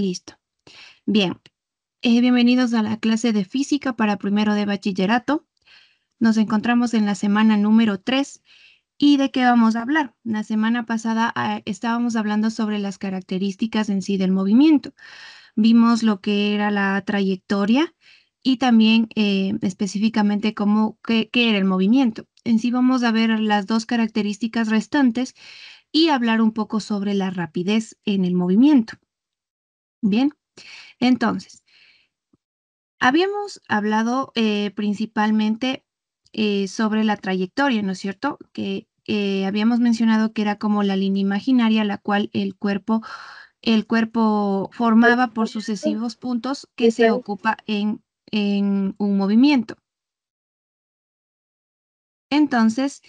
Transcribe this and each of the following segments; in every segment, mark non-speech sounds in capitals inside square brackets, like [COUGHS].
Listo. Bien, eh, bienvenidos a la clase de física para primero de bachillerato. Nos encontramos en la semana número 3. ¿Y de qué vamos a hablar? La semana pasada ah, estábamos hablando sobre las características en sí del movimiento. Vimos lo que era la trayectoria y también eh, específicamente cómo, qué, qué era el movimiento. En sí vamos a ver las dos características restantes y hablar un poco sobre la rapidez en el movimiento. Bien, entonces, habíamos hablado eh, principalmente eh, sobre la trayectoria, ¿no es cierto? Que eh, habíamos mencionado que era como la línea imaginaria, la cual el cuerpo, el cuerpo formaba por sucesivos puntos que se ocupa en, un movimiento. Entonces,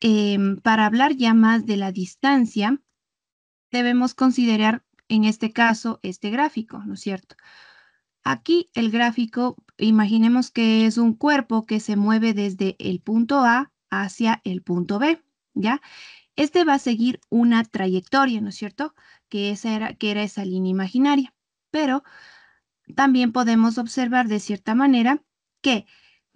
em, para hablar ya más de la distancia, debemos considerar en este caso este gráfico, ¿no es cierto? Aquí el gráfico, imaginemos que es un cuerpo que se mueve desde el punto A hacia el punto B, ¿ya? Este va a seguir una trayectoria, ¿no es cierto? Que, esa era, que era esa línea imaginaria. Pero también podemos observar de cierta manera que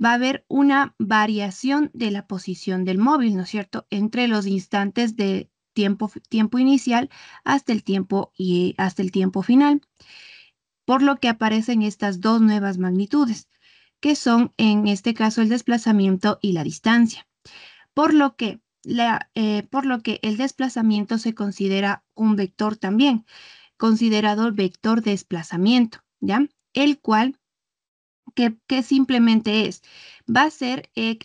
va a haber una variación de la posición del móvil, ¿no es cierto?, entre los instantes de tiempo, tiempo inicial hasta el tiempo, y, hasta el tiempo final, por lo que aparecen estas dos nuevas magnitudes, que son en este caso el desplazamiento y la distancia, por lo que, la, eh, por lo que el desplazamiento se considera un vector también, considerado vector desplazamiento, ¿ya? El cual que, simplemente es, va a ser eh,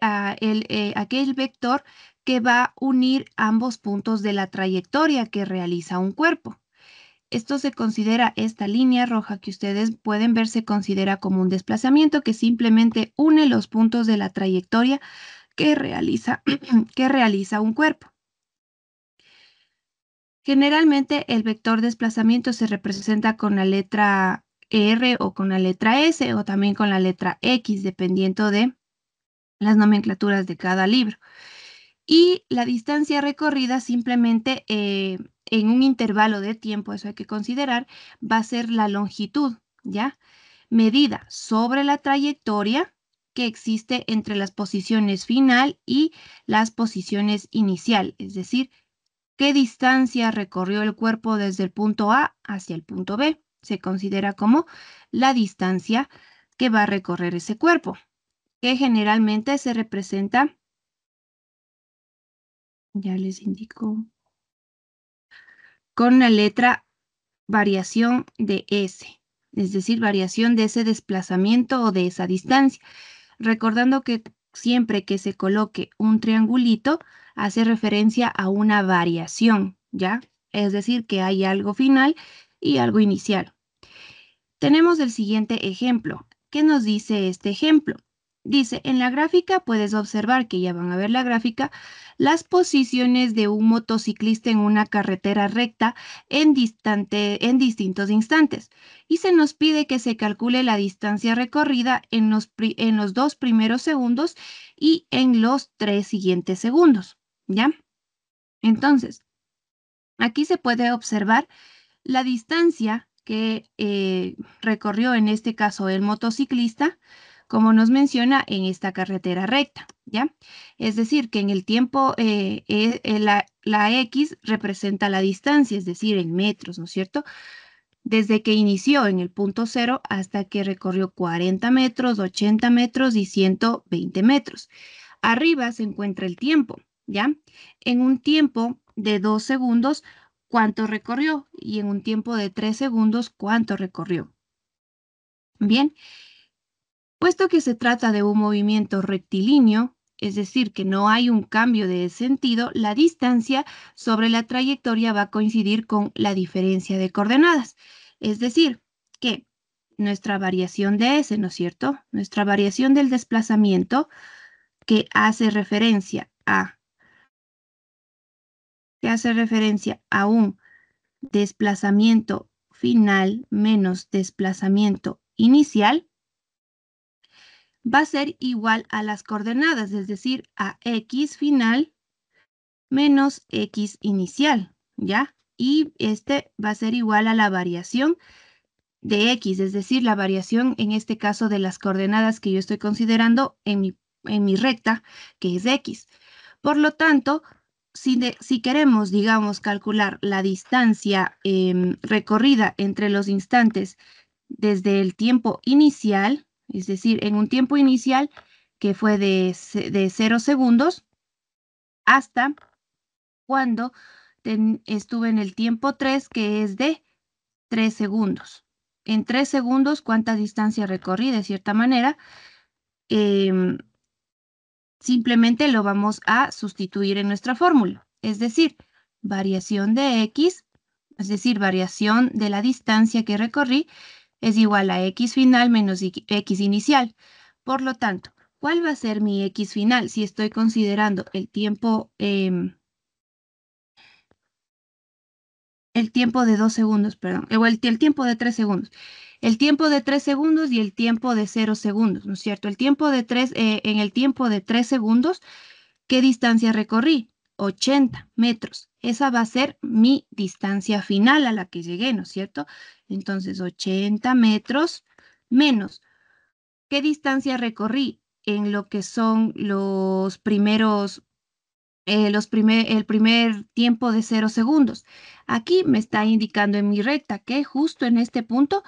ah, el, eh, aquel vector que va a unir ambos puntos de la trayectoria que realiza un cuerpo. Esto se considera, esta línea roja que ustedes pueden ver se considera como un desplazamiento que simplemente une los puntos de la trayectoria que realiza, [CLEARS THROAT] que realiza un cuerpo. Generalmente el vector desplazamiento se representa con la letra R o con la letra S o también con la letra X, dependiendo de las nomenclaturas de cada libro y la distancia recorrida simplemente eh, en un intervalo de tiempo, eso hay que considerar, va a ser la longitud, ¿ya? Medida sobre la trayectoria que existe entre las posiciones final y las posiciones inicial, es decir, qué distancia recorrió el cuerpo desde el punto A hacia el punto B. Se considera como la distancia que va a recorrer ese cuerpo, que generalmente se representa ya les indico. Con la letra variación de S, es decir, variación de ese desplazamiento o de esa distancia. Recordando que siempre que se coloque un triangulito, hace referencia a una variación, ¿ya? Es decir, que hay algo final y algo inicial. Tenemos el siguiente ejemplo. ¿Qué nos dice este ejemplo? Dice, en la gráfica puedes observar que ya van a ver la gráfica, las posiciones de un motociclista en una carretera recta en, distante, en distintos instantes. Y se nos pide que se calcule la distancia recorrida en los, dos primeros segundos y en los tres siguientes segundos. ¿Ya? Entonces, aquí se puede observar la distancia que eh, recorrió en este caso el motociclista como nos menciona en esta carretera recta, ¿ya? Es decir, que en el tiempo eh, eh, eh, la, la X representa la distancia, es decir, en metros, ¿no es cierto?, desde que inició en el punto cero hasta que recorrió 40 metros, 80 metros y 120 metros. Arriba se encuentra el tiempo, ¿ya? En un tiempo de 2 segundos, ¿cuánto recorrió? Y en un tiempo de 3 segundos, ¿cuánto recorrió? Bien, Puesto que se trata de un movimiento rectilíneo, es decir, que no hay un cambio de sentido, la distancia sobre la trayectoria va a coincidir con la diferencia de coordenadas. Es decir, que nuestra variación de S, ¿no es cierto? Nuestra variación del desplazamiento que hace referencia a que hace referencia a un desplazamiento final menos desplazamiento inicial va a ser igual a las coordenadas, es decir, a x final menos x inicial, ¿ya? Y este va a ser igual a la variación de x, es decir, la variación en este caso de las coordenadas que yo estoy considerando en mi, recta, que es x. Por lo tanto, si, queremos, digamos, calcular la distancia em, recorrida entre los instantes desde el tiempo inicial, es decir, en un tiempo inicial que fue de, 0 segundos hasta cuando estuve en el tiempo 3, que es de 3 segundos. En 3 segundos, ¿cuánta distancia recorrí? De cierta manera, em, simplemente lo vamos a sustituir en nuestra fórmula. Es decir, variación de x, es decir, variación de la distancia que recorrí, es igual a x final menos x inicial. Por lo tanto, ¿cuál va a ser mi x final si estoy considerando el tiempo, em, tiempo de 2 segundos, perdón, o el, tiempo de 3 segundos? el tiempo de 3 segundos y el tiempo de 0 segundos, ¿no es cierto? El tiempo de 3, eh, en el tiempo de 3 segundos, ¿qué distancia recorrí? 80 metros. Esa va a ser mi distancia final a la que llegué, ¿no es cierto? Entonces, 80 metros menos. ¿Qué distancia recorrí? En lo que son los primeros, eh, los primer, el primer tiempo de 0 segundos. Aquí me está indicando en mi recta que justo en este punto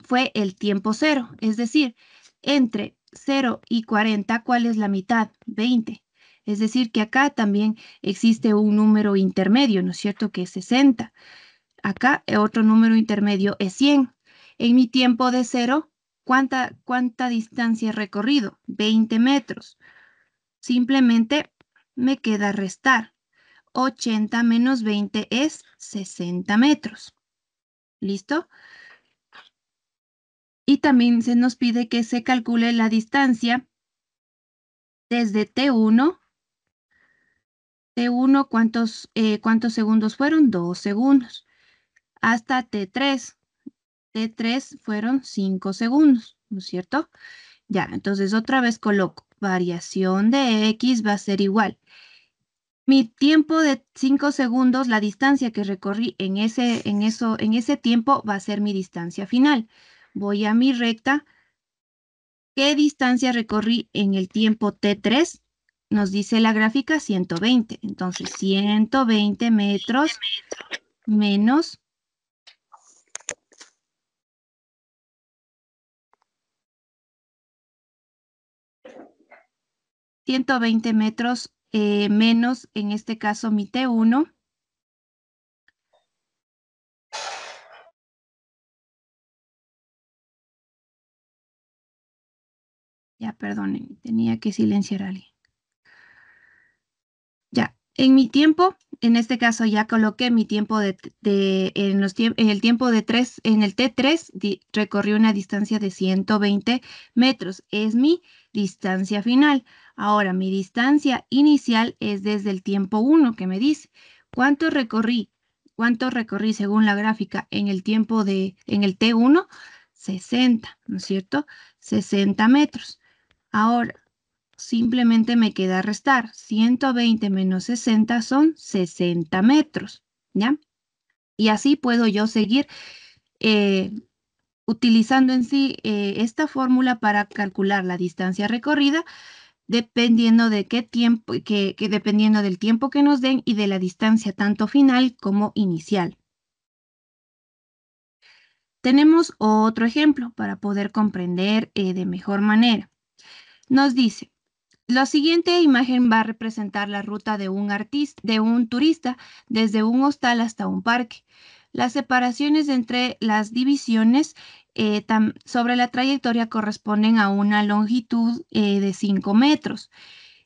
fue el tiempo cero. Es decir, entre 0 y 40, ¿cuál es la mitad? 20. Es decir, que acá también existe un número intermedio, ¿no es cierto?, que es 60. Acá eh, otro número intermedio es 100. En mi tiempo de cero, ¿cuánta, cuánta distancia he recorrido? 20 metros. Simplemente me queda restar. 80 menos 20 es 60 metros. ¿Listo? Y también se nos pide que se calcule la distancia desde T1 T1, ¿cuántos, eh, ¿cuántos segundos fueron? Dos segundos. Hasta T3. T3 fueron cinco segundos, ¿no es cierto? Ya, entonces otra vez coloco variación de X va a ser igual. Mi tiempo de 5 segundos, la distancia que recorrí en ese, en, eso, en ese tiempo va a ser mi distancia final. Voy a mi recta. ¿Qué distancia recorrí en el tiempo T3? nos dice la gráfica 120. Entonces, 120 metros menos ¿120 metros eh, menos, en este caso, mi T1? Ya, perdonen, tenía que silenciar a alguien. En mi tiempo, en este caso ya coloqué mi tiempo de, en, los en, el tiempo de 3, en el T3 recorrí una distancia de 120 metros. Es mi distancia final. Ahora, mi distancia inicial es desde el tiempo 1 que me dice cuánto recorrí, cuánto recorrí según la gráfica en el tiempo de, en el T1, 60, ¿no es cierto? 60 metros. Ahora, simplemente me queda restar. 120 menos 60 son 60 metros, ¿ya? Y así puedo yo seguir eh, utilizando en sí eh, esta fórmula para calcular la distancia recorrida dependiendo de qué tiempo, dependiendo del tiempo que nos den y de la distancia tanto final como inicial. Tenemos otro ejemplo para poder comprender eh, de mejor manera. Nos dice, la siguiente imagen va a representar la ruta de un artista, de un turista desde un hostal hasta un parque. Las separaciones entre las divisiones eh, sobre la trayectoria corresponden a una longitud eh, de 5 metros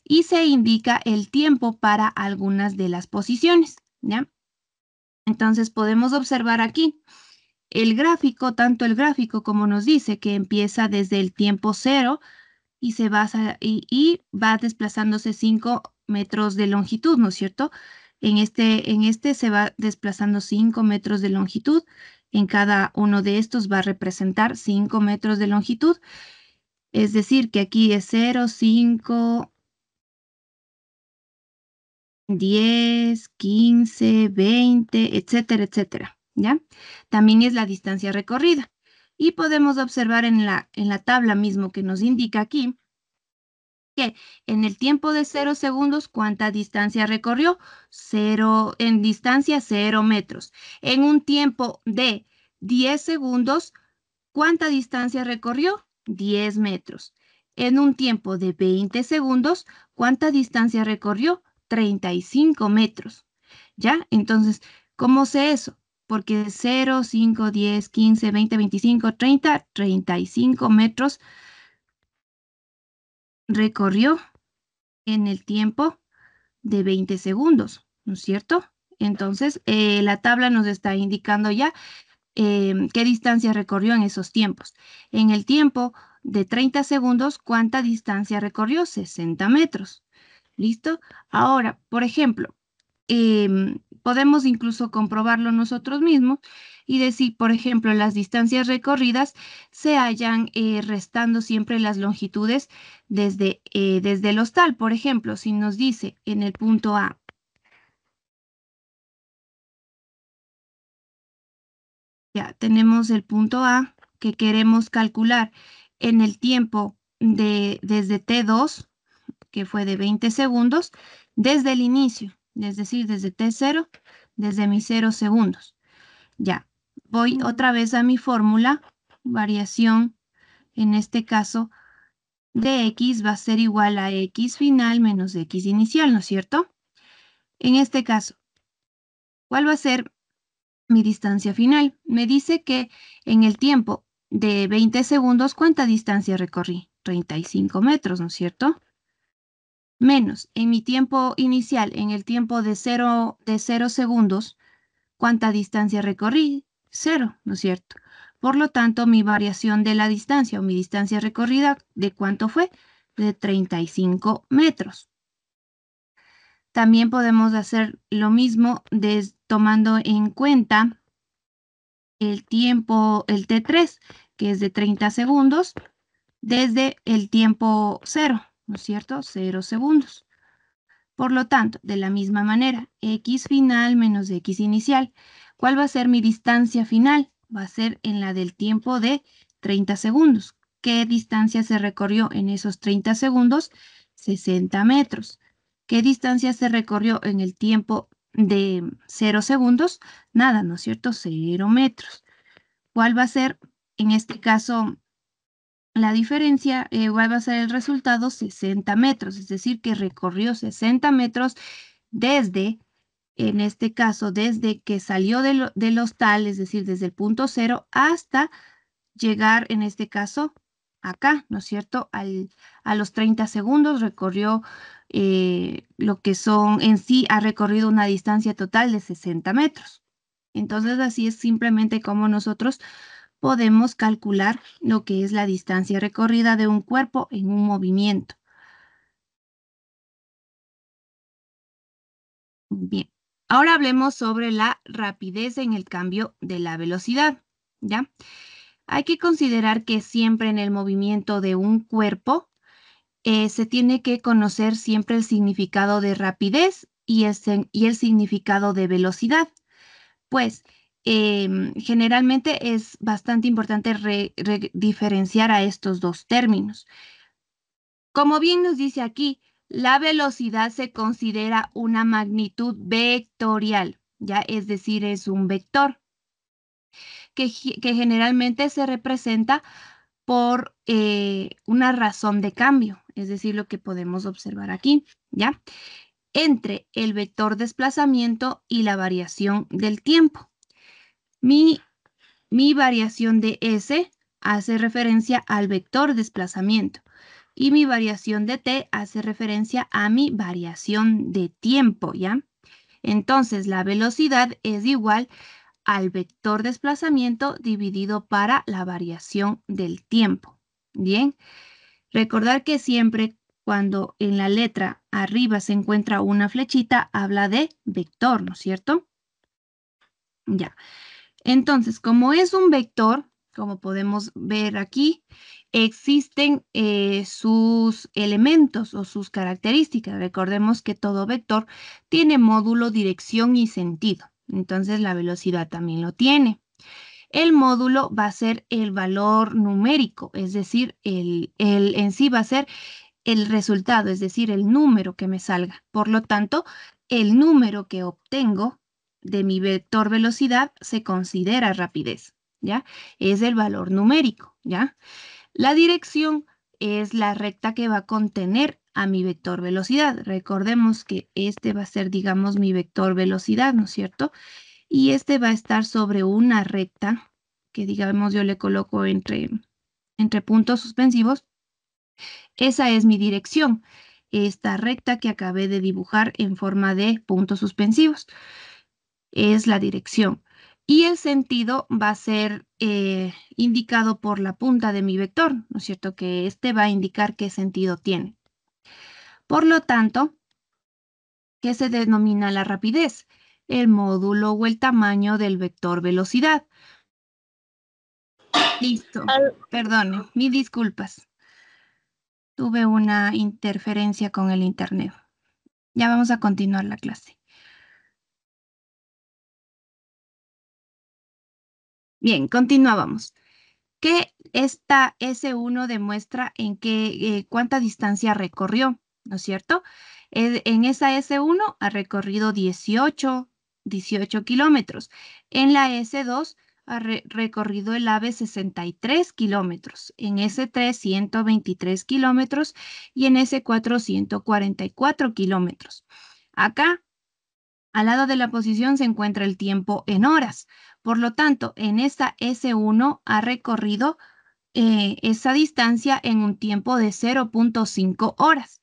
y se indica el tiempo para algunas de las posiciones. Entonces podemos observar aquí el gráfico, tanto el gráfico como nos dice que empieza desde el tiempo cero y se y, va desplazándose 5 metros de longitud, ¿no es cierto? En este, en este se va desplazando 5 metros de longitud. En cada uno de estos va a representar 5 metros de longitud. Es decir, que aquí es 0, 5, 10, 15, 20, etcétera, etcétera. ¿Ya? También es la distancia recorrida y podemos observar en la, en la tabla mismo que nos indica aquí que en el tiempo de 0 segundos, ¿cuánta distancia recorrió? Cero, en distancia 0 metros. En un tiempo de 10 segundos, ¿cuánta distancia recorrió? 10 metros. En un tiempo de 20 segundos, ¿cuánta distancia recorrió? 35 metros. ¿Ya? Entonces, ¿cómo sé eso? porque 0, 5, 10, 15, 20, 25, 30, 35 metros recorrió en el tiempo de 20 segundos, ¿no es cierto? Entonces, eh, la tabla nos está indicando ya eh, qué distancia recorrió en esos tiempos. En el tiempo de 30 segundos, ¿cuánta distancia recorrió? 60 metros. ¿Listo? Ahora, por ejemplo, Em, podemos incluso comprobarlo nosotros mismos y decir, por ejemplo, las distancias recorridas se hallan eh, restando siempre las longitudes desde, eh, desde el hostal. Por ejemplo, si nos dice en el punto A, ya tenemos el punto A que queremos calcular en el tiempo de, desde T2, que fue de 20 segundos, desde el inicio es decir, desde T0, desde mis 0 segundos. Ya, voy otra vez a mi fórmula, variación, en este caso, de x va a ser igual a x final menos x inicial, ¿no es cierto? En este caso, ¿cuál va a ser mi distancia final? Me dice que en el tiempo de 20 segundos, ¿cuánta distancia recorrí? 35 metros, ¿no es cierto? menos en mi tiempo inicial, en el tiempo de 0 de cero segundos, cuánta distancia recorrí, cero, ¿no es cierto? Por lo tanto, mi variación de la distancia o mi distancia recorrida, ¿de cuánto fue? De 35 metros. También podemos hacer lo mismo tomando en cuenta el tiempo, el T3, que es de 30 segundos, desde el tiempo cero. ¿no es cierto? 0 segundos. Por lo tanto, de la misma manera, x final menos x inicial. ¿Cuál va a ser mi distancia final? Va a ser en la del tiempo de 30 segundos. ¿Qué distancia se recorrió en esos 30 segundos? 60 metros. ¿Qué distancia se recorrió en el tiempo de 0 segundos? Nada, ¿no es cierto? 0 metros. ¿Cuál va a ser, en este caso, la diferencia eh, va a ser el resultado 60 metros, es decir, que recorrió 60 metros desde, en este caso, desde que salió de los del es decir, desde el punto cero hasta llegar, en este caso, acá, ¿no es cierto? Al, a los 30 segundos recorrió eh, lo que son, en sí, ha recorrido una distancia total de 60 metros. Entonces, así es simplemente como nosotros podemos calcular lo que es la distancia recorrida de un cuerpo en un movimiento. Bien, ahora hablemos sobre la rapidez en el cambio de la velocidad, ¿ya? Hay que considerar que siempre en el movimiento de un cuerpo eh, se tiene que conocer siempre el significado de rapidez y y el significado de velocidad. Pues Em, generalmente es bastante importante diferenciar a estos dos términos. Como bien nos dice aquí, la velocidad se considera una magnitud vectorial, ya es decir, es un vector que, generalmente se representa por eh, una razón de cambio, es decir, lo que podemos observar aquí, ¿ya? Entre el vector desplazamiento y la variación del tiempo. Mi, variación de S hace referencia al vector desplazamiento y mi variación de t hace referencia a mi variación de tiempo, ¿ya? Entonces, la velocidad es igual al vector desplazamiento dividido para la variación del tiempo, ¿bien? Recordar que siempre cuando en la letra arriba se encuentra una flechita, habla de vector, ¿no es cierto? Ya. Entonces, como es un vector, como podemos ver aquí, existen eh, sus elementos o sus características. Recordemos que todo vector tiene módulo, dirección y sentido. Entonces, la velocidad también lo tiene. El módulo va a ser el valor numérico, es decir, el en sí va a ser el resultado, es decir, el número que me salga. Por lo tanto, el número que obtengo de mi vector velocidad se considera rapidez, ¿ya? Es el valor numérico, ¿ya? La dirección es la recta que va a contener a mi vector velocidad. Recordemos que este va a ser, digamos, mi vector velocidad, ¿no es cierto? Y este va a estar sobre una recta que, digamos, yo le coloco entre, entre puntos suspensivos. Esa es mi dirección, esta recta que acabé de dibujar en forma de puntos suspensivos es la dirección y el sentido va a ser eh, indicado por la punta de mi vector, ¿no es cierto? Que este va a indicar qué sentido tiene. Por lo tanto, ¿qué se denomina la rapidez? El módulo o el tamaño del vector velocidad. Listo, perdone, mis disculpas. Tuve una interferencia con el internet. Ya vamos a continuar la clase. Bien, continuábamos. ¿Qué esta S1 demuestra en qué, eh, cuánta distancia recorrió? ¿No es cierto? en esa S1 ha recorrido 18, 18 kilómetros. En la S2 ha recorrido el ave 63 kilómetros, en S3 123 kilómetros y en S4 144 kilómetros. Acá, al lado de la posición, se encuentra el tiempo en horas. Por lo tanto, en esta S1 ha recorrido eh, esa distancia en un tiempo de 0.5 horas.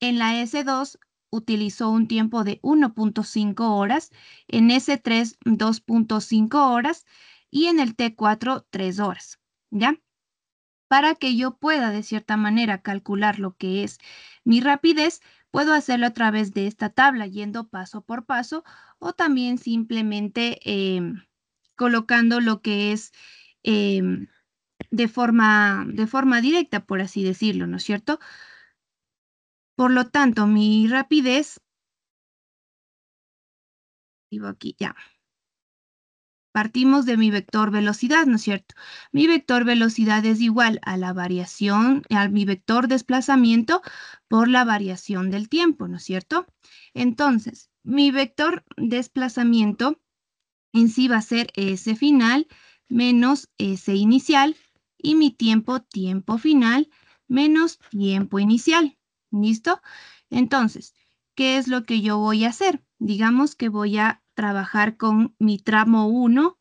En la S2 utilizó un tiempo de 1.5 horas, en S3 2.5 horas y en el T4 3 horas, ¿ya? Para que yo pueda de cierta manera calcular lo que es mi rapidez, puedo hacerlo a través de esta tabla yendo paso por paso o también simplemente... Em, colocando lo que es em, de, forma, de forma directa, por así decirlo, ¿no es cierto? Por lo tanto, mi rapidez, digo aquí ya, partimos de mi vector velocidad, ¿no es cierto? Mi vector velocidad es igual a la variación, a mi vector desplazamiento por la variación del tiempo, ¿no es cierto? Entonces, mi vector desplazamiento en sí va a ser ese final menos ese inicial y mi tiempo, tiempo final, menos tiempo inicial. ¿Listo? Entonces, ¿qué es lo que yo voy a hacer? Digamos que voy a trabajar con mi tramo 1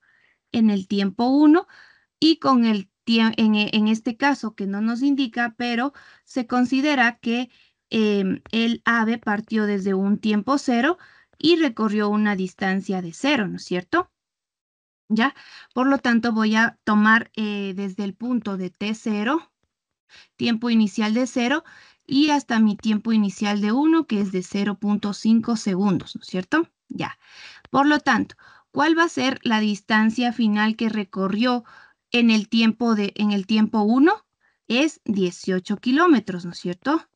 en el tiempo 1 y con el en, e, en este caso que no nos indica, pero se considera que eh, el ave partió desde un tiempo cero y recorrió una distancia de cero, ¿no es cierto? ¿Ya? Por lo tanto, voy a tomar eh, desde el punto de T0, tiempo inicial de 0, y hasta mi tiempo inicial de 1, que es de 0.5 segundos, ¿no es cierto? Ya. Por lo tanto, ¿cuál va a ser la distancia final que recorrió en el tiempo, de, en el tiempo 1? Es 18 kilómetros, ¿no es cierto?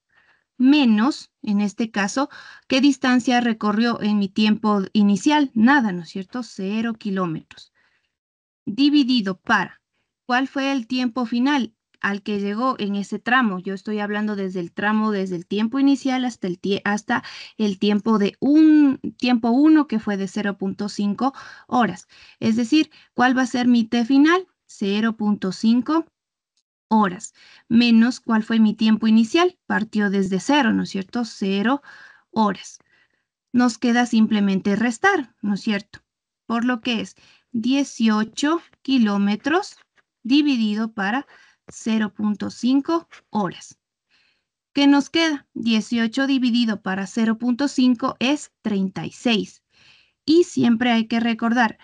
menos, en este caso, qué distancia recorrió en mi tiempo inicial. Nada, ¿no es cierto? Cero kilómetros. Dividido para, ¿cuál fue el tiempo final al que llegó en ese tramo? Yo estoy hablando desde el tramo, desde el tiempo inicial hasta el, hasta el tiempo de un tiempo 1 que fue de 0.5 horas. Es decir, ¿cuál va a ser mi T final? 0.5 horas, menos cuál fue mi tiempo inicial. Partió desde cero, ¿no es cierto? Cero horas. Nos queda simplemente restar, ¿no es cierto? Por lo que es 18 kilómetros dividido para 0.5 horas. ¿Qué nos queda? 18 dividido para 0.5 es 36. Y siempre hay que recordar,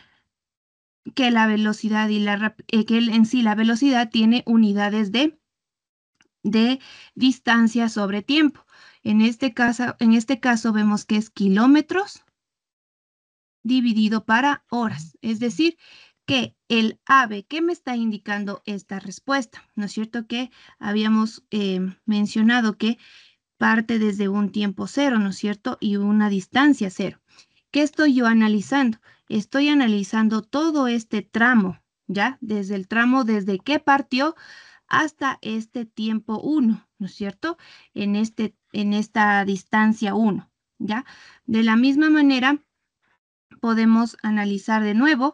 que la velocidad y la eh, que en sí la velocidad tiene unidades de, de distancia sobre tiempo. En este, caso, en este caso vemos que es kilómetros dividido para horas, es decir, que el ave que me está indicando esta respuesta, ¿no es cierto? Que habíamos eh, mencionado que parte desde un tiempo cero, ¿no es cierto? Y una distancia cero. ¿Qué estoy yo analizando? Estoy analizando todo este tramo, ¿ya? Desde el tramo, desde que partió hasta este tiempo 1, ¿no es cierto? En, este, en esta distancia 1, ¿ya? De la misma manera, podemos analizar de nuevo.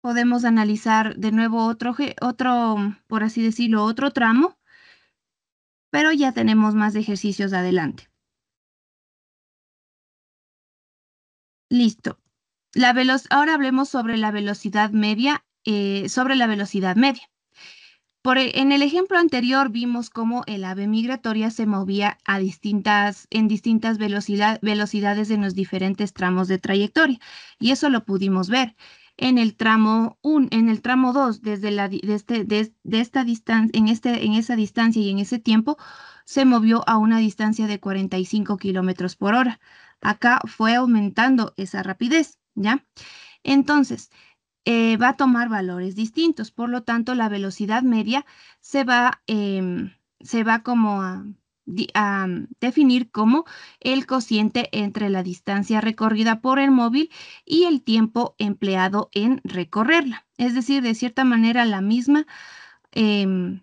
Podemos analizar de nuevo otro, otro, por así decirlo, otro tramo, pero ya tenemos más ejercicios adelante. Listo. Ahora hablemos sobre la velocidad media, eh, sobre la velocidad media. E-, en el ejemplo anterior vimos cómo el ave migratoria se movía a distintas, en distintas velocidades en los diferentes tramos de trayectoria, y eso lo pudimos ver. En el tramo 1, en el tramo 2, desde este, esta distancia, este, en esa distancia y en ese tiempo, se movió a una distancia de 45 kilómetros por hora acá fue aumentando esa rapidez, ¿ya? Entonces, eh, va a tomar valores distintos, por lo tanto, la velocidad media se va, em, se va como a, definir como el cociente entre la distancia recorrida por el móvil y el tiempo empleado en recorrerla. Es decir, de cierta manera, la misma, em,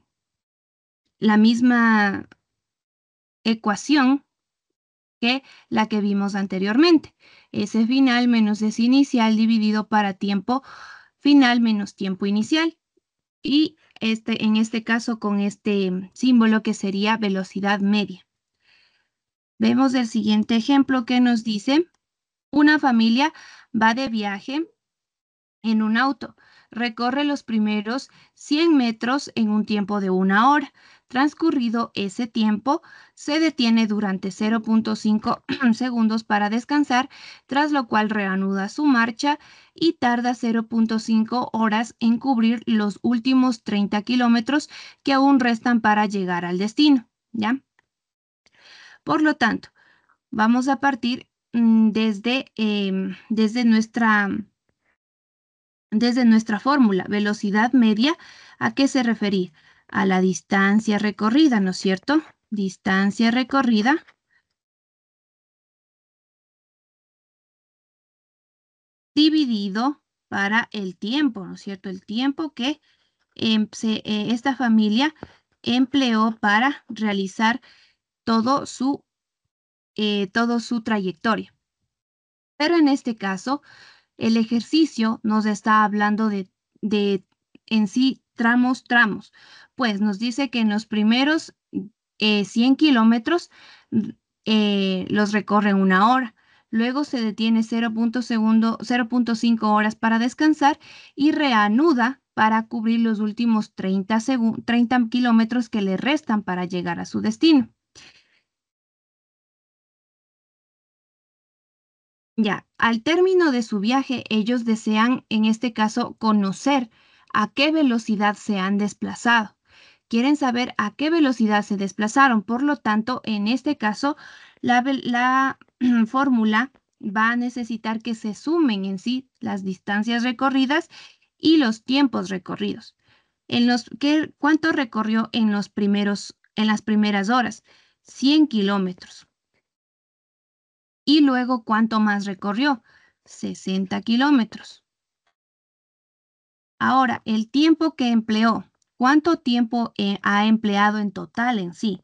la misma ecuación que la que vimos anteriormente. S final menos S inicial dividido para tiempo final menos tiempo inicial. Y este, en este caso con este símbolo que sería velocidad media. Vemos el siguiente ejemplo que nos dice, una familia va de viaje en un auto, recorre los primeros 100 metros en un tiempo de una hora, Transcurrido ese tiempo, se detiene durante 0.5 [CLEARS THROAT] segundos para descansar, tras lo cual reanuda su marcha y tarda 0.5 horas en cubrir los últimos 30 kilómetros que aún restan para llegar al destino. ¿ya? Por lo tanto, vamos a partir mm, desde, em, desde nuestra desde nuestra fórmula, velocidad media, ¿a qué se refería? a la distancia recorrida, ¿no es cierto? Distancia recorrida dividido para el tiempo, ¿no es cierto? El tiempo que em, eh, esta familia empleó para realizar todo su, eh, todo su trayectoria. Pero en este caso, el ejercicio nos está hablando de, de en sí tramos, tramos. Pues nos dice que en los primeros 100 eh, kilómetros eh, los recorre una hora. Luego se detiene 0.5 horas para descansar y reanuda para cubrir los últimos 30, 30 kilómetros que le restan para llegar a su destino. Ya, al término de su viaje, ellos desean, en este caso, conocer a qué velocidad se han desplazado. Quieren saber a qué velocidad se desplazaron. Por lo tanto, en este caso, la, [CLEARS THROAT] fórmula va a necesitar que se sumen en sí las distancias recorridas y los tiempos recorridos. En los, ¿Cuánto recorrió en, los primeros, en las primeras horas? 100 kilómetros. Y luego, ¿cuánto más recorrió? 60 kilómetros. Ahora, el tiempo que empleó. ¿Cuánto tiempo eh, ha empleado en total en sí?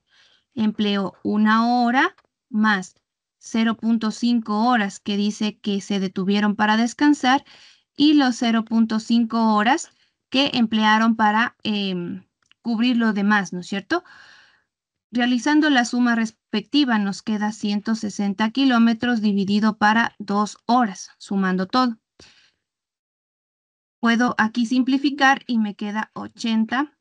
Empleó una hora más 0.5 horas que dice que se detuvieron para descansar y los 0.5 horas que emplearon para em, cubrir lo demás, ¿no es cierto? Realizando la suma respectiva nos queda 160 kilómetros dividido para dos horas, sumando todo. Puedo aquí simplificar y me queda 80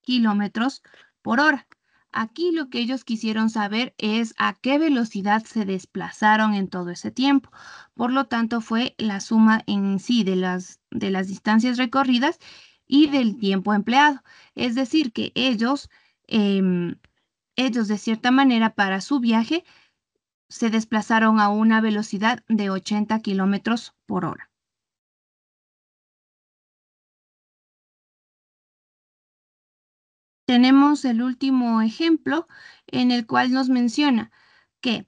kilómetros por hora. Aquí lo que ellos quisieron saber es a qué velocidad se desplazaron en todo ese tiempo. Por lo tanto, fue la suma en sí de las, de las distancias recorridas y del tiempo empleado. Es decir, que ellos, em, ellos de cierta manera para su viaje se desplazaron a una velocidad de 80 kilómetros por hora. Tenemos el último ejemplo en el cual nos menciona que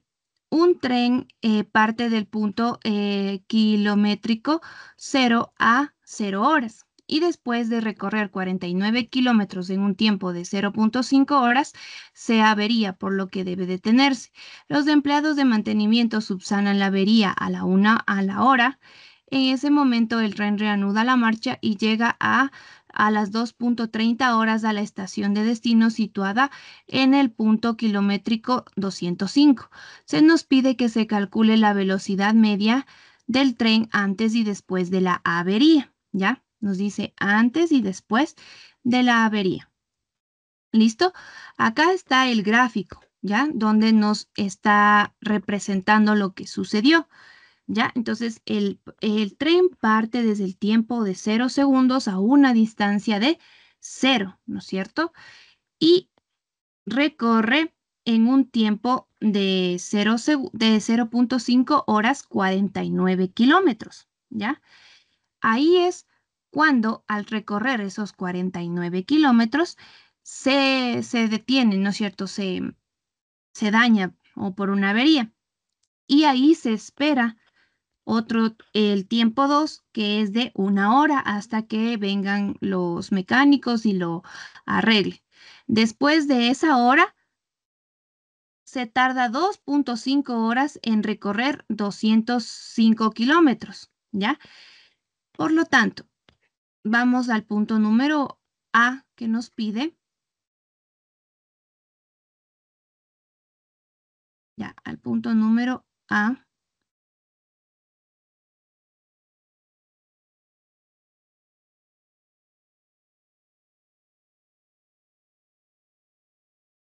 un tren eh, parte del punto eh, kilométrico 0 a 0 horas y después de recorrer 49 kilómetros en un tiempo de 0.5 horas, se avería, por lo que debe detenerse. Los empleados de mantenimiento subsanan la avería a la una a la hora. En ese momento el tren reanuda la marcha y llega a a las 2.30 horas a la estación de destino situada en el punto kilométrico 205. Se nos pide que se calcule la velocidad media del tren antes y después de la avería, ¿ya? Nos dice antes y después de la avería. ¿Listo? Acá está el gráfico, ¿ya? Donde nos está representando lo que sucedió. ¿ya? Entonces, el, tren parte desde el tiempo de 0 segundos a una distancia de 0, ¿no es cierto? Y recorre en un tiempo de 0.5 horas 49 kilómetros, ¿ya? Ahí es cuando al recorrer esos 49 kilómetros se, detiene, ¿no es cierto? Se, se daña o por una avería. Y ahí se espera otro, el tiempo 2, que es de una hora hasta que vengan los mecánicos y lo arregle Después de esa hora, se tarda 2.5 horas en recorrer 205 kilómetros, ¿ya? Por lo tanto, vamos al punto número A que nos pide. Ya, al punto número A.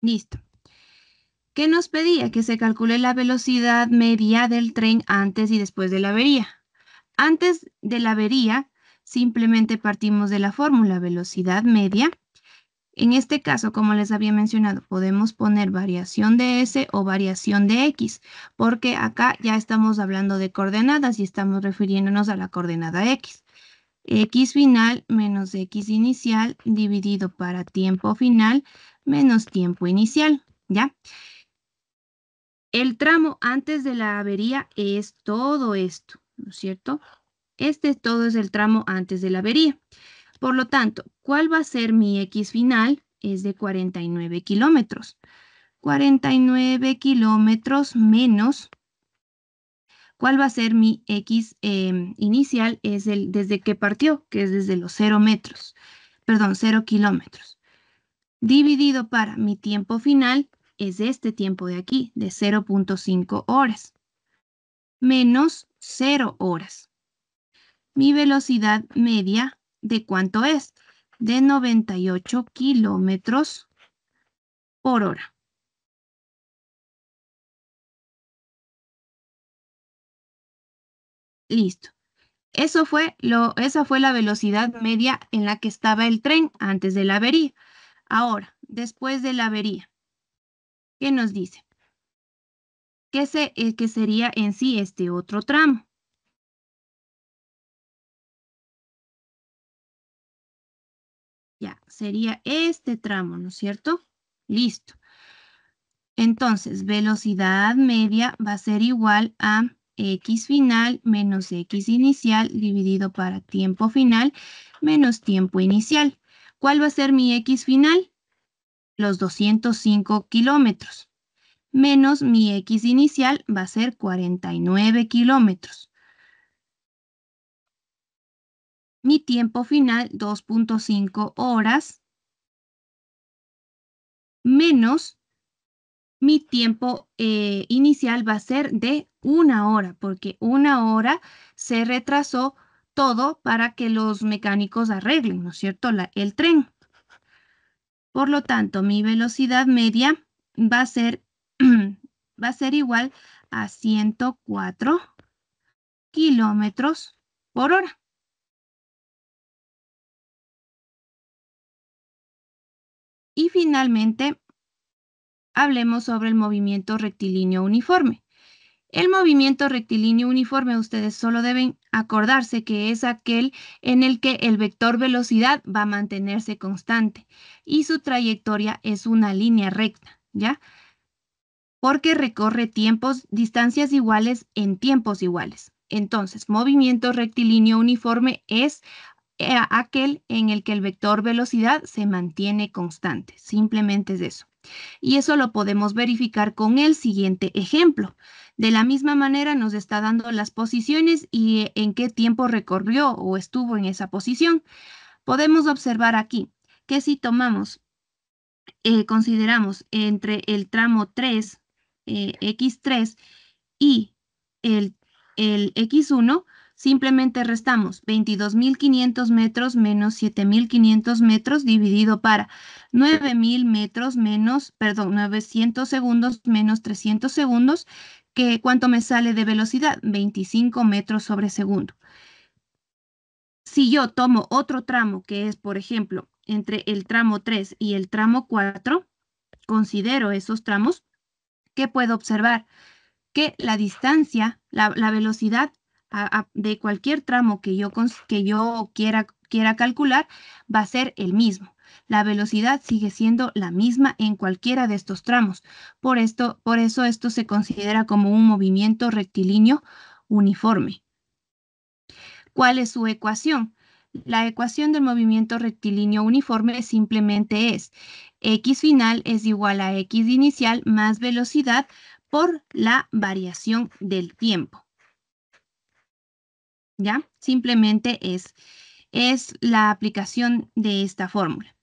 Listo. ¿Qué nos pedía? Que se calcule la velocidad media del tren antes y después de la avería. Antes de la avería, simplemente partimos de la fórmula velocidad media. En este caso, como les había mencionado, podemos poner variación de S o variación de X, porque acá ya estamos hablando de coordenadas y estamos refiriéndonos a la coordenada X x final menos x inicial dividido para tiempo final menos tiempo inicial, ¿ya? El tramo antes de la avería es todo esto, ¿no es cierto? Este todo es el tramo antes de la avería. Por lo tanto, ¿cuál va a ser mi X final? Es de 49 kilómetros. 49 kilómetros menos ¿Cuál va a ser mi X em, inicial? Es el desde que partió, que es desde los 0 metros, perdón, 0 kilómetros. Dividido para mi tiempo final es este tiempo de aquí, de 0.5 horas, menos 0 horas. Mi velocidad media, ¿de cuánto es? De 98 kilómetros por hora. Listo. Eso fue esa fue la velocidad media en la que estaba el tren antes de la avería. Ahora, después de la avería, ¿qué nos dice? ¿Qué, eh, qué sería en sí este otro tramo? Ya, sería este tramo, ¿no es cierto? Listo. Entonces, velocidad media va a ser igual a x final menos x inicial dividido para tiempo final menos tiempo inicial. ¿Cuál va a ser mi x final? Los 205 kilómetros. Menos mi x inicial va a ser 49 kilómetros. Mi tiempo final 2.5 horas menos mi tiempo eh, inicial va a ser de una hora, porque una hora se retrasó todo para que los mecánicos arreglen, ¿no es cierto?, el tren. Por lo tanto, mi velocidad media va a ser, [CLEARS THROAT] va a ser igual a 104 kilómetros por hora. Y finalmente, hablemos sobre el movimiento rectilíneo uniforme. El movimiento rectilíneo uniforme, ustedes solo deben acordarse que es aquel en el que el vector velocidad va a mantenerse constante y su trayectoria es una línea recta, ¿ya? Porque recorre tiempos, distancias iguales en tiempos iguales. Entonces, movimiento rectilíneo uniforme es eh, aquel en el que el vector velocidad se mantiene constante. Simplemente es eso. Y eso lo podemos verificar con el siguiente ejemplo. De la misma manera nos está dando las posiciones y eh, en qué tiempo recorrió o estuvo en esa posición. Podemos observar aquí que si tomamos, eh, consideramos entre el tramo 3, X3 eh, y el, el X1, Simplemente restamos 22.500 metros menos 7.500 metros dividido para 9.000 metros menos, perdón, 900 segundos menos 300 segundos, que cuánto me sale de velocidad, 25 metros sobre segundo. Si yo tomo otro tramo, que es, por ejemplo, entre el tramo 3 y el tramo 4, considero esos tramos, ¿qué puedo observar? Que la distancia, la velocidad de cualquier tramo que yo, quiera, quiera calcular va a ser el mismo. La velocidad sigue siendo la misma en cualquiera de estos tramos. Por, esto, por eso esto se considera como un movimiento rectilíneo uniforme. ¿Cuál es su ecuación? La ecuación del movimiento rectilíneo uniforme simplemente es x final es igual a x inicial más velocidad por la variación del tiempo. ¿ya? Simplemente es, es la aplicación de esta fórmula.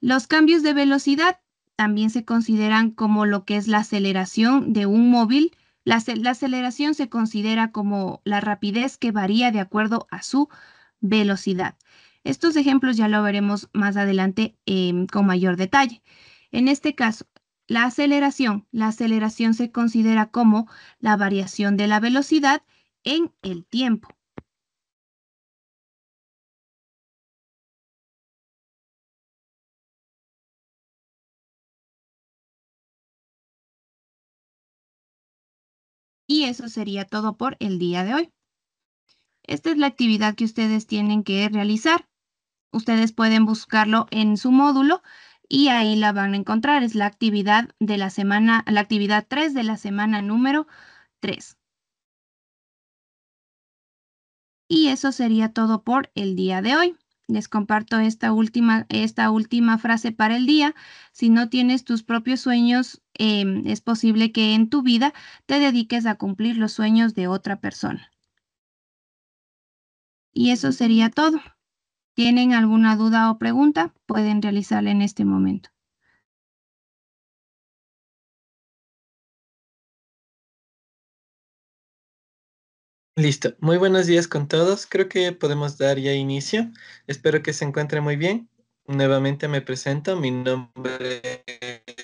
Los cambios de velocidad también se consideran como lo que es la aceleración de un móvil. La, aceleración se considera como la rapidez que varía de acuerdo a su velocidad. Estos ejemplos ya lo veremos más adelante em, con mayor detalle. En este caso, la aceleración. La aceleración se considera como la variación de la velocidad en el tiempo. Y eso sería todo por el día de hoy. Esta es la actividad que ustedes tienen que realizar. Ustedes pueden buscarlo en su módulo y ahí la van a encontrar. Es la actividad de la semana, la actividad 3 de la semana número 3. Y eso sería todo por el día de hoy. Les comparto esta última, esta última frase para el día. Si no tienes tus propios sueños, em, es posible que en tu vida te dediques a cumplir los sueños de otra persona. Y eso sería todo. ¿Tienen alguna duda o pregunta? Pueden realizarla en este momento. Listo. Muy buenos días con todos. Creo que podemos dar ya inicio. Espero que se encuentren muy bien. Nuevamente me presento. Mi nombre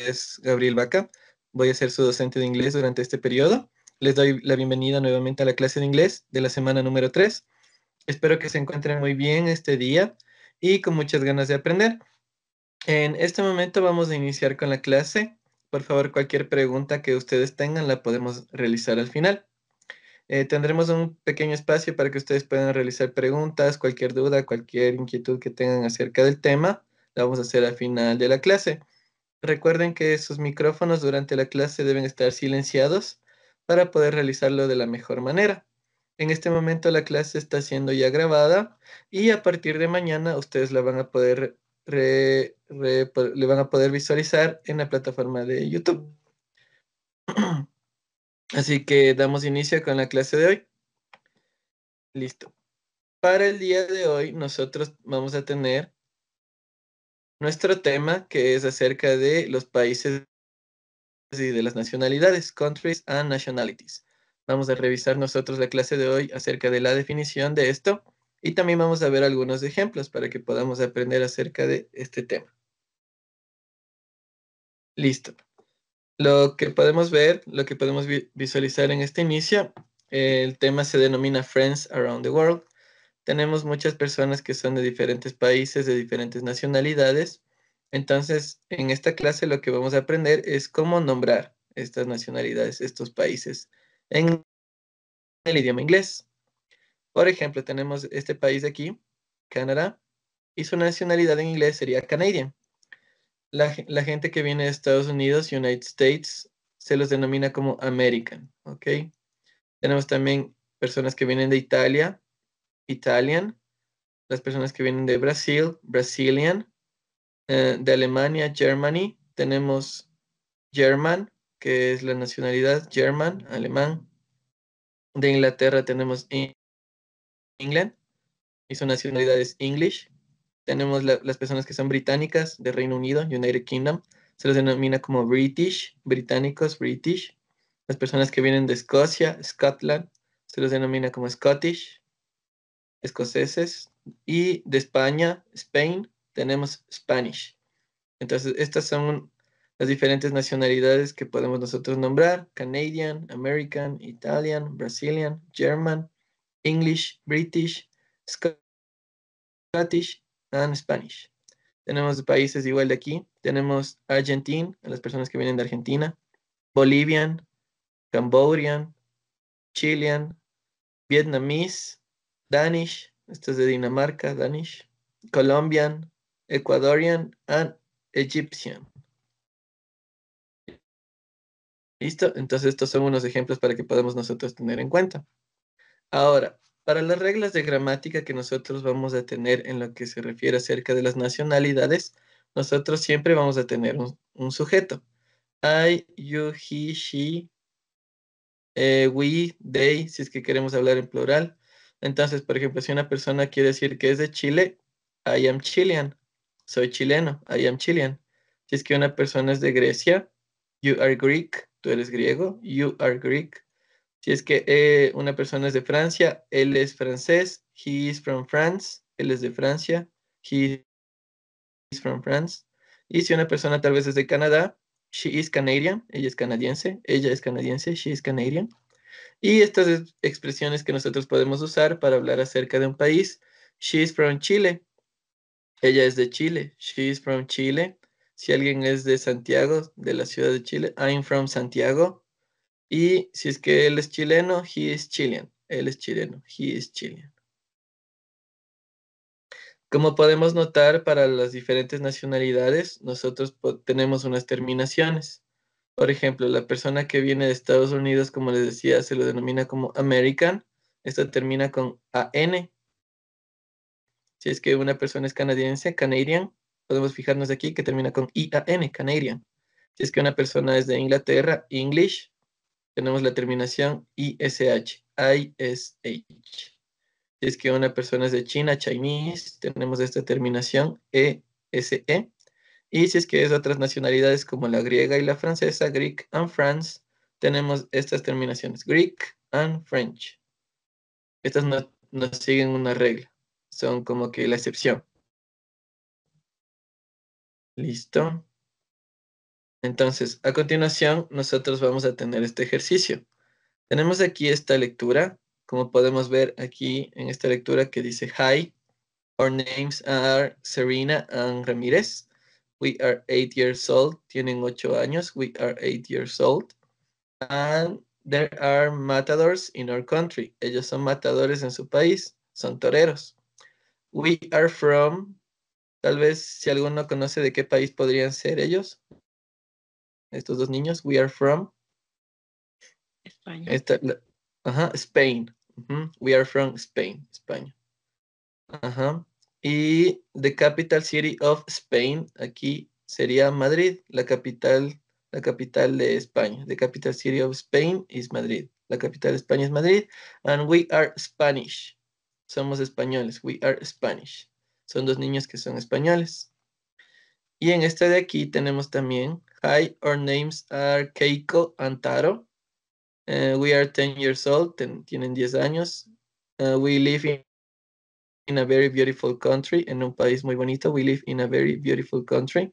es Gabriel Vaca. Voy a ser su docente de inglés durante este periodo. Les doy la bienvenida nuevamente a la clase de inglés de la semana número 3. Espero que se encuentren muy bien este día y con muchas ganas de aprender. En este momento vamos a iniciar con la clase. Por favor, cualquier pregunta que ustedes tengan la podemos realizar al final. Eh, tendremos un pequeño espacio para que ustedes puedan realizar preguntas, cualquier duda, cualquier inquietud que tengan acerca del tema. La vamos a hacer al final de la clase. Recuerden que sus micrófonos durante la clase deben estar silenciados para poder realizarlo de la mejor manera. En este momento la clase está siendo ya grabada y a partir de mañana ustedes la van a poder, le van a poder visualizar en la plataforma de YouTube. [CLEARS THROAT] Así que damos inicio con la clase de hoy. Listo. Para el día de hoy nosotros vamos a tener nuestro tema que es acerca de los países y de las nacionalidades, countries and nationalities. Vamos a revisar nosotros la clase de hoy acerca de la definición de esto y también vamos a ver algunos ejemplos para que podamos aprender acerca de este tema. Listo. Lo que podemos ver, lo que podemos visualizar en este inicio, el tema se denomina Friends Around the World. Tenemos muchas personas que son de diferentes países, de diferentes nacionalidades. Entonces, en esta clase lo que vamos a aprender es cómo nombrar estas nacionalidades, estos países en el idioma inglés. Por ejemplo, tenemos este país de aquí, Canadá, y su nacionalidad en inglés sería Canadian la, gente que viene de Estados Unidos, United States, se los denomina como American, ¿ok? Tenemos también personas que vienen de Italia, Italian, las personas que vienen de Brasil, Brazilian, eh, de Alemania, Germany, tenemos German, que es la nacionalidad, German, alemán. De Inglaterra tenemos England, y su nacionalidad es English. Tenemos las personas que son británicas de Reino Unido, United Kingdom, se los denomina como British, británicos, British. Las personas que vienen de Escocia, Scotland, se los denomina como Scottish, escoceses. Y de España, Spain, tenemos Spanish. Entonces, estas son las diferentes nacionalidades que podemos nosotros nombrar, Canadian, American, Italian, Brazilian, German, English, British, Scottish and Spanish. Tenemos países igual de aquí. Tenemos Argentine, las personas que vienen de Argentina, Bolivian, Cambodian, Chilean, Vietnamese, Danish, esto es de Dinamarca, Danish, Colombian, Ecuadorian and Egyptian. ¿Listo? Entonces estos son unos ejemplos para que podamos nosotros tener en cuenta. Ahora, para las reglas de gramática que nosotros vamos a tener en lo que se refiere acerca de las nacionalidades, nosotros siempre vamos a tener un, sujeto. I, you, he, she, eh, we, they, si es que queremos hablar en plural. Entonces, por ejemplo, si una persona quiere decir que es de Chile, I am Chilean. Soy chileno, I am Chilean. Si es que una persona es de Grecia, you are Greek, tú eres griego, you are Greek. Si es que eh, una persona es de Francia, él es francés, he is from France, él es de Francia, he is from France. Y si una persona tal vez es de Canadá, she is Canadian, ella es canadiense, ella es canadiense, she is Canadian. Y estas expresiones que nosotros podemos usar para hablar acerca de un país, she is from Chile, ella es de Chile, she is from Chile. Si alguien es de Santiago, de la ciudad de Chile, I'm from Santiago, y si es que él es chileno, he is Chilean. Él es chileno, he is Chilean. Como podemos notar, para las diferentes nacionalidades, nosotros tenemos unas terminaciones. Por ejemplo, la persona que viene de Estados Unidos, como les decía, se lo denomina como American. Esto termina con AN. Si es que una persona es canadiense, Canadian, podemos fijarnos aquí que termina con IAN, Canadian. Si es que una persona es de Inglaterra, English tenemos la terminación ISH, ISH. Si es que una persona es de China, Chinese, tenemos esta terminación ESE. E. Y si es que es de otras nacionalidades como la griega y la francesa, Greek and France, tenemos estas terminaciones, Greek and French. Estas nos no siguen una regla, son como que la excepción. Listo. Entonces, a continuación, nosotros vamos a tener este ejercicio. Tenemos aquí esta lectura, como podemos ver aquí en esta lectura que dice, Hi, our names are Serena and Ramírez. We are eight years old. Tienen ocho años. We are eight years old. And there are matadors in our country. Ellos son matadores en su país. Son toreros. We are from. Tal vez si alguno conoce de qué país podrían ser ellos estos dos niños. We are from. España. ajá, Spain. We are from Spain, España. Ajá. Y the capital city of Spain, aquí sería Madrid, la capital, la capital de España. The capital city of Spain is Madrid. La capital de España es Madrid. And we are Spanish. Somos españoles. We are Spanish. Son dos niños que son españoles. Y en este de aquí tenemos también Hi, our names are Keiko and Taro. Uh, we are 10 years old, ten, tienen 10 años. Uh, we live in, in a very beautiful country, en un país muy bonito. We live in a very beautiful country.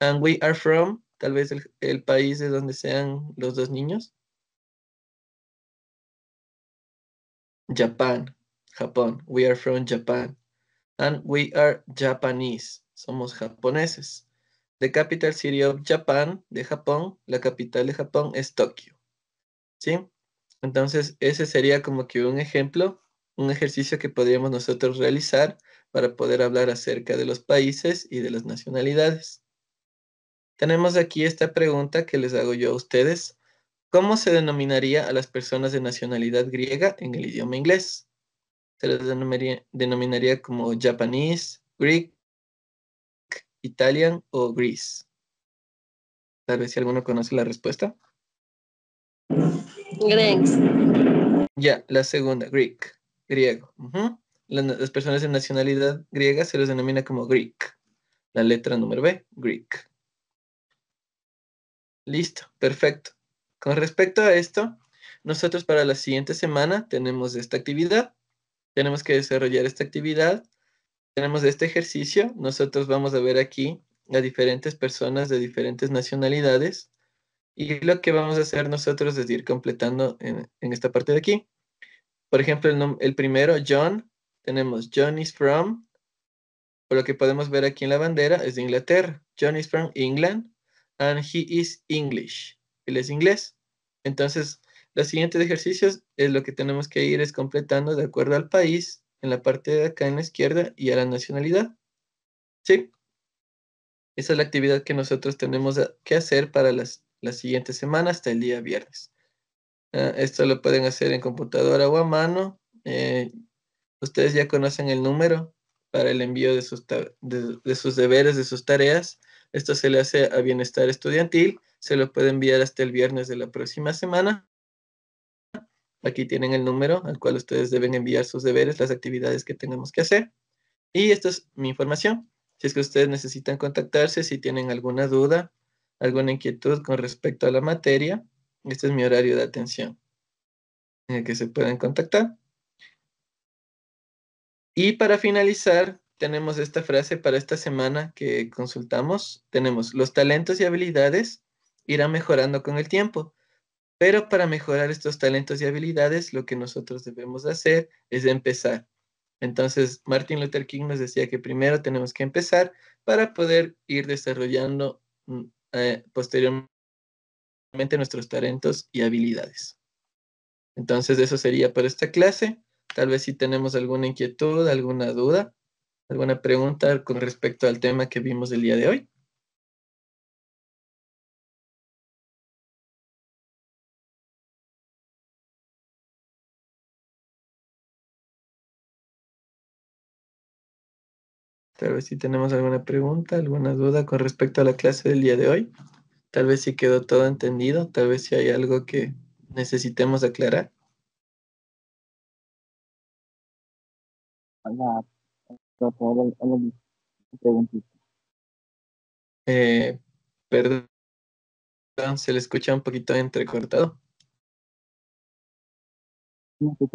And we are from, tal vez el, el país de donde sean los dos niños. Japan, Japón. We are from Japan. And we are Japanese. Somos japoneses. The capital city of Japan, de Japón, la capital de Japón es Tokio. ¿Sí? Entonces, ese sería como que un ejemplo, un ejercicio que podríamos nosotros realizar para poder hablar acerca de los países y de las nacionalidades. Tenemos aquí esta pregunta que les hago yo a ustedes. ¿Cómo se denominaría a las personas de nacionalidad griega en el idioma inglés? Se las denominaría, denominaría como Japanese, Greek, Italian o Greece? Tal vez si alguno conoce la respuesta. Greeks. Ya, la segunda, Greek, griego. las, personas de nacionalidad griega se les denomina como Greek. La letra número B, Greek. Listo, perfecto. Con respecto a esto, nosotros para la siguiente semana tenemos esta actividad. Tenemos que desarrollar esta actividad tenemos este ejercicio, nosotros vamos a ver aquí a diferentes personas de diferentes nacionalidades y lo que vamos a hacer nosotros es ir completando en, esta parte de aquí. Por ejemplo, el, el, primero, John, tenemos John is from, por lo que podemos ver aquí en la bandera, es de Inglaterra. John is from England and he is English. Él es inglés. Entonces, los siguientes ejercicios es lo que tenemos que ir es completando de acuerdo al país en la parte de acá en la izquierda y a la nacionalidad. ¿Sí? Esa es la actividad que nosotros tenemos que hacer para las, la siguiente semana hasta el día viernes. Ah, esto lo pueden hacer en computadora o a mano. Eh, ustedes ya conocen el número para el envío de sus, de sus deberes, de sus tareas. Esto se le hace a Bienestar Estudiantil. Se lo puede enviar hasta el viernes de la próxima semana. Aquí tienen el número al cual ustedes deben enviar sus deberes, las actividades que tengamos que hacer. Y esta es mi información. Si es que ustedes necesitan contactarse, si tienen alguna duda, alguna inquietud con respecto a la materia, este es mi horario de atención en el que se pueden contactar. Y para finalizar, tenemos esta frase para esta semana que consultamos. Tenemos, los talentos y habilidades irán mejorando con el tiempo. Pero para mejorar estos talentos y habilidades, lo que nosotros debemos hacer es empezar. Entonces, Martin Luther King nos decía que primero tenemos que empezar para poder ir desarrollando mm, eh, posteriormente nuestros talentos y habilidades. Entonces, eso sería para esta clase. Tal vez si tenemos alguna inquietud, alguna duda, alguna pregunta con respecto al tema que vimos el día de hoy. Tal vez si tenemos alguna pregunta, alguna duda con respecto a la clase del día de hoy. Tal vez si quedó todo entendido, tal vez si hay algo que necesitemos aclarar. Eh, perdón, se le escucha un poquito entrecortado. No se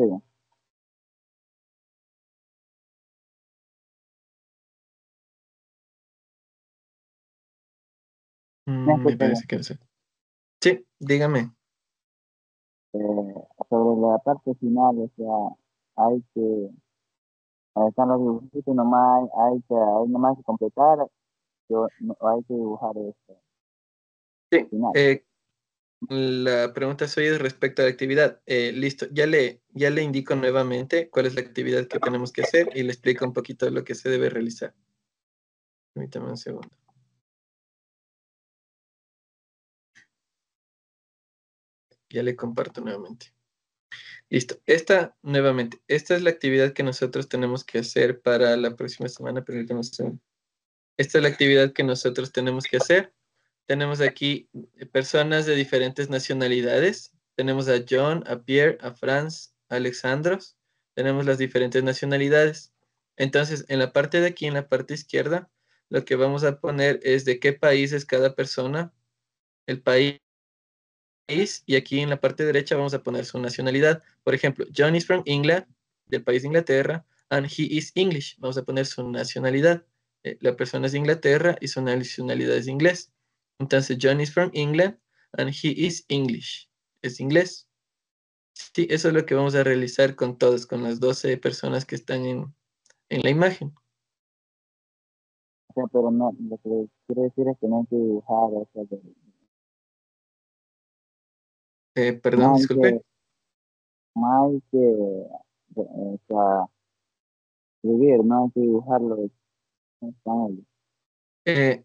Mm, parece pues, que Sí, dígame. Eh, sobre la parte final, o sea, hay que están los dibujitos nomás hay que hay que completar yo, hay que dibujar esto sí eh, la pregunta suya respecto a la actividad eh, listo ya le ya le indico nuevamente cuál es la actividad que tenemos que hacer y le explico un poquito lo que se debe realizar permítame un segundo Ya le comparto nuevamente. Listo. Esta, nuevamente, esta es la actividad que nosotros tenemos que hacer para la próxima semana. Esta es la actividad que nosotros tenemos que hacer. Tenemos aquí personas de diferentes nacionalidades. Tenemos a John, a Pierre, a Franz, a Alexandros. Tenemos las diferentes nacionalidades. Entonces, en la parte de aquí, en la parte izquierda, lo que vamos a poner es de qué país es cada persona, el país y aquí en la parte derecha vamos a poner su nacionalidad. Por ejemplo, John is from England, del país de Inglaterra, and he is English. Vamos a poner su nacionalidad. Eh, la persona es de Inglaterra y su nacionalidad es inglés. Entonces, John is from England and he is English. Es inglés. Sí, eso es lo que vamos a realizar con todos, con las 12 personas que están en, en la imagen. pero no, lo que quiero decir es que no hay que dibujar, eh, perdón, disculpe. que o sea, escribir, no hay que dibujarlo eh,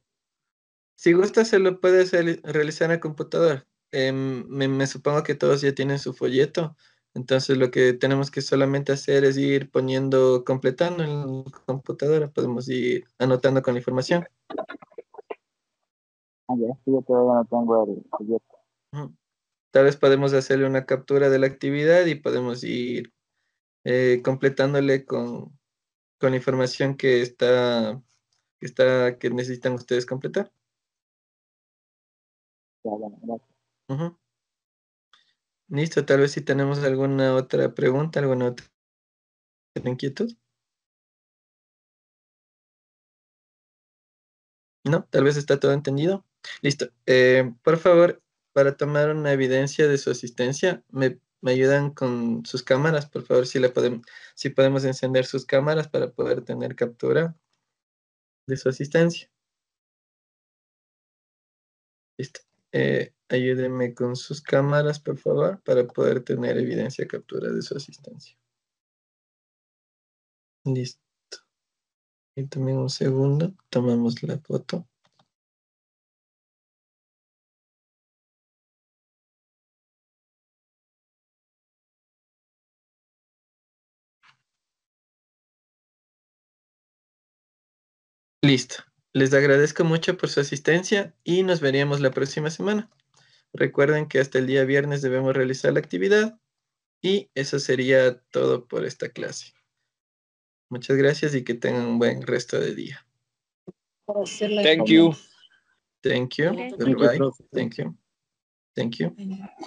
si gusta, se lo puedes realizar en el computador. Em, me, supongo que todos ya tienen su folleto. Entonces lo que tenemos que solamente hacer es ir poniendo, completando en la computadora, podemos ir anotando con la información. Ah, ya, yo todavía no tengo el folleto. Tal vez podemos hacerle una captura de la actividad y podemos ir eh, completándole con, información que está, está, que necesitan ustedes completar. Listo, tal vez si tenemos alguna otra pregunta, alguna otra inquietud. No, tal vez está todo entendido. Listo. Eh, por favor, para tomar una evidencia de su asistencia. ¿Me, ayudan con sus cámaras, por favor, si, podemos, si podemos encender sus cámaras para poder tener captura de su asistencia. Listo. Eh, ayúdenme con sus cámaras, por favor, para poder tener evidencia captura de su asistencia. Listo. Y también un segundo, tomamos la foto. Listo. Les agradezco mucho por su asistencia y nos veríamos la próxima semana. Recuerden que hasta el día viernes debemos realizar la actividad y eso sería todo por esta clase. Muchas gracias y que tengan un buen resto de día. Thank you. Thank you. Goodbye. Thank you. Thank you.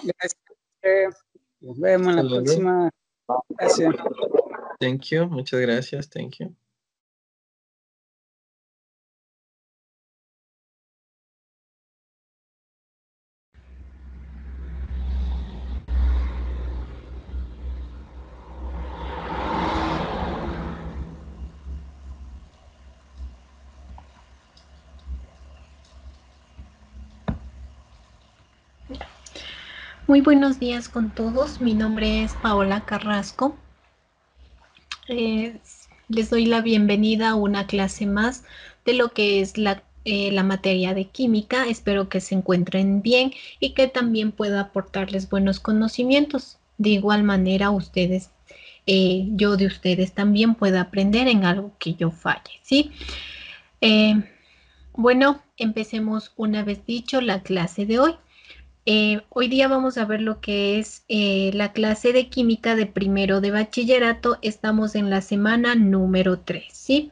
Gracias. Nos vemos la próxima. Gracias. Thank you. Muchas gracias. Thank you. Muy buenos días con todos. Mi nombre es Paola Carrasco. Eh, les doy la bienvenida a una clase más de lo que es eh, la, materia de química. Espero que se encuentren bien y que también pueda aportarles buenos conocimientos. De igual manera, ustedes, eh, yo de ustedes también pueda aprender en algo que yo falle, ¿sí? bueno, empecemos una vez dicho la clase de hoy. Eh, hoy día vamos a ver lo que es eh, la clase de química de primero de bachillerato. Estamos en la semana número 3, ¿sí?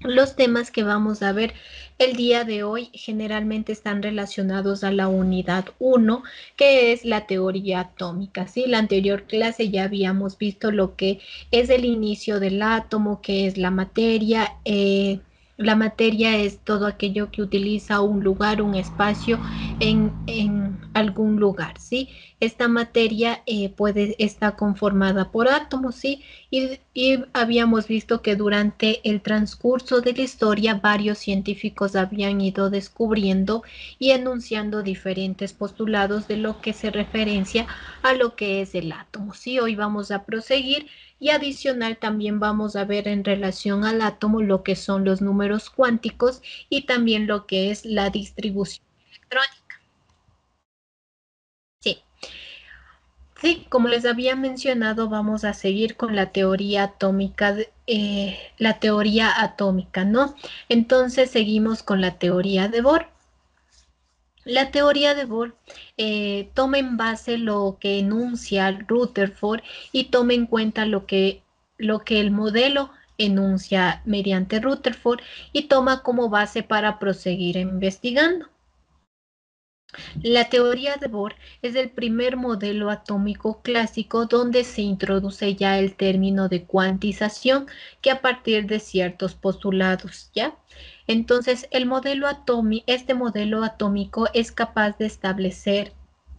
Los temas que vamos a ver el día de hoy generalmente están relacionados a la unidad 1, que es la teoría atómica. ¿sí? La anterior clase ya habíamos visto lo que es el inicio del átomo, que es la materia, eh, la materia es todo aquello que utiliza un lugar, un espacio en, en algún lugar, ¿sí? Esta materia eh, puede, estar conformada por átomos, ¿sí? Y, y habíamos visto que durante el transcurso de la historia varios científicos habían ido descubriendo y enunciando diferentes postulados de lo que se referencia a lo que es el átomo, ¿sí? Hoy vamos a proseguir y adicional también vamos a ver en relación al átomo lo que son los números cuánticos y también lo que es la distribución electrónica. Sí. Sí, como les había mencionado, vamos a seguir con la teoría atómica, eh, la teoría atómica, ¿no? Entonces seguimos con la teoría de Bohr. La teoría de Bohr eh, toma en base lo que enuncia Rutherford y toma en cuenta lo que, lo que el modelo enuncia mediante Rutherford y toma como base para proseguir investigando. La teoría de Bohr es el primer modelo atómico clásico donde se introduce ya el término de cuantización que a partir de ciertos postulados, ¿ya? Entonces, el modelo atómico, este modelo atómico es capaz de establecer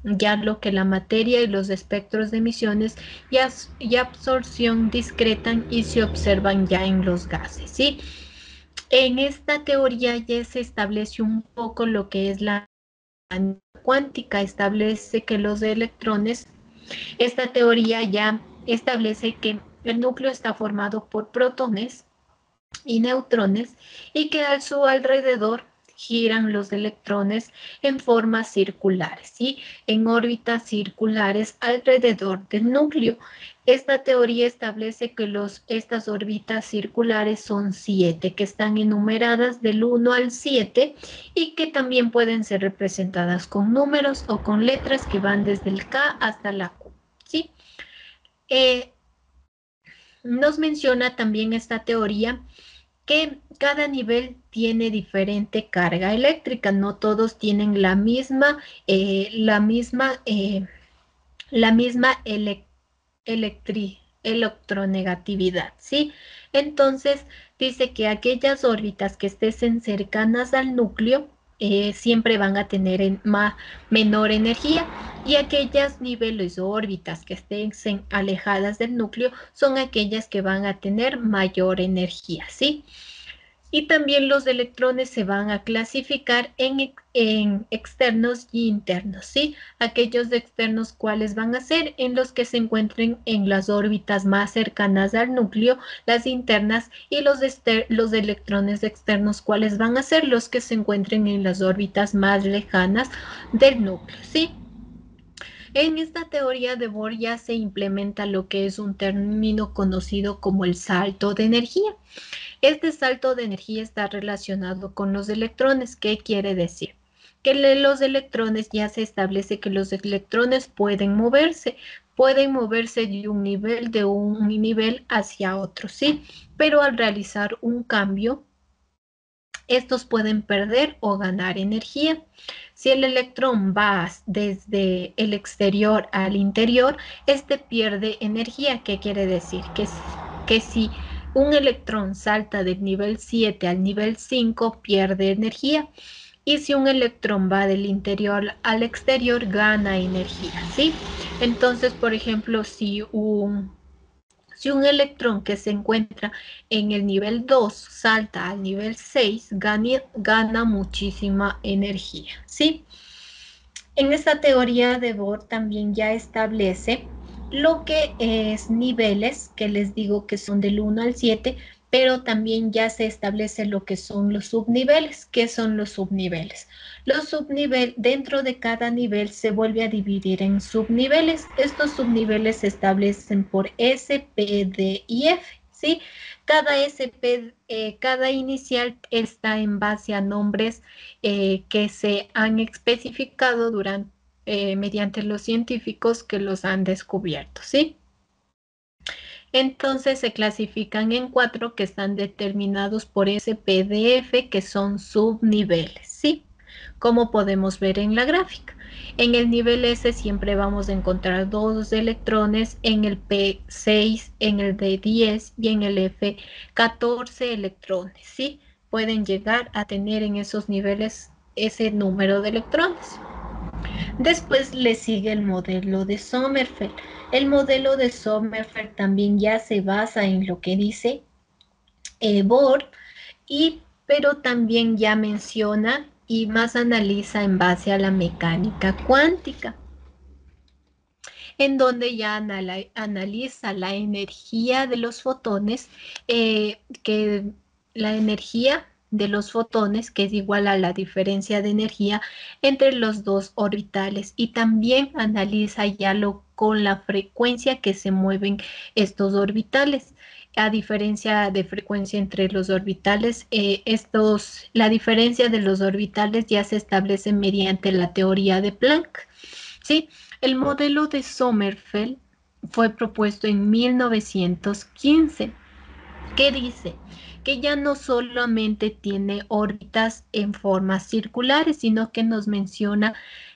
ya lo que la materia y los espectros de emisiones y, y absorción discretan y se observan ya en los gases, ¿sí? En esta teoría ya se establece un poco lo que es la cuántica establece que los electrones, esta teoría ya establece que el núcleo está formado por protones y neutrones y que al su alrededor giran los electrones en formas circulares, ¿sí? en órbitas circulares alrededor del núcleo. Esta teoría establece que los, estas órbitas circulares son siete, que están enumeradas del 1 al 7 y que también pueden ser representadas con números o con letras que van desde el K hasta la Q. ¿sí? Eh, nos menciona también esta teoría que cada nivel tiene diferente carga eléctrica, no todos tienen la misma, eh, la misma, eh, la misma electronegatividad, ¿sí? Entonces dice que aquellas órbitas que estén cercanas al núcleo eh, siempre van a tener menor energía y aquellas niveles órbitas que estén alejadas del núcleo son aquellas que van a tener mayor energía, ¿sí? sí y también los electrones se van a clasificar en, externos y internos, ¿sí? Aquellos externos cuáles van a ser en los que se encuentren en las órbitas más cercanas al núcleo, las internas y los, los electrones externos cuáles van a ser los que se encuentren en las órbitas más lejanas del núcleo, ¿sí? En esta teoría de Bohr ya se implementa lo que es un término conocido como el salto de energía. Este salto de energía está relacionado con los electrones. ¿Qué quiere decir? Que los electrones ya se establece que los electrones pueden moverse, pueden moverse de un nivel, de un nivel hacia otro, ¿sí? Pero al realizar un cambio, estos pueden perder o ganar energía. Si el electrón va desde el exterior al interior, este pierde energía. ¿Qué quiere decir? Que, que si un electrón salta del nivel 7 al nivel 5, pierde energía. Y si un electrón va del interior al exterior, gana energía, ¿sí? Entonces, por ejemplo, si un, si un electrón que se encuentra en el nivel 2 salta al nivel 6, gana, gana muchísima energía, ¿sí? En esta teoría de Bohr también ya establece lo que es niveles, que les digo que son del 1 al 7, pero también ya se establece lo que son los subniveles. ¿Qué son los subniveles? Los subniveles, dentro de cada nivel se vuelve a dividir en subniveles. Estos subniveles se establecen por S, P, D y F, ¿sí? Cada SP, eh, cada inicial está en base a nombres eh, que se han especificado durante eh, mediante los científicos que los han descubierto, ¿sí? Entonces se clasifican en cuatro que están determinados por ese PDF que son subniveles, ¿sí? Como podemos ver en la gráfica. En el nivel S siempre vamos a encontrar dos electrones, en el P6, en el D10 y en el F 14 electrones, ¿sí? Pueden llegar a tener en esos niveles ese número de electrones. Después le sigue el modelo de Sommerfeld. El modelo de Sommerfeld también ya se basa en lo que dice eh, Bohr, y, pero también ya menciona y más analiza en base a la mecánica cuántica, en donde ya analiza la energía de los fotones, eh, que la energía de los fotones, que es igual a la diferencia de energía entre los dos orbitales. Y también analiza ya lo, con la frecuencia que se mueven estos orbitales. A diferencia de frecuencia entre los orbitales, eh, estos, la diferencia de los orbitales ya se establece mediante la teoría de Planck. ¿sí? El modelo de Sommerfeld fue propuesto en 1915. ¿Qué dice? que ya no solamente tiene órbitas en formas circulares, sino que nos menciona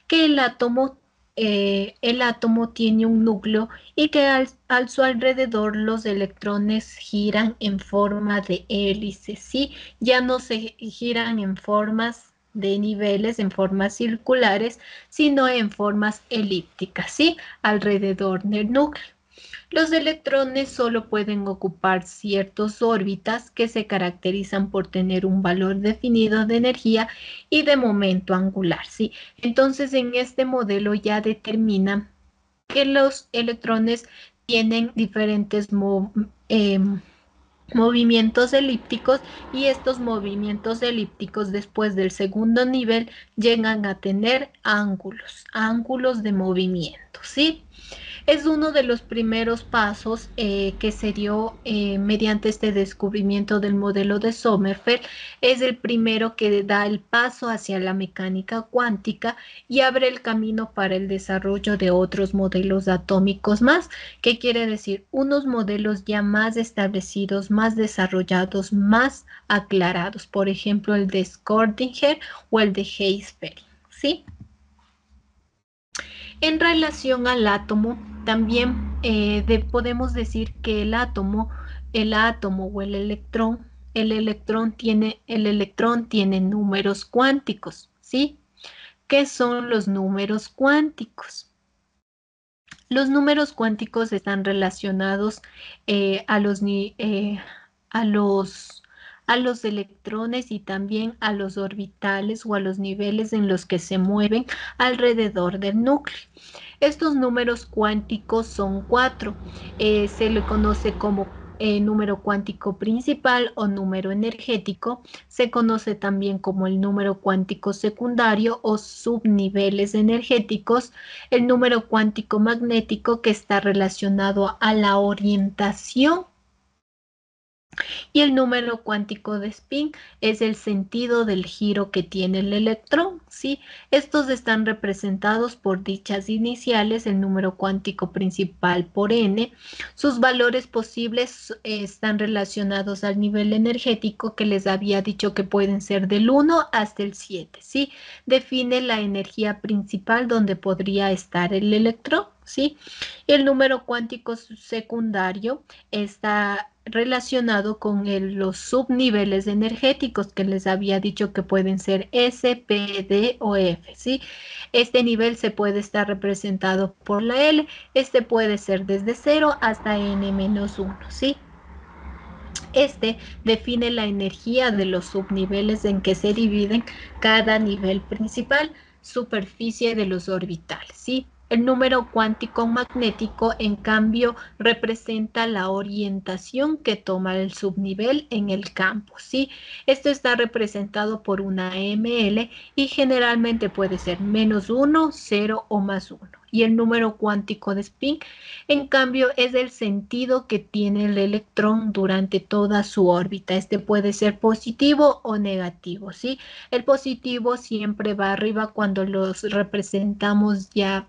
que el átomo, eh, el átomo tiene un núcleo y que al, su alrededor los electrones giran en forma de hélices, ¿sí? Ya no se giran en formas de niveles en formas circulares, sino en formas elípticas, ¿sí? Alrededor del núcleo. Los electrones solo pueden ocupar ciertas órbitas que se caracterizan por tener un valor definido de energía y de momento angular. ¿sí? Entonces, en este modelo ya determina que los electrones tienen diferentes em, movimientos elípticos y estos movimientos elípticos después del segundo nivel llegan a tener ángulos, ángulos de movimiento. Sí, Es uno de los primeros pasos eh, que se dio eh, mediante este descubrimiento del modelo de Sommerfeld. Es el primero que da el paso hacia la mecánica cuántica y abre el camino para el desarrollo de otros modelos atómicos más, que quiere decir unos modelos ya más establecidos, más desarrollados, más aclarados. Por ejemplo, el de Schrödinger o el de Heisberg. ¿Sí? En relación al átomo, también eh, podemos decir que el átomo, el átomo o el electrón, el electrón tiene, el electrón tiene números cuánticos, ¿sí? ¿Qué son los números cuánticos? Los números cuánticos están relacionados eh, a los... Eh, a los a los electrones y también a los orbitales o a los niveles en los que se mueven alrededor del núcleo. Estos números cuánticos son cuatro. Eh, se le conoce como eh, número cuántico principal o número energético. Se conoce también como el número cuántico secundario o subniveles energéticos. El número cuántico magnético que está relacionado a la orientación y el número cuántico de spin es el sentido del giro que tiene el electrón, ¿sí? Estos están representados por dichas iniciales, el número cuántico principal por n. Sus valores posibles eh, están relacionados al nivel energético que les había dicho que pueden ser del 1 hasta el 7, ¿sí? Define la energía principal donde podría estar el electrón. ¿sí? El número cuántico secundario está relacionado con los subniveles energéticos que les había dicho que pueden ser S, P, D o F, ¿sí? Este nivel se puede estar representado por la L, este puede ser desde 0 hasta N-1, ¿sí? Este define la energía de los subniveles en que se dividen cada nivel principal, superficie de los orbitales, ¿sí? El número cuántico magnético, en cambio, representa la orientación que toma el subnivel en el campo. ¿sí? Esto está representado por una ML y generalmente puede ser menos 1, 0 o más 1. Y el número cuántico de spin, en cambio, es el sentido que tiene el electrón durante toda su órbita. Este puede ser positivo o negativo. ¿sí? El positivo siempre va arriba cuando los representamos ya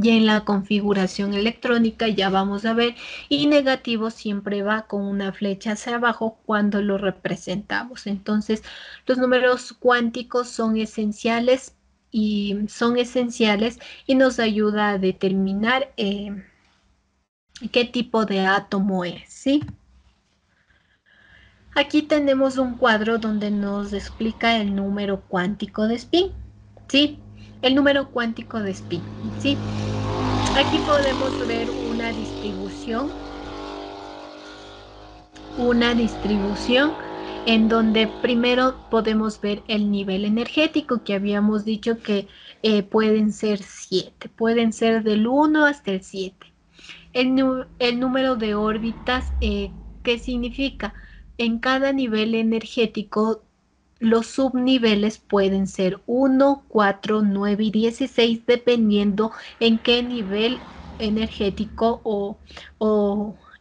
y en la configuración electrónica ya vamos a ver y negativo siempre va con una flecha hacia abajo cuando lo representamos. Entonces los números cuánticos son esenciales y son esenciales y nos ayuda a determinar eh, qué tipo de átomo es, ¿sí? Aquí tenemos un cuadro donde nos explica el número cuántico de spin, ¿sí? el número cuántico de spin. ¿sí? Aquí podemos ver una distribución, una distribución en donde primero podemos ver el nivel energético que habíamos dicho que eh, pueden ser 7, pueden ser del 1 hasta el 7. El, el, número de órbitas, eh, ¿qué significa? En cada nivel energético los subniveles pueden ser 1, 4, 9 y 16 dependiendo en qué nivel energético o,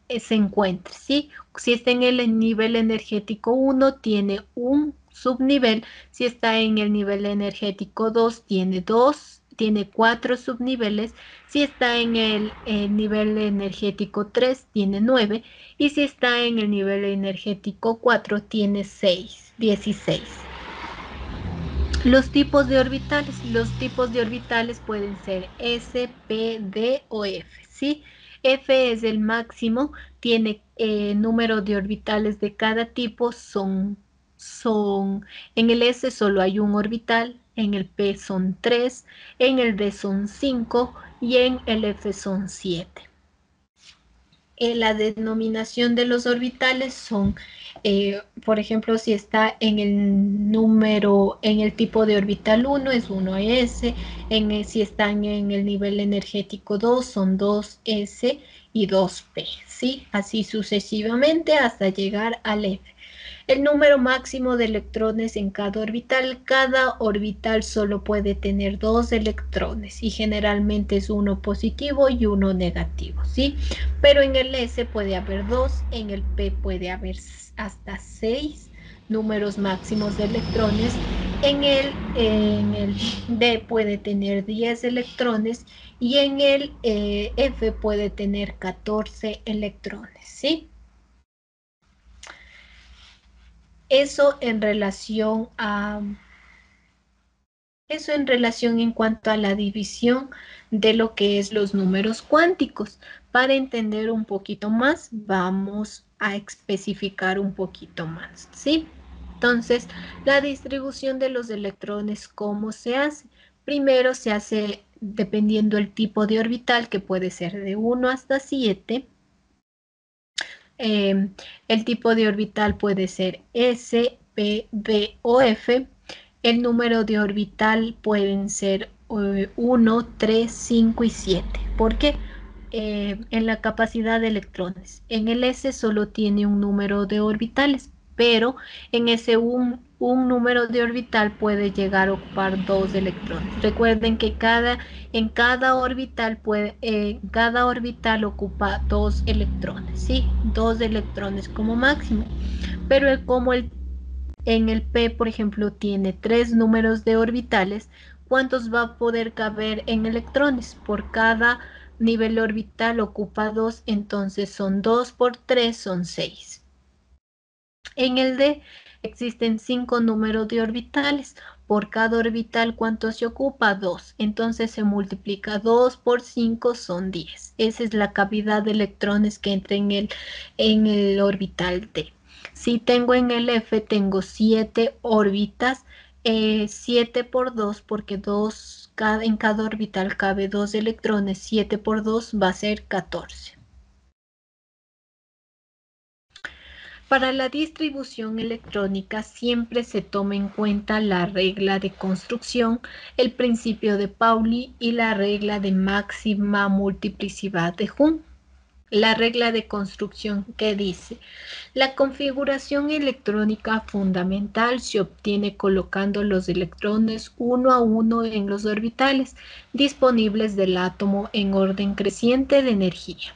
eh, se encuentre. ¿sí? Si está en el nivel energético 1, tiene un subnivel. Si está en el nivel energético 2, tiene 2, tiene 4 subniveles. Si está en el eh, nivel energético 3, tiene 9. Y si está en el nivel energético 4, tiene 6. 16. Los tipos de orbitales. Los tipos de orbitales pueden ser S, P, D o F. ¿sí? F es el máximo, tiene eh, número de orbitales de cada tipo, son, son, en el S solo hay un orbital, en el P son 3, en el D son 5 y en el F son 7. Eh, la denominación de los orbitales son, eh, por ejemplo, si está en el número, en el tipo de orbital 1 es 1s, en si están en el nivel energético 2 son 2s y 2p, ¿sí? Así sucesivamente hasta llegar al f el número máximo de electrones en cada orbital. Cada orbital solo puede tener dos electrones y generalmente es uno positivo y uno negativo, ¿sí? Pero en el S puede haber dos, en el P puede haber hasta seis números máximos de electrones. En el, en el D puede tener 10 electrones y en el eh, F puede tener 14 electrones, ¿sí? Eso en relación a... Eso en relación en cuanto a la división de lo que es los números cuánticos. Para entender un poquito más, vamos a especificar un poquito más, ¿sí? Entonces, la distribución de los electrones, ¿cómo se hace? Primero se hace dependiendo el tipo de orbital, que puede ser de 1 hasta 7, Em, el tipo de orbital puede ser S, P, B o F. El número de orbital pueden ser 1, 3, 5 y 7. ¿Por qué? Em, en la capacidad de electrones. En el S solo tiene un número de orbitales, pero en S1 un número de orbital puede llegar a ocupar dos electrones. Recuerden que cada, en cada orbital puede, eh, cada orbital ocupa dos electrones, ¿sí? Dos electrones como máximo. Pero como el, en el P, por ejemplo, tiene tres números de orbitales, ¿cuántos va a poder caber en electrones? Por cada nivel orbital ocupa dos, entonces son dos por tres, son seis. En el D existen cinco números de orbitales. Por cada orbital, ¿cuánto se ocupa? 2. Entonces se multiplica 2 por 5 son 10. Esa es la cavidad de electrones que entra en el, en el orbital T. Si tengo en el F, tengo 7 órbitas. 7 eh, por 2, porque dos cada, en cada orbital cabe 2 electrones. 7 por 2 va a ser 14. Para la distribución electrónica siempre se toma en cuenta la regla de construcción, el principio de Pauli y la regla de máxima multiplicidad de Hund. La regla de construcción que dice, la configuración electrónica fundamental se obtiene colocando los electrones uno a uno en los orbitales disponibles del átomo en orden creciente de energía.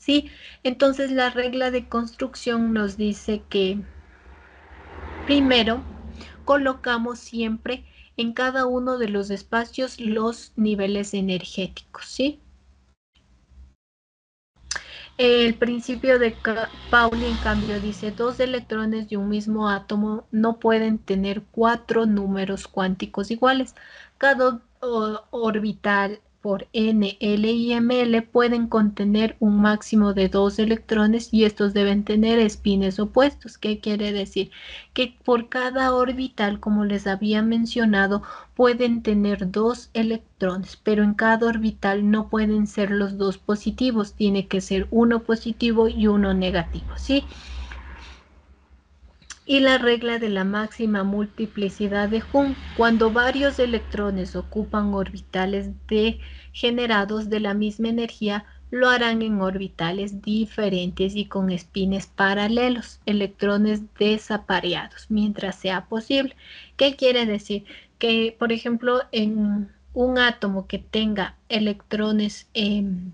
¿sí? Entonces la regla de construcción nos dice que primero colocamos siempre en cada uno de los espacios los niveles energéticos, ¿sí? El principio de Pauli, en cambio, dice dos electrones de un mismo átomo no pueden tener cuatro números cuánticos iguales. Cada orbital por N, L y ML pueden contener un máximo de dos electrones y estos deben tener espines opuestos. ¿Qué quiere decir? Que por cada orbital, como les había mencionado, pueden tener dos electrones, pero en cada orbital no pueden ser los dos positivos, tiene que ser uno positivo y uno negativo, ¿sí? sí y la regla de la máxima multiplicidad de Hund cuando varios electrones ocupan orbitales de generados de la misma energía lo harán en orbitales diferentes y con espines paralelos, electrones desapareados, mientras sea posible. ¿Qué quiere decir? Que, por ejemplo, en un átomo que tenga electrones, em,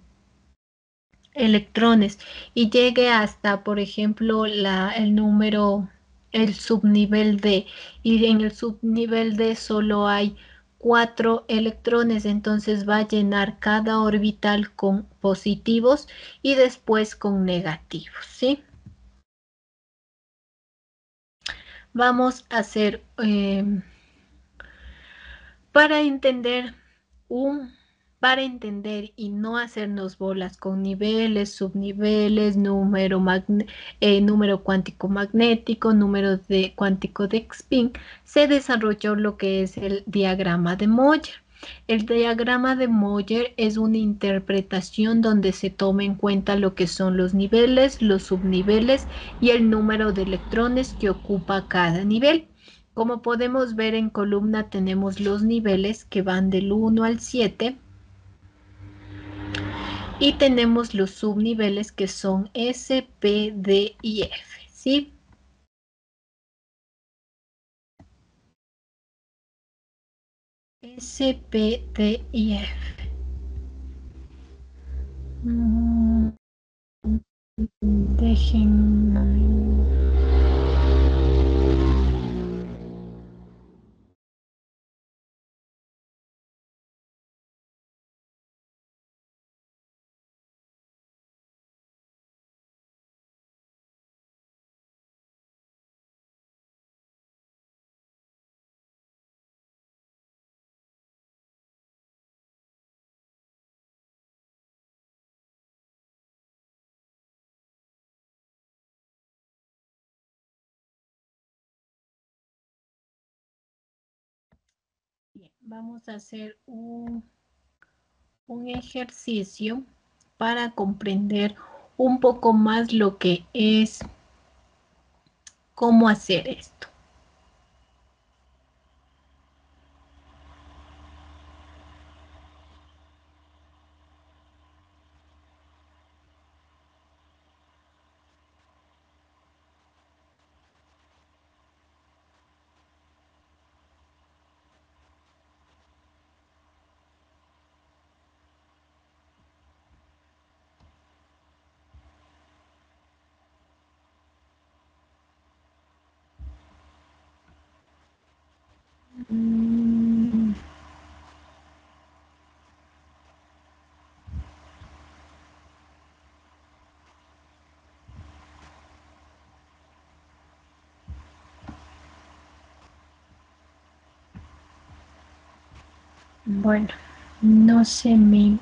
electrones y llegue hasta, por ejemplo, la, el número el subnivel D y en el subnivel D solo hay cuatro electrones, entonces va a llenar cada orbital con positivos y después con negativos, ¿sí? Vamos a hacer, eh, para entender un para entender y no hacernos bolas con niveles, subniveles, número, eh, número cuántico magnético, número de cuántico de spin, se desarrolló lo que es el diagrama de Moyer. El diagrama de Moyer es una interpretación donde se toma en cuenta lo que son los niveles, los subniveles y el número de electrones que ocupa cada nivel. Como podemos ver en columna tenemos los niveles que van del 1 al 7 y tenemos los subniveles que son S, P, D y F, ¿sí? S, P, D y F. Mm, Dejen... vamos a hacer un ejercicio para comprender un poco más lo que es cómo hacer esto. bueno, no se me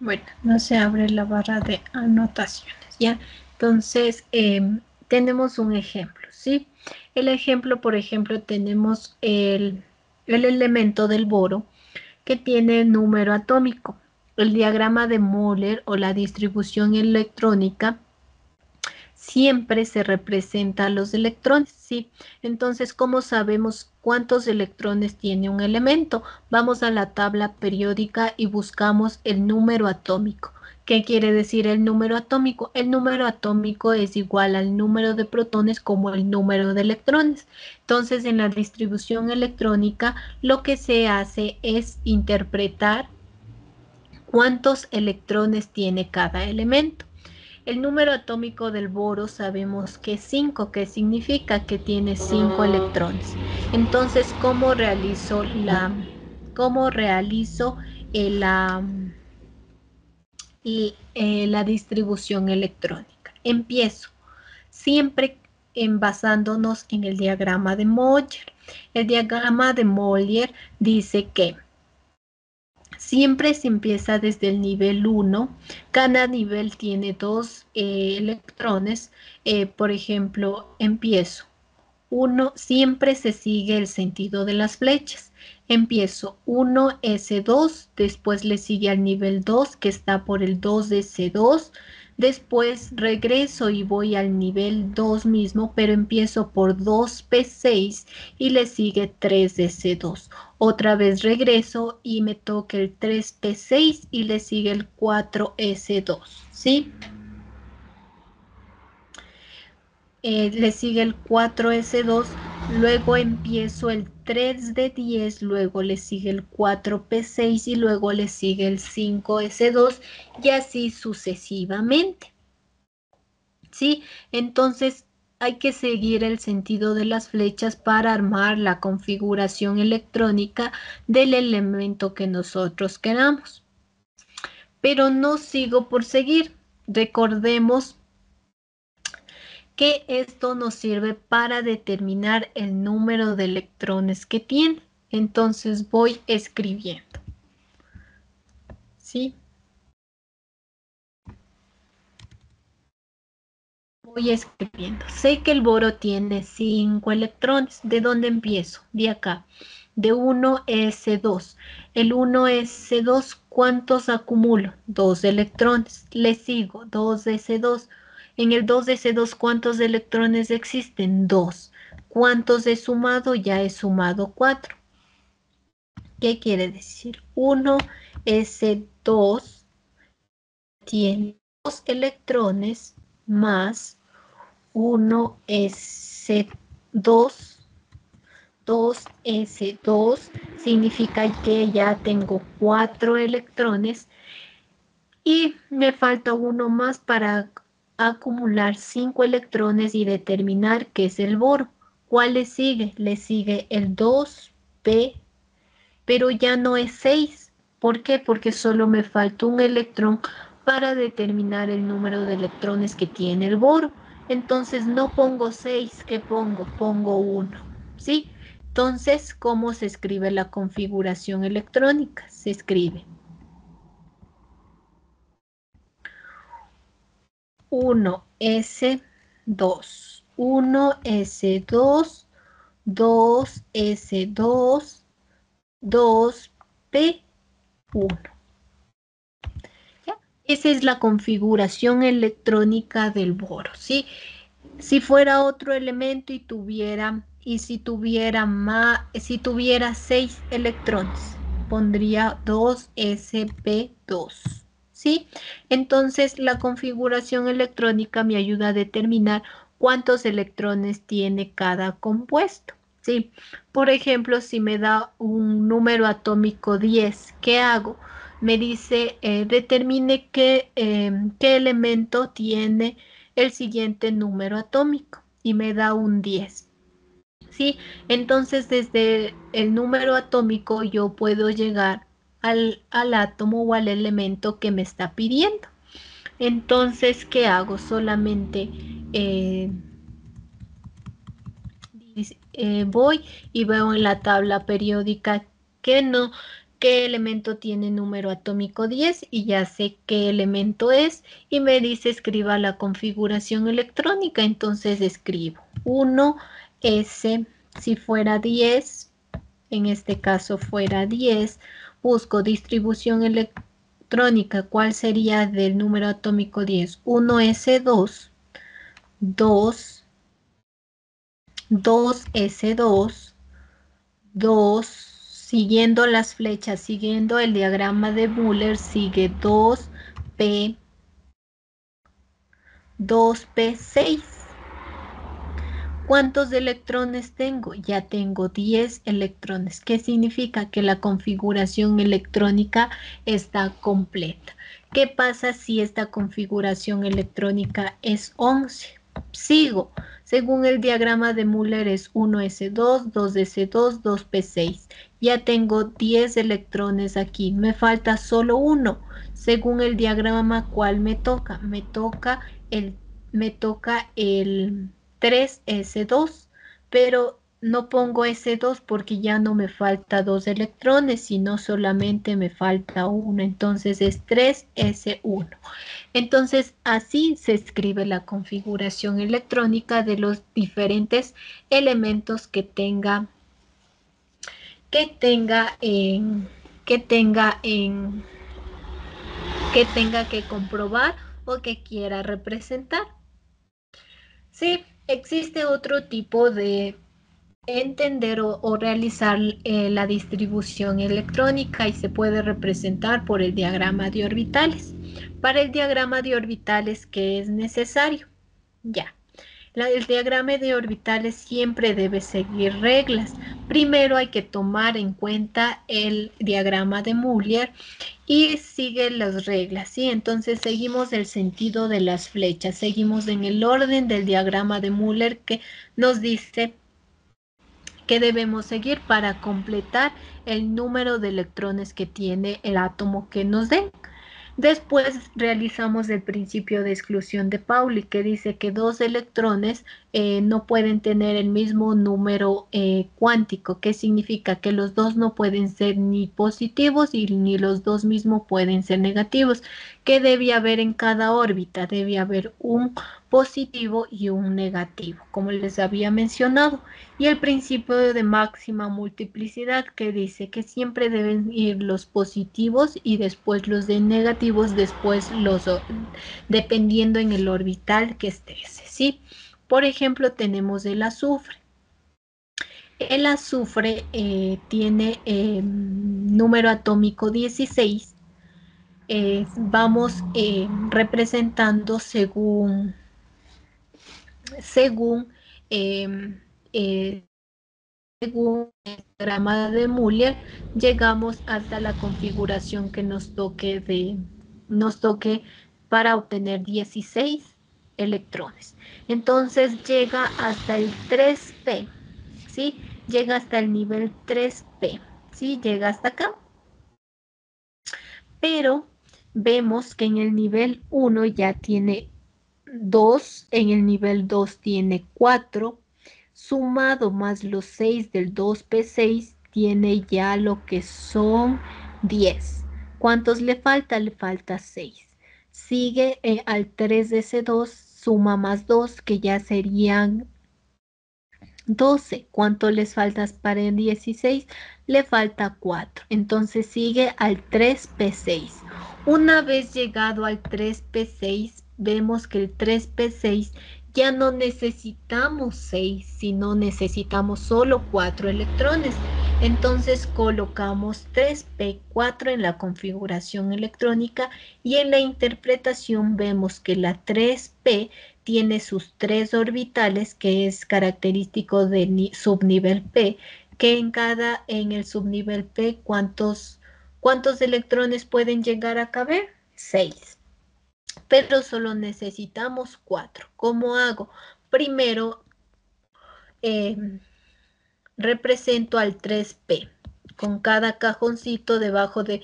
Bueno, no se abre la barra de anotaciones. Ya entonces, em, tenemos un ejemplo, ¿sí? El ejemplo, por ejemplo, tenemos el, elemento del boro que tiene número atómico. El diagrama de Moller o la distribución electrónica siempre se representa los electrones, ¿sí? Entonces, ¿cómo sabemos cuántos electrones tiene un elemento? Vamos a la tabla periódica y buscamos el número atómico. ¿Qué quiere decir el número atómico? El número atómico es igual al número de protones como el número de electrones. Entonces, en la distribución electrónica, lo que se hace es interpretar cuántos electrones tiene cada elemento. El número atómico del boro sabemos que es 5, que significa que tiene 5 electrones. Entonces, ¿cómo realizo la cómo realizo el, eh, la distribución electrónica. Empiezo siempre basándonos en el diagrama de Moller. El diagrama de Moller dice que siempre se empieza desde el nivel 1. Cada nivel tiene dos eh, electrones. Eh, por ejemplo, empiezo. Uno, siempre se sigue el sentido de las flechas empiezo 1S2, después le sigue al nivel 2 que está por el 2S2, después regreso y voy al nivel 2 mismo, pero empiezo por 2P6 y le sigue 3S2. Otra vez regreso y me toca el 3P6 y le sigue el 4S2, ¿sí? Eh, le sigue el 4S2, luego empiezo el 3 d 10, luego le sigue el 4P6 y luego le sigue el 5S2 y así sucesivamente. ¿Sí? Entonces hay que seguir el sentido de las flechas para armar la configuración electrónica del elemento que nosotros queramos. Pero no sigo por seguir. Recordemos que esto nos sirve para determinar el número de electrones que tiene. Entonces voy escribiendo. ¿Sí? Voy escribiendo. Sé que el boro tiene 5 electrones. ¿De dónde empiezo? De acá. De 1 S2. El 1 S2, ¿cuántos acumulo? 2 electrones. Le sigo. 2 S2. En el 2 de 2, ¿cuántos electrones existen? Dos. ¿Cuántos he sumado? Ya he sumado 4. ¿Qué quiere decir? 1, s 2 tiene dos electrones más 1, s 2 2s2 significa que ya tengo cuatro electrones y me falta uno más para acumular 5 electrones y determinar qué es el boro. ¿Cuál le sigue? Le sigue el 2p, pero ya no es 6. ¿Por qué? Porque solo me falta un electrón para determinar el número de electrones que tiene el boro. Entonces no pongo 6, ¿qué pongo? Pongo 1. ¿Sí? Entonces, ¿cómo se escribe la configuración electrónica? Se escribe 1S2, 1S2, 2S2, 2P1. 1 Esa es la configuración electrónica del boro, Si fuera otro elemento y tuviera y si tuviera más, si tuviera 6 electrones, pondría 2sp2. ¿sí? Entonces la configuración electrónica me ayuda a determinar cuántos electrones tiene cada compuesto, ¿sí? Por ejemplo, si me da un número atómico 10, ¿qué hago? Me dice, eh, determine qué, eh, qué elemento tiene el siguiente número atómico y me da un 10. ¿Sí? Entonces desde el número atómico yo puedo llegar al, átomo o al elemento que me está pidiendo. Entonces, ¿qué hago? Solamente eh, eh, voy y veo en la tabla periódica que no, qué elemento tiene número atómico 10 y ya sé qué elemento es y me dice escriba la configuración electrónica, entonces escribo 1S si fuera 10, en este caso fuera 10, busco distribución electrónica, ¿cuál sería del número atómico 10? 1s2, 2, 2s2, 2, siguiendo las flechas, siguiendo el diagrama de Buller, sigue 2p, 2p6. ¿Cuántos electrones tengo? Ya tengo 10 electrones. ¿Qué significa? Que la configuración electrónica está completa. ¿Qué pasa si esta configuración electrónica es 11? Sigo. Según el diagrama de Müller es 1S2, 2S2, 2P6. Ya tengo 10 electrones aquí. Me falta solo uno. Según el diagrama, ¿cuál me toca? Me toca el... Me toca el 3s2, pero no pongo S2 porque ya no me falta dos electrones, sino solamente me falta uno. Entonces es 3S1. Entonces así se escribe la configuración electrónica de los diferentes elementos que tenga, que tenga en, que tenga en, que tenga que comprobar o que quiera representar. Sí existe otro tipo de entender o, realizar eh, la distribución electrónica y se puede representar por el diagrama de orbitales. Para el diagrama de orbitales, que es necesario? Ya el diagrama de orbitales siempre debe seguir reglas. Primero hay que tomar en cuenta el diagrama de Muller y sigue las reglas, ¿sí? Entonces seguimos el sentido de las flechas, seguimos en el orden del diagrama de Muller que nos dice que debemos seguir para completar el número de electrones que tiene el átomo que nos den. Después realizamos el principio de exclusión de Pauli, que dice que dos electrones eh, no pueden tener el mismo número eh, cuántico, que significa que los dos no pueden ser ni positivos y ni los dos mismos pueden ser negativos. ¿Qué debe haber en cada órbita? Debe haber un positivo y un negativo, como les había mencionado. Y el principio de máxima multiplicidad que dice que siempre deben ir los positivos y después los de negativos, después los dependiendo en el orbital que estés, ¿sí? Por ejemplo, tenemos el azufre. El azufre eh, tiene em, número atómico 16. Eh, vamos eh, representando según, según, em, según el grama de Muller, llegamos hasta la configuración que nos toque, de, nos toque para obtener 16 electrones. Entonces llega hasta el 3P, ¿sí? Llega hasta el nivel 3P, ¿sí? Llega hasta acá. Pero vemos que en el nivel 1 ya tiene 2, en el nivel 2 tiene 4, sumado más los 6 del 2P6 tiene ya lo que son 10. ¿Cuántos le falta? Le falta 6. Sigue eh, al 3 de ese 2 suma más 2, que ya serían 12. ¿Cuánto les falta para el 16? Le falta 4. Entonces sigue al 3P6. Una vez llegado al 3P6, vemos que el 3P6 ya no necesitamos 6, sino necesitamos solo 4 electrones. Entonces colocamos 3P4 en la configuración electrónica y en la interpretación vemos que la 3P tiene sus tres orbitales que es característico del subnivel P, que en cada, en el subnivel P, ¿cuántos, cuántos electrones pueden llegar a caber? 6. Pero solo necesitamos 4. ¿Cómo hago? Primero, eh, represento al 3P. Con cada cajoncito debajo de,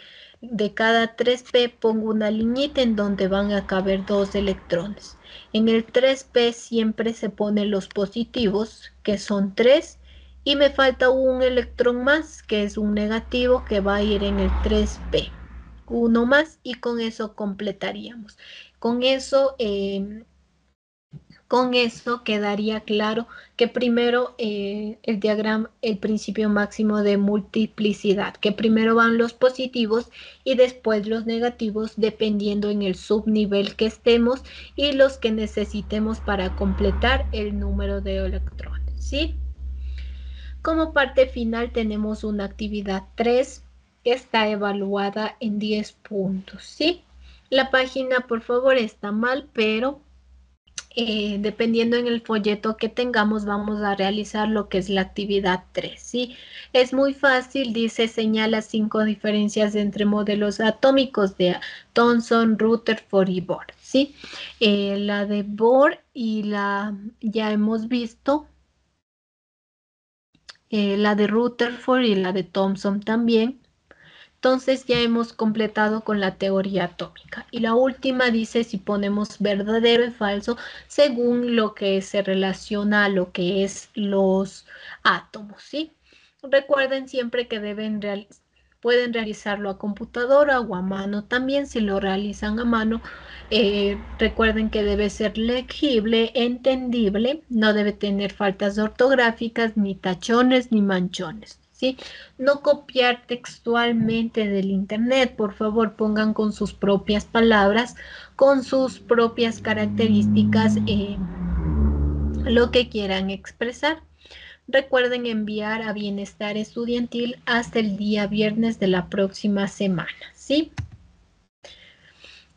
cada 3P pongo una liñita en donde van a caber dos electrones. En el 3P siempre se ponen los positivos, que son 3, y me falta un electrón más, que es un negativo, que va a ir en el 3P. Uno más y con eso completaríamos. Con eso eh, con eso quedaría claro que primero eh, el diagrama, el principio máximo de multiplicidad, que primero van los positivos y después los negativos dependiendo en el subnivel que estemos y los que necesitemos para completar el número de electrones, ¿sí? Como parte final tenemos una actividad 3 que está evaluada en 10 puntos, ¿sí? La página, por favor, está mal, pero eh, dependiendo en el folleto que tengamos, vamos a realizar lo que es la actividad 3. ¿sí? Es muy fácil, dice, señala cinco diferencias entre modelos atómicos de Thomson, Rutherford y Bohr. ¿sí? Eh, la de Bohr y la ya hemos visto. Eh, la de Rutherford y la de Thomson también. Entonces ya hemos completado con la teoría atómica. Y la última dice si ponemos verdadero y falso según lo que se relaciona a lo que es los átomos, Recuerden siempre que deben pueden realizarlo a computadora o a mano también. Si lo realizan a mano, eh, recuerden que debe ser legible, entendible, no debe tener faltas ortográficas, ni tachones, ni manchones. No copiar textualmente del Internet, por favor pongan con sus propias palabras, con sus propias características eh, lo que quieran expresar. Recuerden enviar a Bienestar Estudiantil hasta el día viernes de la próxima semana, ¿sí?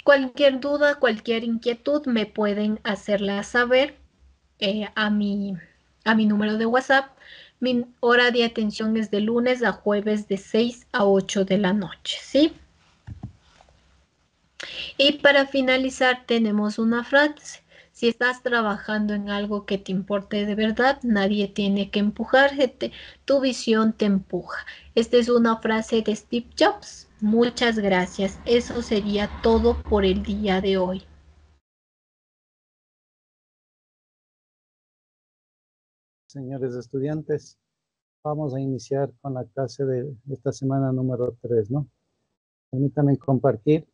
Cualquier duda, cualquier inquietud me pueden hacerla saber eh, a, mi, a mi número de WhatsApp mi hora de atención es de lunes a jueves de 6 a 8 de la noche, ¿sí? Y para finalizar tenemos una frase. Si estás trabajando en algo que te importe de verdad, nadie tiene que empujarte, tu visión te empuja. Esta es una frase de Steve Jobs. Muchas gracias. Eso sería todo por el día de hoy. señores estudiantes. Vamos a iniciar con la clase de esta semana número 3, ¿no? compartir.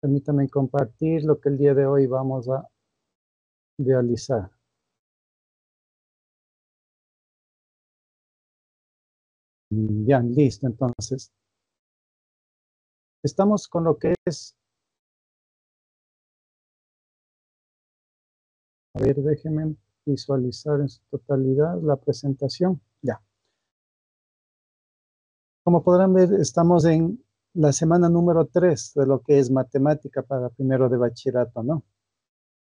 Permítame compartir lo que el día de hoy vamos a realizar. Ya, listo, entonces. Estamos con lo que es A ver, déjenme visualizar en su totalidad la presentación. Ya. Como podrán ver, estamos en la semana número 3 de lo que es matemática para primero de bachillerato, ¿no?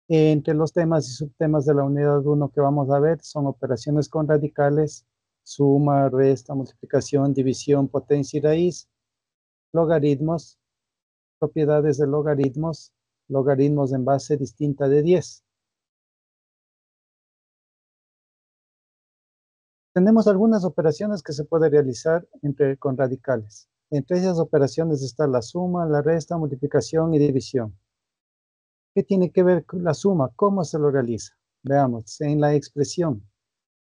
Entre los temas y subtemas de la unidad 1 que vamos a ver son operaciones con radicales, suma, resta, multiplicación, división, potencia y raíz, logaritmos, propiedades de logaritmos, logaritmos en base distinta de 10, Tenemos algunas operaciones que se puede realizar entre, con radicales. Entre esas operaciones está la suma, la resta, multiplicación y división. ¿Qué tiene que ver la suma? ¿Cómo se lo realiza? Veamos, en la expresión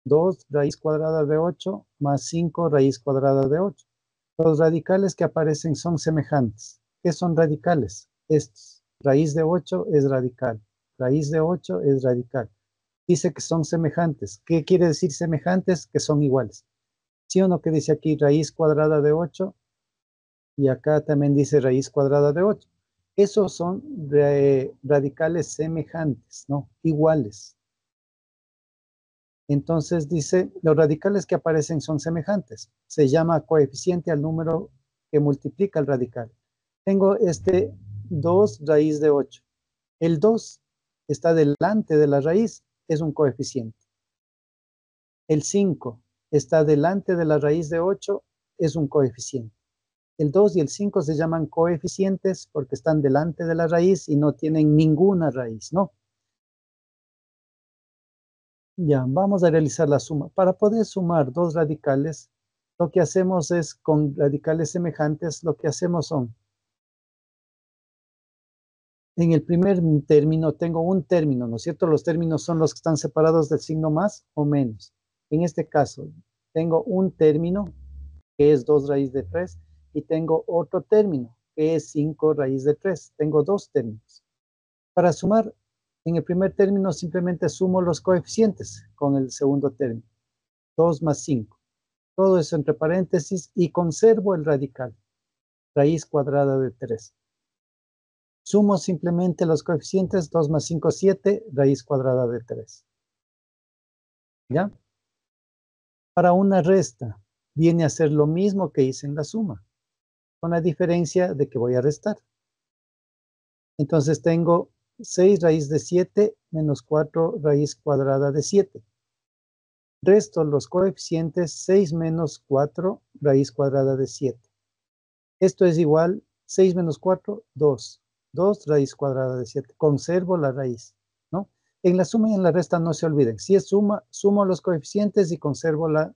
2 raíz cuadrada de 8 más 5 raíz cuadrada de 8. Los radicales que aparecen son semejantes. ¿Qué son radicales? Estos. Raíz de 8 es radical. Raíz de 8 es radical dice que son semejantes. ¿Qué quiere decir semejantes? Que son iguales. Si o no? Que dice aquí raíz cuadrada de 8 y acá también dice raíz cuadrada de 8. Esos son radicales semejantes, ¿no? Iguales. Entonces dice, los radicales que aparecen son semejantes. Se llama coeficiente al número que multiplica el radical. Tengo este 2 raíz de 8. El 2 está delante de la raíz es un coeficiente. El 5 está delante de la raíz de 8, es un coeficiente. El 2 y el 5 se llaman coeficientes porque están delante de la raíz y no tienen ninguna raíz, ¿no? Ya, vamos a realizar la suma. Para poder sumar dos radicales, lo que hacemos es, con radicales semejantes, lo que hacemos son en el primer término tengo un término, ¿no es cierto? Los términos son los que están separados del signo más o menos. En este caso, tengo un término que es 2 raíz de 3 y tengo otro término que es 5 raíz de 3. Tengo dos términos. Para sumar, en el primer término simplemente sumo los coeficientes con el segundo término. 2 más 5. Todo eso entre paréntesis y conservo el radical. Raíz cuadrada de 3. Sumo simplemente los coeficientes 2 más 5, 7, raíz cuadrada de 3. ¿Ya? Para una resta viene a ser lo mismo que hice en la suma, con la diferencia de que voy a restar. Entonces tengo 6 raíz de 7 menos 4 raíz cuadrada de 7. Resto los coeficientes 6 menos 4 raíz cuadrada de 7. Esto es igual 6 menos 4, 2. 2 raíz cuadrada de 7. Conservo la raíz, ¿no? En la suma y en la resta no se olviden. Si es suma, sumo los coeficientes y conservo la,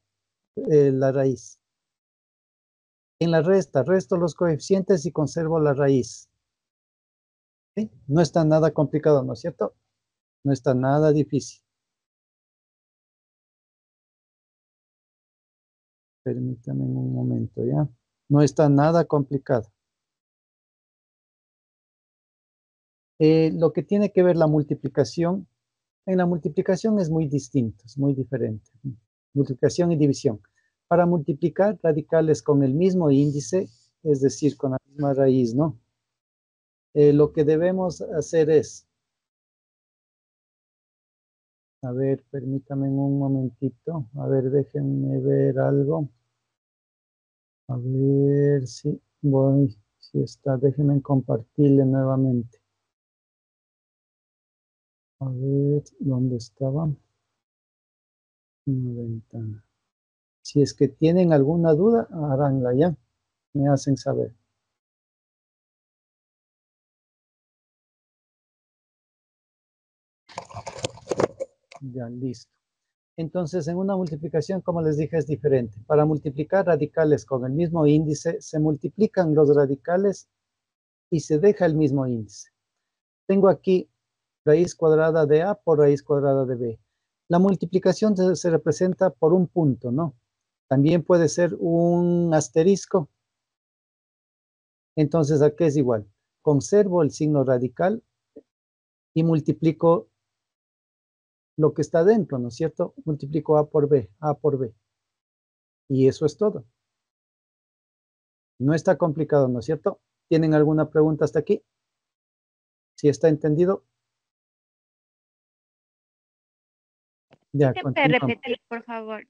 eh, la raíz. En la resta, resto los coeficientes y conservo la raíz. No está nada complicado, ¿no es cierto? No está nada difícil. Permítanme un momento, ¿ya? No está nada complicado. Eh, lo que tiene que ver la multiplicación, en la multiplicación es muy distinto, es muy diferente. Multiplicación y división. Para multiplicar radicales con el mismo índice, es decir, con la misma raíz, ¿no? Eh, lo que debemos hacer es, a ver, permítanme un momentito, a ver, déjenme ver algo. A ver si voy, si está, déjenme compartirle nuevamente. A ver, ¿dónde estaba? Una ventana. Si es que tienen alguna duda, haránla ya. Me hacen saber. Ya, listo. Entonces, en una multiplicación, como les dije, es diferente. Para multiplicar radicales con el mismo índice, se multiplican los radicales y se deja el mismo índice. Tengo aquí raíz cuadrada de A por raíz cuadrada de B. La multiplicación se, representa por un punto, ¿no? También puede ser un asterisco. Entonces, ¿a qué es igual? Conservo el signo radical y multiplico lo que está dentro, ¿no es cierto? Multiplico A por B, A por B. Y eso es todo. No está complicado, ¿no es cierto? ¿Tienen alguna pregunta hasta aquí? Si está entendido, Ya, repítelo, por favor.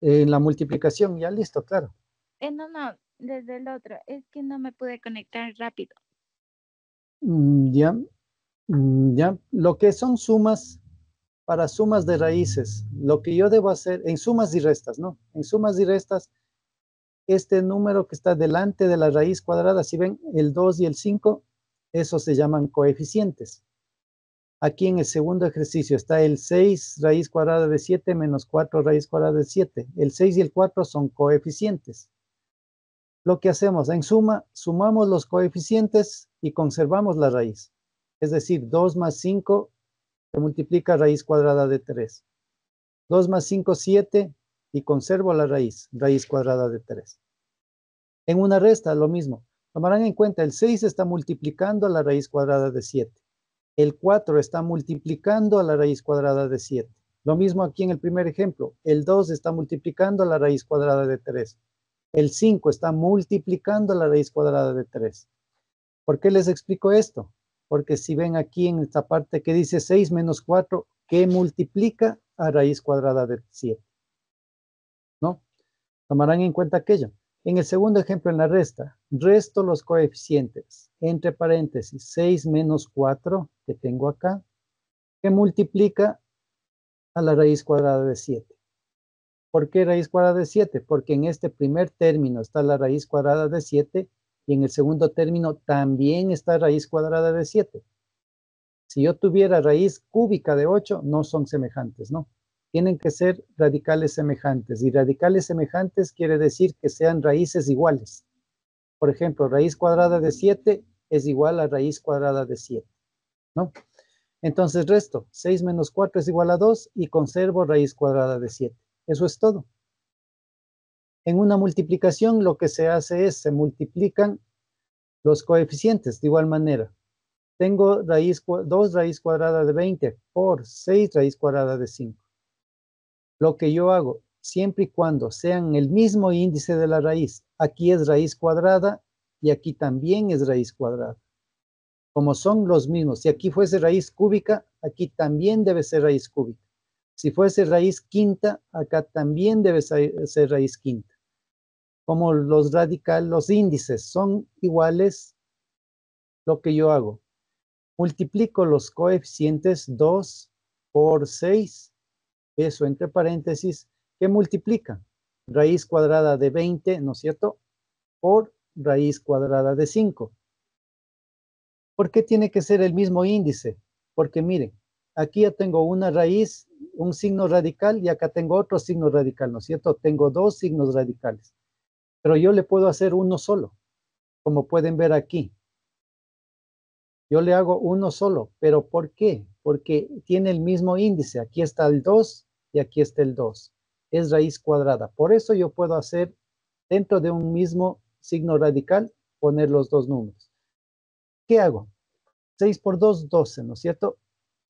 En la multiplicación, ya listo, claro. Eh, no, no, desde el otro. Es que no me pude conectar rápido. Mm, ya, mm, ya. Lo que son sumas, para sumas de raíces, lo que yo debo hacer en sumas y restas, ¿no? En sumas y restas, este número que está delante de la raíz cuadrada, si ven el 2 y el 5, esos se llaman coeficientes. Aquí en el segundo ejercicio está el 6 raíz cuadrada de 7 menos 4 raíz cuadrada de 7. El 6 y el 4 son coeficientes. Lo que hacemos, en suma, sumamos los coeficientes y conservamos la raíz. Es decir, 2 más 5 se multiplica raíz cuadrada de 3. 2 más 5, 7 y conservo la raíz, raíz cuadrada de 3. En una resta, lo mismo. Tomarán en cuenta, el 6 está multiplicando la raíz cuadrada de 7 el 4 está multiplicando a la raíz cuadrada de 7. Lo mismo aquí en el primer ejemplo, el 2 está multiplicando a la raíz cuadrada de 3. El 5 está multiplicando a la raíz cuadrada de 3. ¿Por qué les explico esto? Porque si ven aquí en esta parte que dice 6 menos 4, ¿qué multiplica a raíz cuadrada de 7. ¿No? Tomarán en cuenta aquello. En el segundo ejemplo, en la resta, resto los coeficientes, entre paréntesis, 6 menos 4, que tengo acá, que multiplica a la raíz cuadrada de 7. ¿Por qué raíz cuadrada de 7? Porque en este primer término está la raíz cuadrada de 7 y en el segundo término también está raíz cuadrada de 7. Si yo tuviera raíz cúbica de 8, no son semejantes, ¿no? tienen que ser radicales semejantes. Y radicales semejantes quiere decir que sean raíces iguales. Por ejemplo, raíz cuadrada de 7 es igual a raíz cuadrada de 7, ¿no? Entonces resto, 6 menos 4 es igual a 2 y conservo raíz cuadrada de 7. Eso es todo. En una multiplicación lo que se hace es, se multiplican los coeficientes de igual manera. Tengo raíz, 2 raíz cuadrada de 20 por 6 raíz cuadrada de 5 lo que yo hago, siempre y cuando sean el mismo índice de la raíz. Aquí es raíz cuadrada y aquí también es raíz cuadrada. Como son los mismos, si aquí fuese raíz cúbica, aquí también debe ser raíz cúbica. Si fuese raíz quinta, acá también debe ser raíz quinta. Como los radicales, los índices son iguales, lo que yo hago. Multiplico los coeficientes 2 por 6 eso entre paréntesis, que multiplica raíz cuadrada de 20, ¿no es cierto?, por raíz cuadrada de 5. ¿Por qué tiene que ser el mismo índice? Porque miren, aquí ya tengo una raíz, un signo radical, y acá tengo otro signo radical, ¿no es cierto? Tengo dos signos radicales, pero yo le puedo hacer uno solo, como pueden ver aquí. Yo le hago uno solo, pero ¿por qué? Porque tiene el mismo índice. Aquí está el 2 y aquí está el 2. Es raíz cuadrada. Por eso yo puedo hacer dentro de un mismo signo radical, poner los dos números. ¿Qué hago? 6 por 2, 12, ¿no es cierto?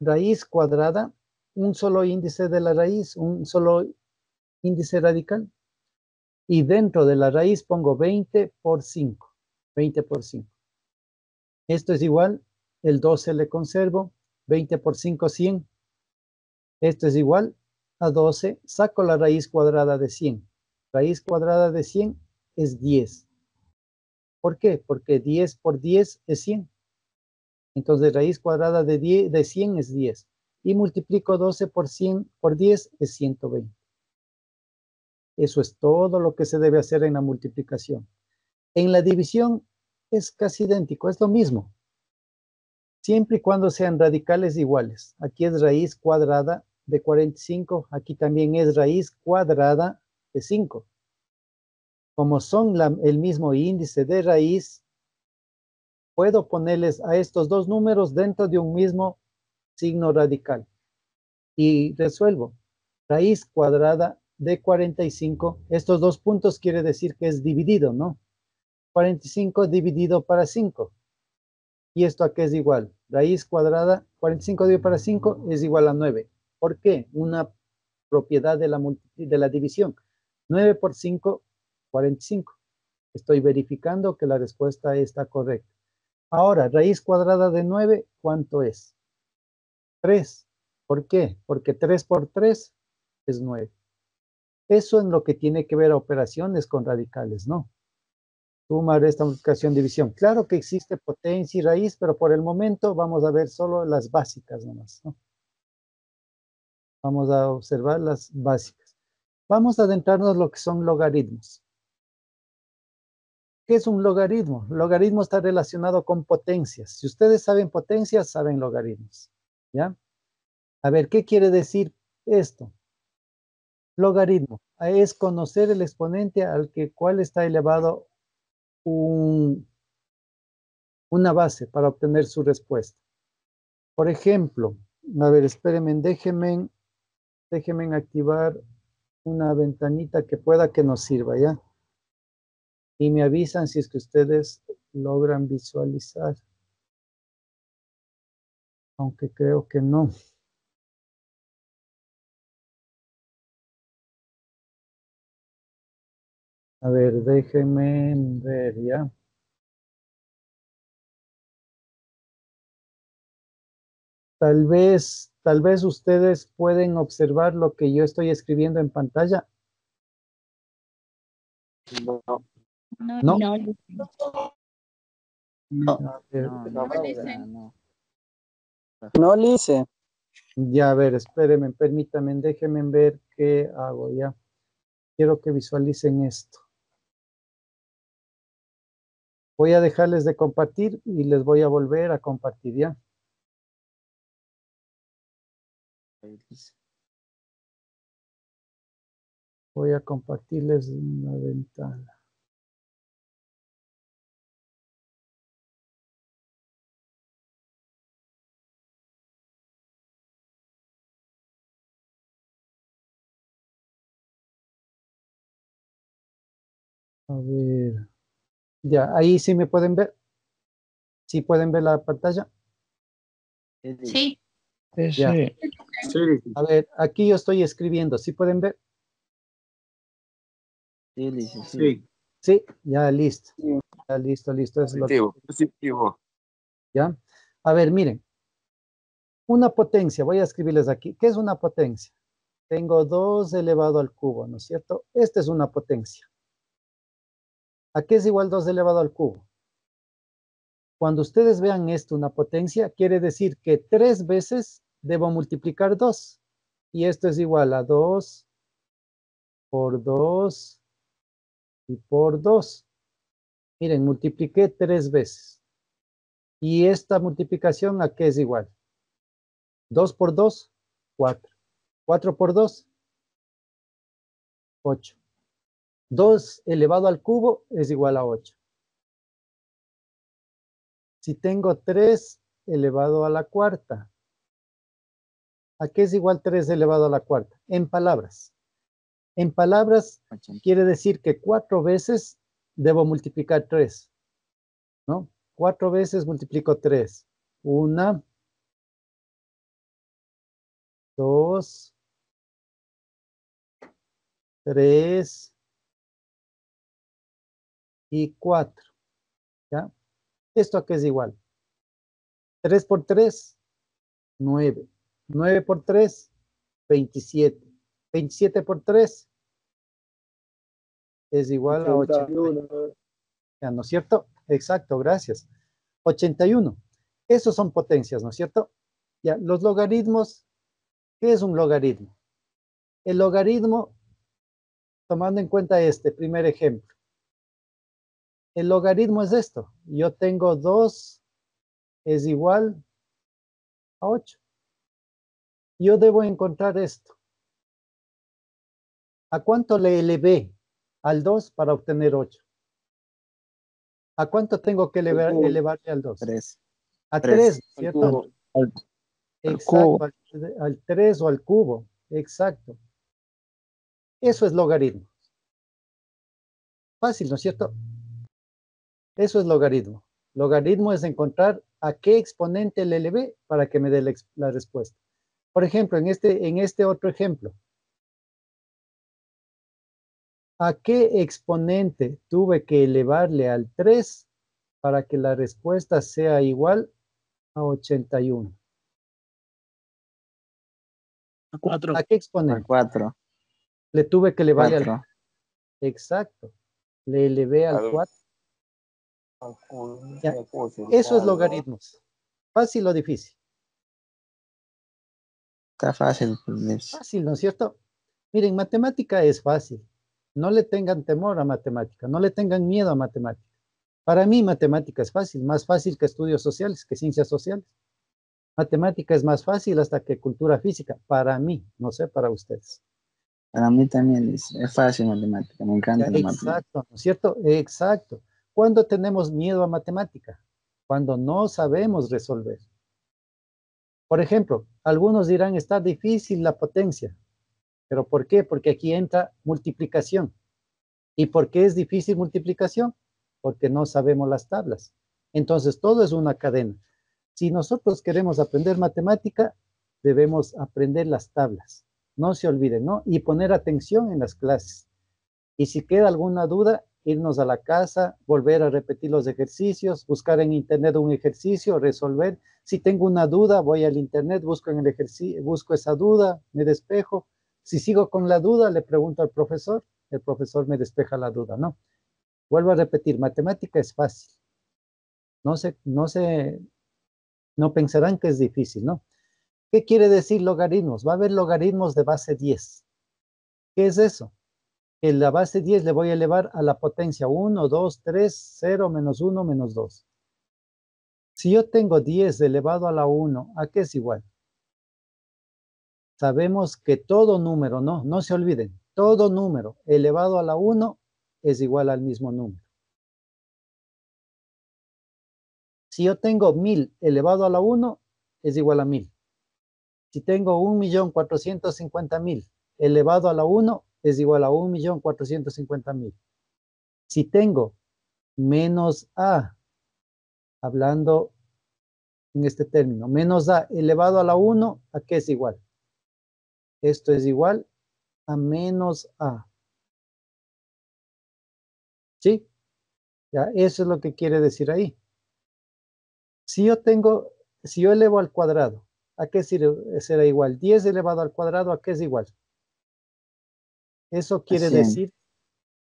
Raíz cuadrada, un solo índice de la raíz, un solo índice radical. Y dentro de la raíz pongo 20 por 5. 20 por 5. Esto es igual, el 12 le conservo, 20 por 5, 100. Esto es igual, a 12, saco la raíz cuadrada de 100. Raíz cuadrada de 100 es 10. ¿Por qué? Porque 10 por 10 es 100. Entonces raíz cuadrada de, 10, de 100 es 10. Y multiplico 12 por, 100, por 10 es 120. Eso es todo lo que se debe hacer en la multiplicación. En la división es casi idéntico, es lo mismo. Siempre y cuando sean radicales iguales. Aquí es raíz cuadrada de 45, aquí también es raíz cuadrada de 5. Como son el mismo índice de raíz, puedo ponerles a estos dos números dentro de un mismo signo radical. Y resuelvo. Raíz cuadrada de 45, estos dos puntos quiere decir que es dividido, ¿no? 45 dividido para 5. ¿Y esto aquí es igual? Raíz cuadrada, 45 dividido para 5 es igual a 9. ¿Por qué? Una propiedad de la, de la división. 9 por 5, 45. Estoy verificando que la respuesta está correcta. Ahora, raíz cuadrada de 9, ¿cuánto es? 3. ¿Por qué? Porque 3 por 3 es 9. Eso en lo que tiene que ver operaciones con radicales, ¿no? Suma, esta multiplicación, división. Claro que existe potencia y raíz, pero por el momento vamos a ver solo las básicas nomás, ¿no? Vamos a observar las básicas. Vamos a adentrarnos en lo que son logaritmos. ¿Qué es un logaritmo? Logaritmo está relacionado con potencias. Si ustedes saben potencias, saben logaritmos. ¿Ya? A ver, ¿qué quiere decir esto? Logaritmo es conocer el exponente al que cual está elevado una base para obtener su respuesta. Por ejemplo, a ver, espérenme, déjenme déjenme activar una ventanita que pueda que nos sirva, ¿ya? Y me avisan si es que ustedes logran visualizar. Aunque creo que no. A ver, déjenme ver, ¿ya? Tal vez Tal vez ustedes pueden observar lo que yo estoy escribiendo en pantalla. No. No. No. No. No, no, Ya, a ver, espérenme, permítanme, déjenme ver qué hago ya. Quiero que visualicen esto. Voy a dejarles de compartir y les voy a volver a compartir ya. Voy a compartirles una ventana. A ver. Ya, ahí sí me pueden ver. ¿Sí pueden ver la pantalla? Sí. A ver, aquí yo estoy escribiendo, ¿sí pueden ver? Sí, sí. ya listo. Ya listo, listo. Es positivo, positivo. Ya. A ver, miren. Una potencia, voy a escribirles aquí. ¿Qué es una potencia? Tengo 2 elevado al cubo, ¿no es cierto? Esta es una potencia. ¿A qué es igual 2 elevado al cubo? Cuando ustedes vean esto, una potencia, quiere decir que tres veces debo multiplicar 2. Y esto es igual a 2 por 2 y por 2. Miren, multipliqué tres veces. ¿Y esta multiplicación a qué es igual? 2 por 2, 4. 4 por 2, 8. 2 elevado al cubo es igual a 8 si tengo 3 elevado a la cuarta. ¿A qué es igual 3 elevado a la cuarta? En palabras. En palabras quiere decir que cuatro veces debo multiplicar 3. ¿No? Cuatro veces multiplico 3. Una. Dos. Tres. Y cuatro. ¿Ya? ¿Esto a qué es igual? 3 por 3, 9. 9 por 3, 27. 27 por 3 es igual a 81. ¿No es cierto? Exacto, gracias. 81. Esos son potencias, ¿no es cierto? Ya, los logaritmos, ¿qué es un logaritmo? El logaritmo, tomando en cuenta este primer ejemplo, el logaritmo es esto. Yo tengo 2 es igual a 8. Yo debo encontrar esto. ¿A cuánto le elevé al 2 para obtener 8? ¿A cuánto tengo que elevarle al 2? 3. A 3, ¿cierto? Al, al 3 o al cubo. Exacto. Eso es logaritmo. Fácil, ¿no es cierto? Eso es logaritmo. Logaritmo es encontrar a qué exponente le elevé para que me dé la, respuesta. Por ejemplo, en este, en este otro ejemplo, ¿a qué exponente tuve que elevarle al 3 para que la respuesta sea igual a 81? A 4. ¿A qué exponente? A 4. Le tuve que elevar al Exacto. Le elevé al 4 eso es logaritmos. ¿Fácil o difícil? Está fácil. Pues. Fácil, ¿no es cierto? Miren, matemática es fácil. No le tengan temor a matemática, no le tengan miedo a matemática. Para mí matemática es fácil, más fácil que estudios sociales, que ciencias sociales. Matemática es más fácil hasta que cultura física, para mí, no sé, para ustedes. Para mí también es, fácil matemática, me encanta matemática Exacto, ¿no es cierto? Exacto. ¿Cuándo tenemos miedo a matemática, cuando no sabemos resolver. Por ejemplo, algunos dirán, está difícil la potencia. ¿Pero por qué? Porque aquí entra multiplicación. ¿Y por qué es difícil multiplicación? Porque no sabemos las tablas. Entonces, todo es una cadena. Si nosotros queremos aprender matemática, debemos aprender las tablas. No se olviden, ¿no? Y poner atención en las clases. Y si queda alguna duda, irnos a la casa, volver a repetir los ejercicios, buscar en internet un ejercicio, resolver. Si tengo una duda, voy al internet, busco, el ejercicio, busco esa duda, me despejo. Si sigo con la duda, le pregunto al profesor, el profesor me despeja la duda, ¿no? Vuelvo a repetir, matemática es fácil. No se, no no pensarán que es difícil, ¿no? ¿Qué quiere decir logaritmos? Va a haber logaritmos de base 10. ¿Qué es eso? en la base 10 le voy a elevar a la potencia 1, 2, 3, 0, menos 1, menos 2. Si yo tengo 10 elevado a la 1, ¿a qué es igual? Sabemos que todo número, no, no se olviden, todo número elevado a la 1 es igual al mismo número. Si yo tengo 1000 elevado a la 1, es igual a 1000. Si tengo 1.450.000 elevado a la 1, es igual a 1.450.000. Si tengo menos A, hablando en este término, menos A elevado a la 1, ¿a qué es igual? Esto es igual a menos A. ¿Sí? Ya, eso es lo que quiere decir ahí. Si yo tengo, si yo elevo al cuadrado, ¿a qué será igual? 10 elevado al cuadrado, ¿a qué es igual? Eso quiere decir,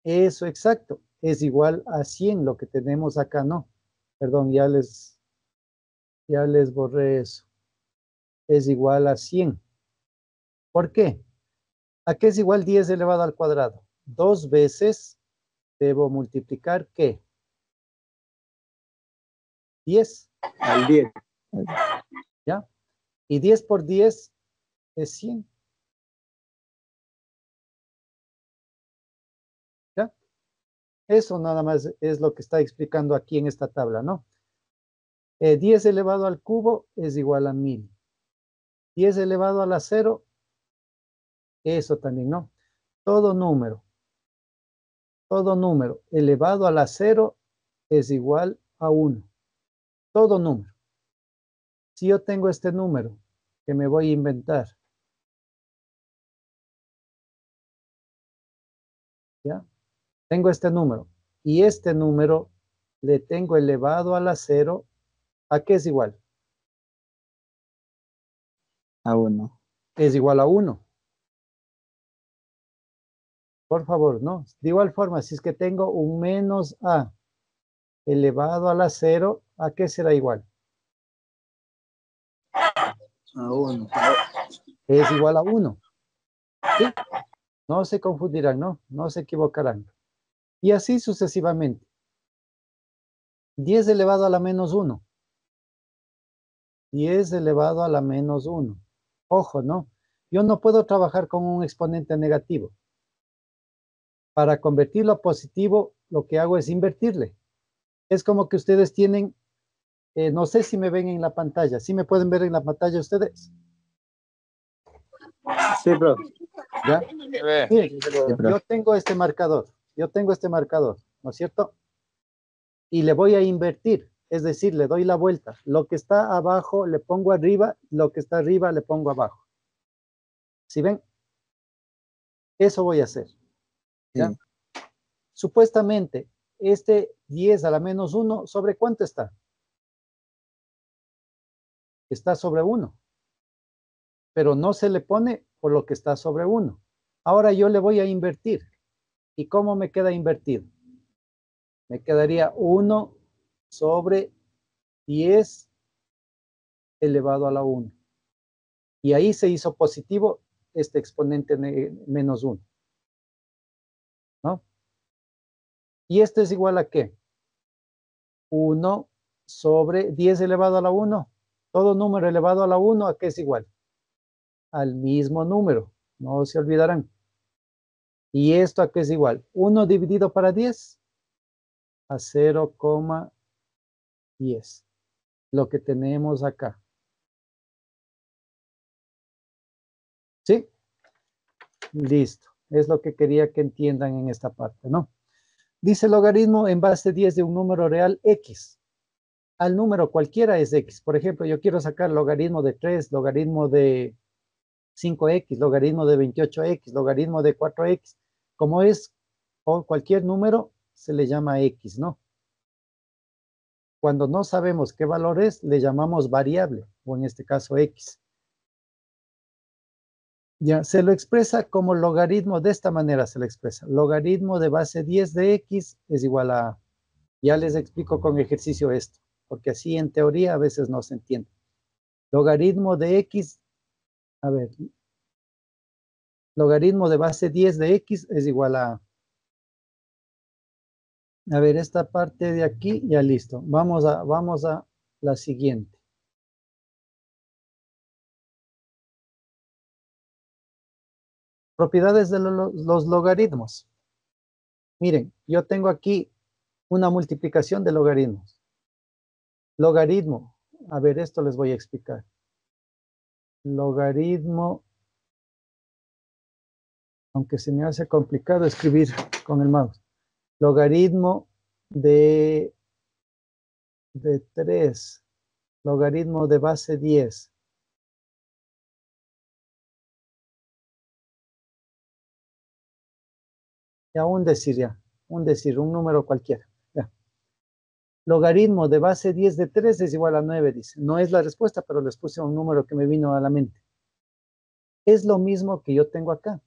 eso exacto, es igual a 100, lo que tenemos acá no. Perdón, ya les, ya les borré eso. Es igual a 100. ¿Por qué? ¿A qué es igual 10 elevado al cuadrado? Dos veces debo multiplicar ¿qué? 10. Al 10. ¿Ya? Y 10 por 10 es 100. Eso nada más es lo que está explicando aquí en esta tabla, ¿no? Eh, 10 elevado al cubo es igual a 1000. 10 elevado a la 0, eso también, ¿no? Todo número, todo número elevado a la cero es igual a 1. Todo número. Si yo tengo este número que me voy a inventar, ¿ya? tengo este número y este número le tengo elevado a la cero, ¿a qué es igual? A uno. Es igual a uno. Por favor, no. De igual forma, si es que tengo un menos a elevado a la cero, ¿a qué será igual? A uno. Es igual a uno. ¿Sí? No se confundirán, ¿no? No se equivocarán y así sucesivamente. 10 elevado a la menos 1. 10 elevado a la menos 1. Ojo, ¿no? Yo no puedo trabajar con un exponente negativo. Para convertirlo a positivo, lo que hago es invertirle. Es como que ustedes tienen, eh, no sé si me ven en la pantalla, si ¿Sí me pueden ver en la pantalla ustedes? Sí, bro. yo tengo este marcador yo tengo este marcador, ¿no es cierto? Y le voy a invertir, es decir, le doy la vuelta. Lo que está abajo le pongo arriba, lo que está arriba le pongo abajo. ¿Sí ven? Eso voy a hacer. Supuestamente, este 10 a la menos 1, ¿sobre cuánto está? Está sobre 1. Pero no se le pone por lo que está sobre 1. Ahora yo le voy a invertir. ¿Y cómo me queda invertido? Me quedaría 1 sobre 10 elevado a la 1. Y ahí se hizo positivo este exponente menos 1. ¿No? ¿Y este es igual a qué? 1 sobre 10 elevado a la 1. Todo número elevado a la 1, ¿a qué es igual? Al mismo número, no se olvidarán. ¿Y esto acá es igual? 1 dividido para 10 a 0,10. Lo que tenemos acá. ¿Sí? Listo. Es lo que quería que entiendan en esta parte, ¿no? Dice logaritmo en base 10 de un número real X. Al número cualquiera es X. Por ejemplo, yo quiero sacar logaritmo de 3, logaritmo de 5x, logaritmo de 28x, logaritmo de 4x como es o cualquier número, se le llama X, ¿no? Cuando no sabemos qué valor es, le llamamos variable, o en este caso X. Ya, se lo expresa como logaritmo, de esta manera se lo expresa. Logaritmo de base 10 de X es igual a, ya les explico con ejercicio esto, porque así en teoría a veces no se entiende. Logaritmo de X, a ver, logaritmo de base 10 de x es igual a... A ver, esta parte de aquí ya listo. Vamos a, vamos a la siguiente. Propiedades de los logaritmos. Miren, yo tengo aquí una multiplicación de logaritmos. Logaritmo. A ver, esto les voy a explicar. Logaritmo aunque se me hace complicado escribir con el mouse. Logaritmo de, de 3, logaritmo de base 10. Ya un decir, ya, un decir, un número cualquiera. Logaritmo de base 10 de 3 es igual a 9, dice. No es la respuesta, pero les puse un número que me vino a la mente. Es lo mismo que yo tengo acá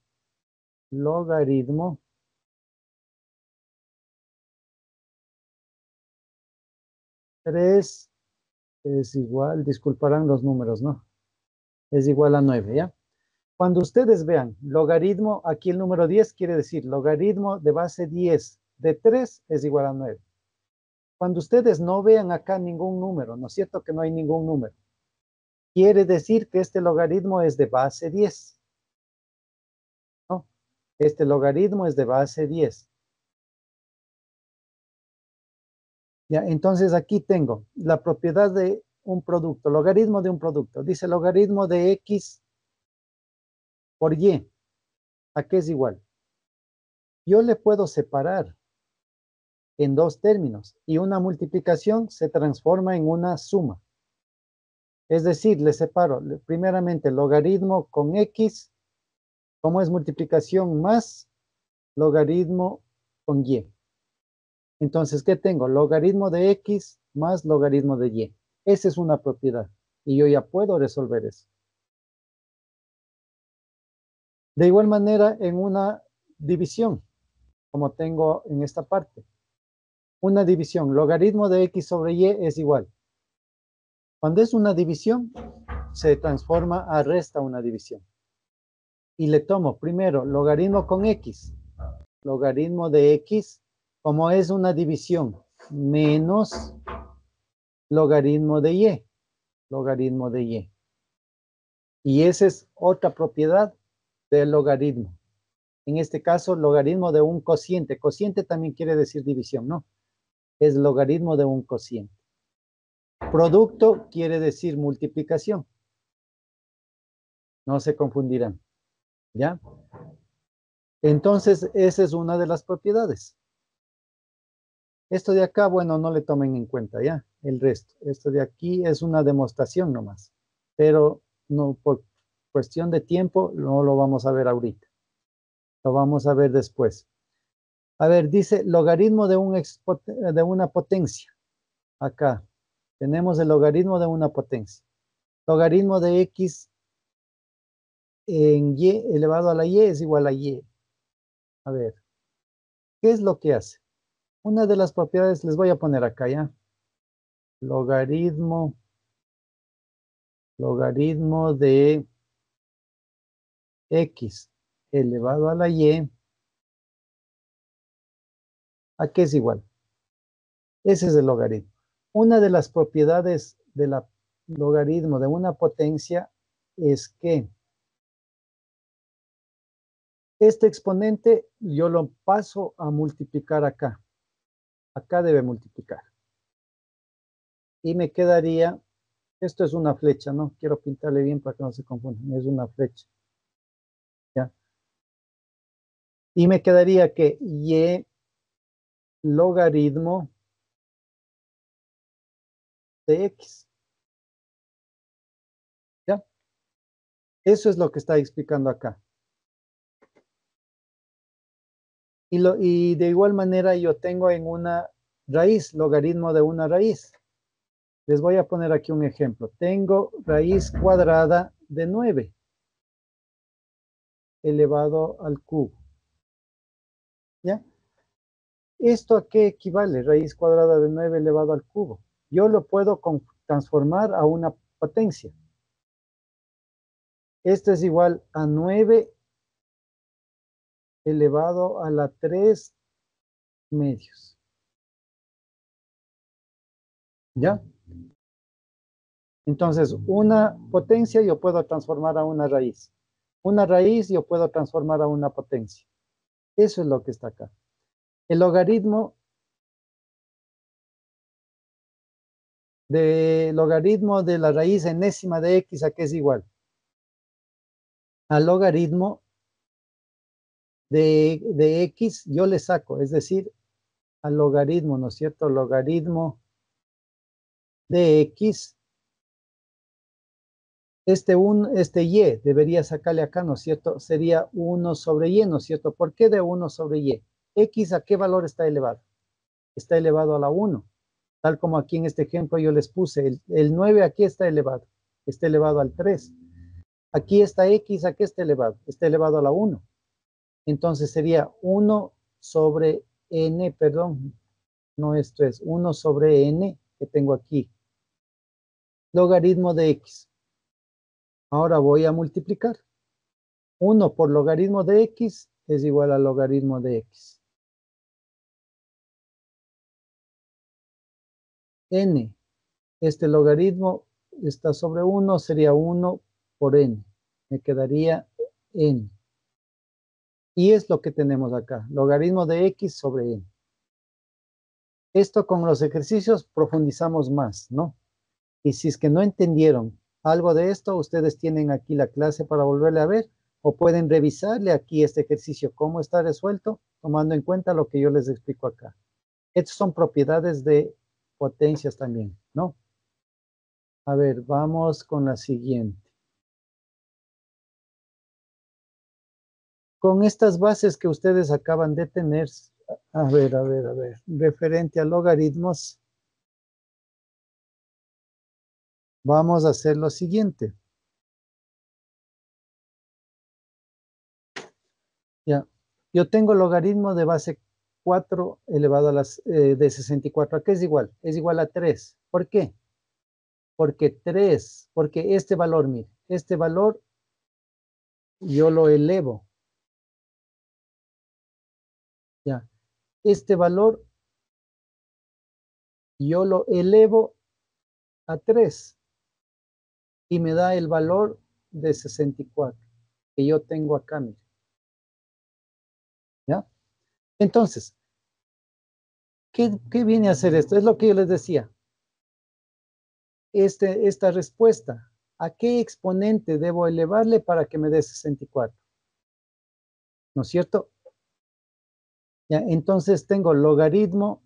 logaritmo tres es igual, disculparán los números, ¿no? Es igual a 9, ¿ya? Cuando ustedes vean logaritmo, aquí el número 10 quiere decir logaritmo de base 10 de 3 es igual a 9. Cuando ustedes no vean acá ningún número, ¿no es cierto que no hay ningún número? Quiere decir que este logaritmo es de base 10. Este logaritmo es de base 10. Ya, entonces aquí tengo la propiedad de un producto, logaritmo de un producto. Dice logaritmo de X por Y. ¿A qué es igual? Yo le puedo separar en dos términos y una multiplicación se transforma en una suma. Es decir, le separo primeramente logaritmo con X ¿Cómo es multiplicación más logaritmo con y? Entonces, ¿qué tengo? Logaritmo de x más logaritmo de y. Esa es una propiedad y yo ya puedo resolver eso. De igual manera, en una división, como tengo en esta parte, una división, logaritmo de x sobre y es igual. Cuando es una división, se transforma a resta una división y le tomo primero logaritmo con x, logaritmo de x, como es una división, menos logaritmo de y, logaritmo de y. Y esa es otra propiedad del logaritmo. En este caso, logaritmo de un cociente. Cociente también quiere decir división, ¿no? Es logaritmo de un cociente. Producto quiere decir multiplicación. No se confundirán. ¿Ya? Entonces, esa es una de las propiedades. Esto de acá, bueno, no le tomen en cuenta, ¿ya? El resto. Esto de aquí es una demostración nomás. Pero no por cuestión de tiempo no lo vamos a ver ahorita. Lo vamos a ver después. A ver, dice logaritmo de, un de una potencia. Acá tenemos el logaritmo de una potencia. Logaritmo de x en y elevado a la y es igual a y. A ver, ¿qué es lo que hace? Una de las propiedades, les voy a poner acá ya. Logaritmo, logaritmo de x elevado a la y. ¿A qué es igual? Ese es el logaritmo. Una de las propiedades del logaritmo de una potencia es que este exponente yo lo paso a multiplicar acá. Acá debe multiplicar. Y me quedaría, esto es una flecha, ¿no? Quiero pintarle bien para que no se confundan, es una flecha. ¿Ya? Y me quedaría que y logaritmo de x. ¿Ya? Eso es lo que está explicando acá. Y, de igual manera yo tengo en una raíz, logaritmo de una raíz. Les voy a poner aquí un ejemplo. Tengo raíz cuadrada de 9 elevado al cubo. ¿Ya? ¿Esto a qué equivale? Raíz cuadrada de 9 elevado al cubo. Yo lo puedo transformar a una potencia. Esto es igual a 9 elevado a la 3 medios. ¿Ya? Entonces, una potencia yo puedo transformar a una raíz. Una raíz yo puedo transformar a una potencia. Eso es lo que está acá. El logaritmo de logaritmo de la raíz enésima de x a qué es igual al logaritmo de, x yo le saco, es decir, al logaritmo, ¿no es cierto? Logaritmo de x. Este, un, este y debería sacarle acá, ¿no es cierto? Sería 1 sobre y, ¿no es cierto? ¿Por qué de 1 sobre y? x a qué valor está elevado? Está elevado a la 1. Tal como aquí en este ejemplo yo les puse, el, el 9 aquí está elevado, está elevado al 3. Aquí está x, ¿a qué está elevado? Está elevado a la 1. Entonces sería 1 sobre n, perdón, no esto es 1 sobre n que tengo aquí. Logaritmo de x. Ahora voy a multiplicar. 1 por logaritmo de x es igual a logaritmo de x. n, este logaritmo está sobre 1, sería 1 por n. Me quedaría n. Y es lo que tenemos acá, logaritmo de x sobre n. Esto con los ejercicios profundizamos más, ¿no? Y si es que no entendieron algo de esto, ustedes tienen aquí la clase para volverle a ver o pueden revisarle aquí este ejercicio, cómo está resuelto, tomando en cuenta lo que yo les explico acá. Estas son propiedades de potencias también, ¿no? A ver, vamos con la siguiente. con estas bases que ustedes acaban de tener, a ver, a ver, a ver, referente a logaritmos, vamos a hacer lo siguiente. Ya, yo tengo logaritmo de base 4 elevado a las, eh, de 64. ¿A qué es igual? Es igual a 3. ¿Por qué? Porque 3, porque este valor, mire, este valor yo lo elevo ya. Este valor yo lo elevo a 3 y me da el valor de 64 que yo tengo acá, mire. ¿Ya? Entonces, ¿qué, ¿qué, viene a hacer esto? Es lo que yo les decía. Este, esta respuesta, ¿a qué exponente debo elevarle para que me dé 64? ¿No es cierto? Entonces tengo logaritmo,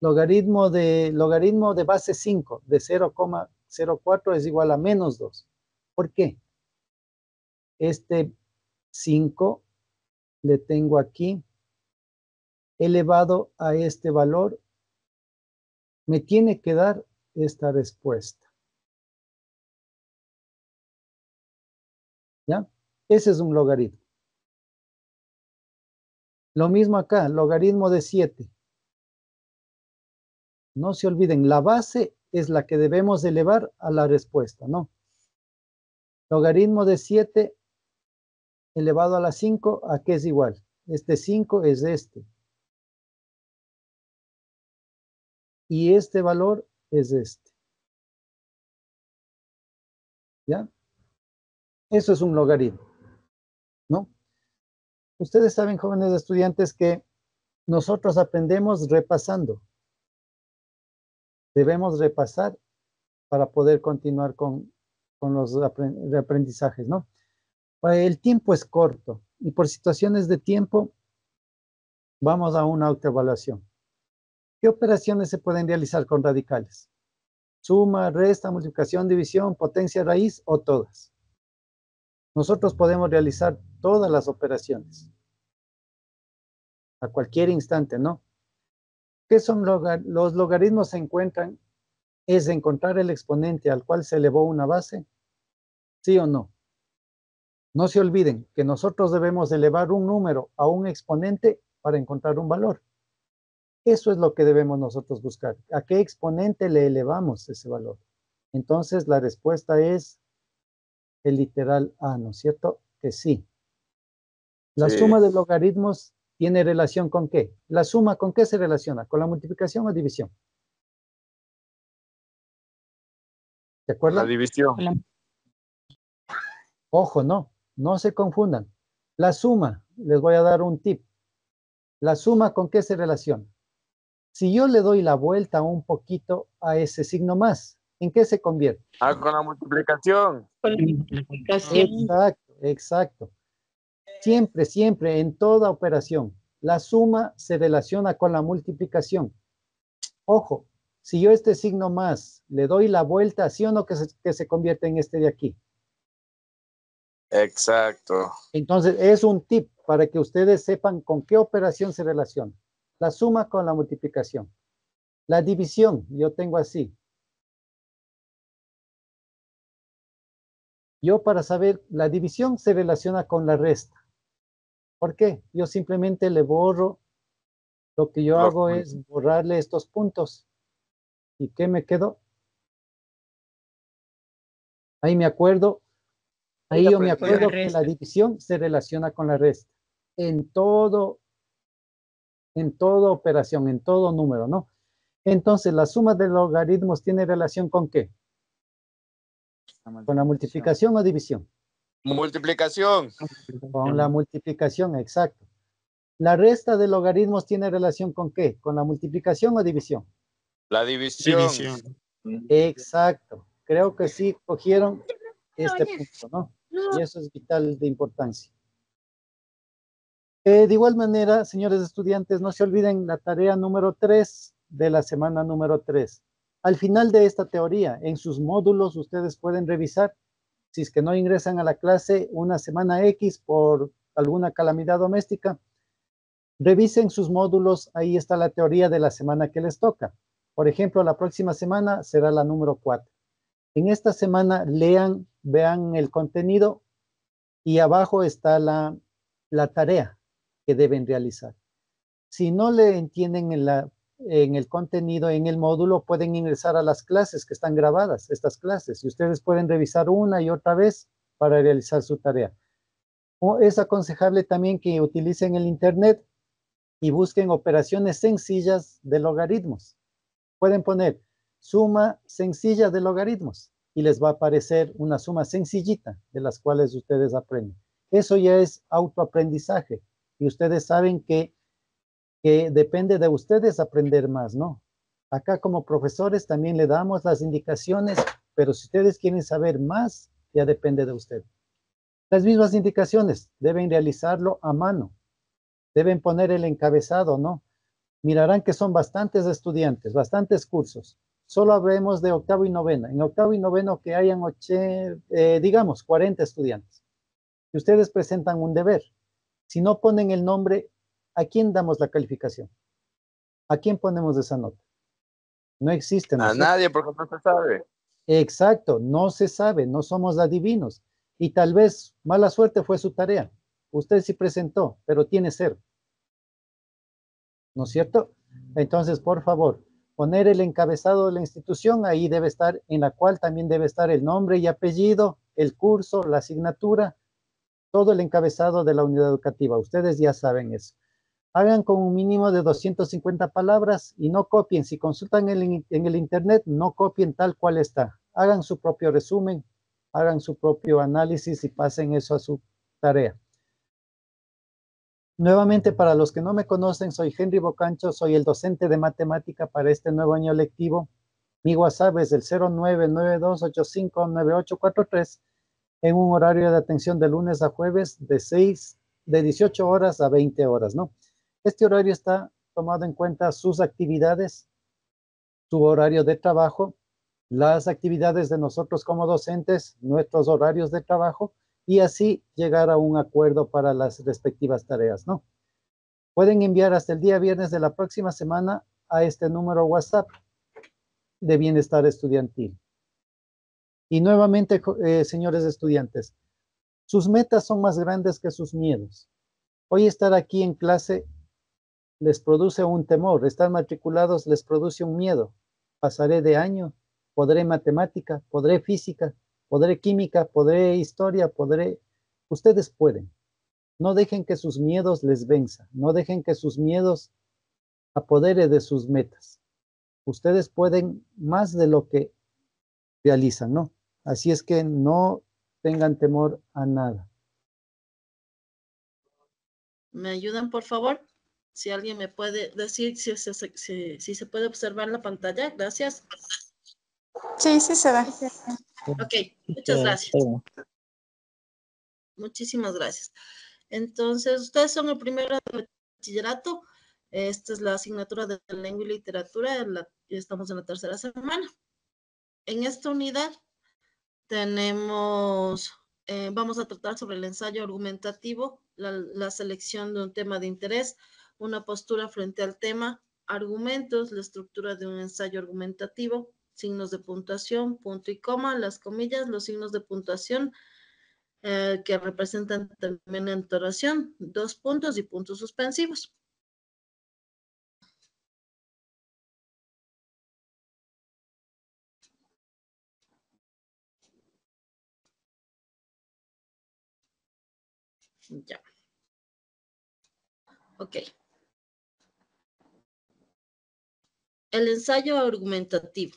logaritmo de, logaritmo de base 5, de 0,04 es igual a menos 2. ¿Por qué? Este 5 le tengo aquí elevado a este valor, me tiene que dar esta respuesta. ¿Ya? Ese es un logaritmo. Lo mismo acá, logaritmo de 7. No se olviden, la base es la que debemos elevar a la respuesta, ¿no? Logaritmo de 7 elevado a la 5, ¿a qué es igual? Este 5 es este. Y este valor es este. ¿Ya? Eso es un logaritmo. Ustedes saben, jóvenes estudiantes, que nosotros aprendemos repasando. Debemos repasar para poder continuar con, los aprendizajes, ¿no? Pues, el tiempo es corto y por situaciones de tiempo vamos a una autoevaluación. ¿Qué operaciones se pueden realizar con radicales? Suma, resta, multiplicación, división, potencia raíz o todas. Nosotros podemos realizar todas las operaciones a cualquier instante, ¿no? ¿Qué son los logaritmos? Se encuentran es encontrar el exponente al cual se elevó una base, sí o no. No se olviden que nosotros debemos elevar un número a un exponente para encontrar un valor. Eso es lo que debemos nosotros buscar. ¿A qué exponente le elevamos ese valor? Entonces la respuesta es el literal a, ah, ¿no es cierto? Que sí. La suma de logaritmos tiene relación con qué? La suma con qué se relaciona? ¿Con la multiplicación o división? ¿De acuerdo? La división. Ojo, no, no se confundan. La suma, les voy a dar un tip. La suma con qué se relaciona? Si yo le doy la vuelta un poquito a ese signo más, ¿en qué se convierte? Ah, con la multiplicación. Con la multiplicación. Exacto, exacto. Siempre, siempre, en toda operación, la suma se relaciona con la multiplicación. Ojo, si yo este signo más le doy la vuelta, ¿sí o no que se, que se convierte en este de aquí? Exacto. Entonces, es un tip para que ustedes sepan con qué operación se relaciona. La suma con la multiplicación. La división, yo tengo así, Yo para saber, la división se relaciona con la resta. ¿Por qué? Yo simplemente le borro. Lo que yo hago es borrarle estos puntos. ¿Y qué me quedó? Ahí me acuerdo. Ahí yo me acuerdo que la división se relaciona con la resta. En todo, en toda operación, en todo número, ¿no? Entonces, la suma de logaritmos tiene relación con qué? Con la multiplicación o división. Multiplicación. Con la multiplicación, exacto. ¿La resta de logaritmos tiene relación con qué? ¿Con la multiplicación o división? La división. Exacto. Creo que sí cogieron este punto, ¿no? Y eso es vital de importancia. Eh, de igual manera, señores estudiantes, no se olviden la tarea número 3 de la semana número 3 al final de esta teoría, en sus módulos ustedes pueden revisar, si es que no ingresan a la clase una semana X por alguna calamidad doméstica, revisen sus módulos, ahí está la teoría de la semana que les toca. Por ejemplo, la próxima semana será la número 4. En esta semana lean, vean el contenido y abajo está la, la tarea que deben realizar. Si no le entienden en la en el contenido, en el módulo, pueden ingresar a las clases que están grabadas, estas clases, y ustedes pueden revisar una y otra vez para realizar su tarea. O es aconsejable también que utilicen el Internet y busquen operaciones sencillas de logaritmos. Pueden poner suma sencilla de logaritmos y les va a aparecer una suma sencillita de las cuales ustedes aprenden. Eso ya es autoaprendizaje y ustedes saben que que depende de ustedes aprender más, ¿no? Acá como profesores también le damos las indicaciones, pero si ustedes quieren saber más, ya depende de usted Las mismas indicaciones, deben realizarlo a mano, deben poner el encabezado, ¿no? Mirarán que son bastantes estudiantes, bastantes cursos. Solo hablemos de octavo y novena. En octavo y noveno que hayan, eh, digamos, 40 estudiantes. Y ustedes presentan un deber. Si no ponen el nombre ¿a quién damos la calificación? ¿A quién ponemos esa nota? No existe. A nadie porque no se sabe. Exacto, no se sabe, no somos adivinos. Y tal vez mala suerte fue su tarea. Usted sí presentó, pero tiene ser, ¿No es cierto? Entonces, por favor, poner el encabezado de la institución, ahí debe estar, en la cual también debe estar el nombre y apellido, el curso, la asignatura, todo el encabezado de la unidad educativa. Ustedes ya saben eso hagan con un mínimo de 250 palabras y no copien. Si consultan en el Internet, no copien tal cual está. Hagan su propio resumen, hagan su propio análisis y pasen eso a su tarea. Nuevamente, para los que no me conocen, soy Henry Bocancho, soy el docente de matemática para este nuevo año lectivo. Mi WhatsApp es el 0992859843 en un horario de atención de lunes a jueves de 6, de 18 horas a 20 horas, ¿no? Este horario está tomado en cuenta sus actividades, su horario de trabajo, las actividades de nosotros como docentes, nuestros horarios de trabajo y así llegar a un acuerdo para las respectivas tareas, ¿no? Pueden enviar hasta el día viernes de la próxima semana a este número WhatsApp de bienestar estudiantil. Y nuevamente, eh, señores estudiantes, sus metas son más grandes que sus miedos. Hoy estar aquí en clase les produce un temor, estar matriculados les produce un miedo. Pasaré de año, podré matemática, podré física, podré química, podré historia, podré... Ustedes pueden. No dejen que sus miedos les venza, no dejen que sus miedos apodere de sus metas. Ustedes pueden más de lo que realizan, ¿no? Así es que no tengan temor a nada. ¿Me ayudan, por favor? Si alguien me puede decir si, si, se puede observar la pantalla, gracias. Sí, sí se ve. Ok, muchas gracias. Muchísimas gracias. Entonces, ustedes son el primero de bachillerato. Esta es la asignatura de lengua y literatura. estamos en la tercera semana. En esta unidad tenemos, eh, vamos a tratar sobre el ensayo argumentativo, la selección de un tema de interés, una postura frente al tema, argumentos, la estructura de un ensayo argumentativo, signos de puntuación, punto y coma, las comillas, los signos de puntuación eh, que representan también entonación, dos puntos y puntos suspensivos. Ya. Ok. El ensayo argumentativo.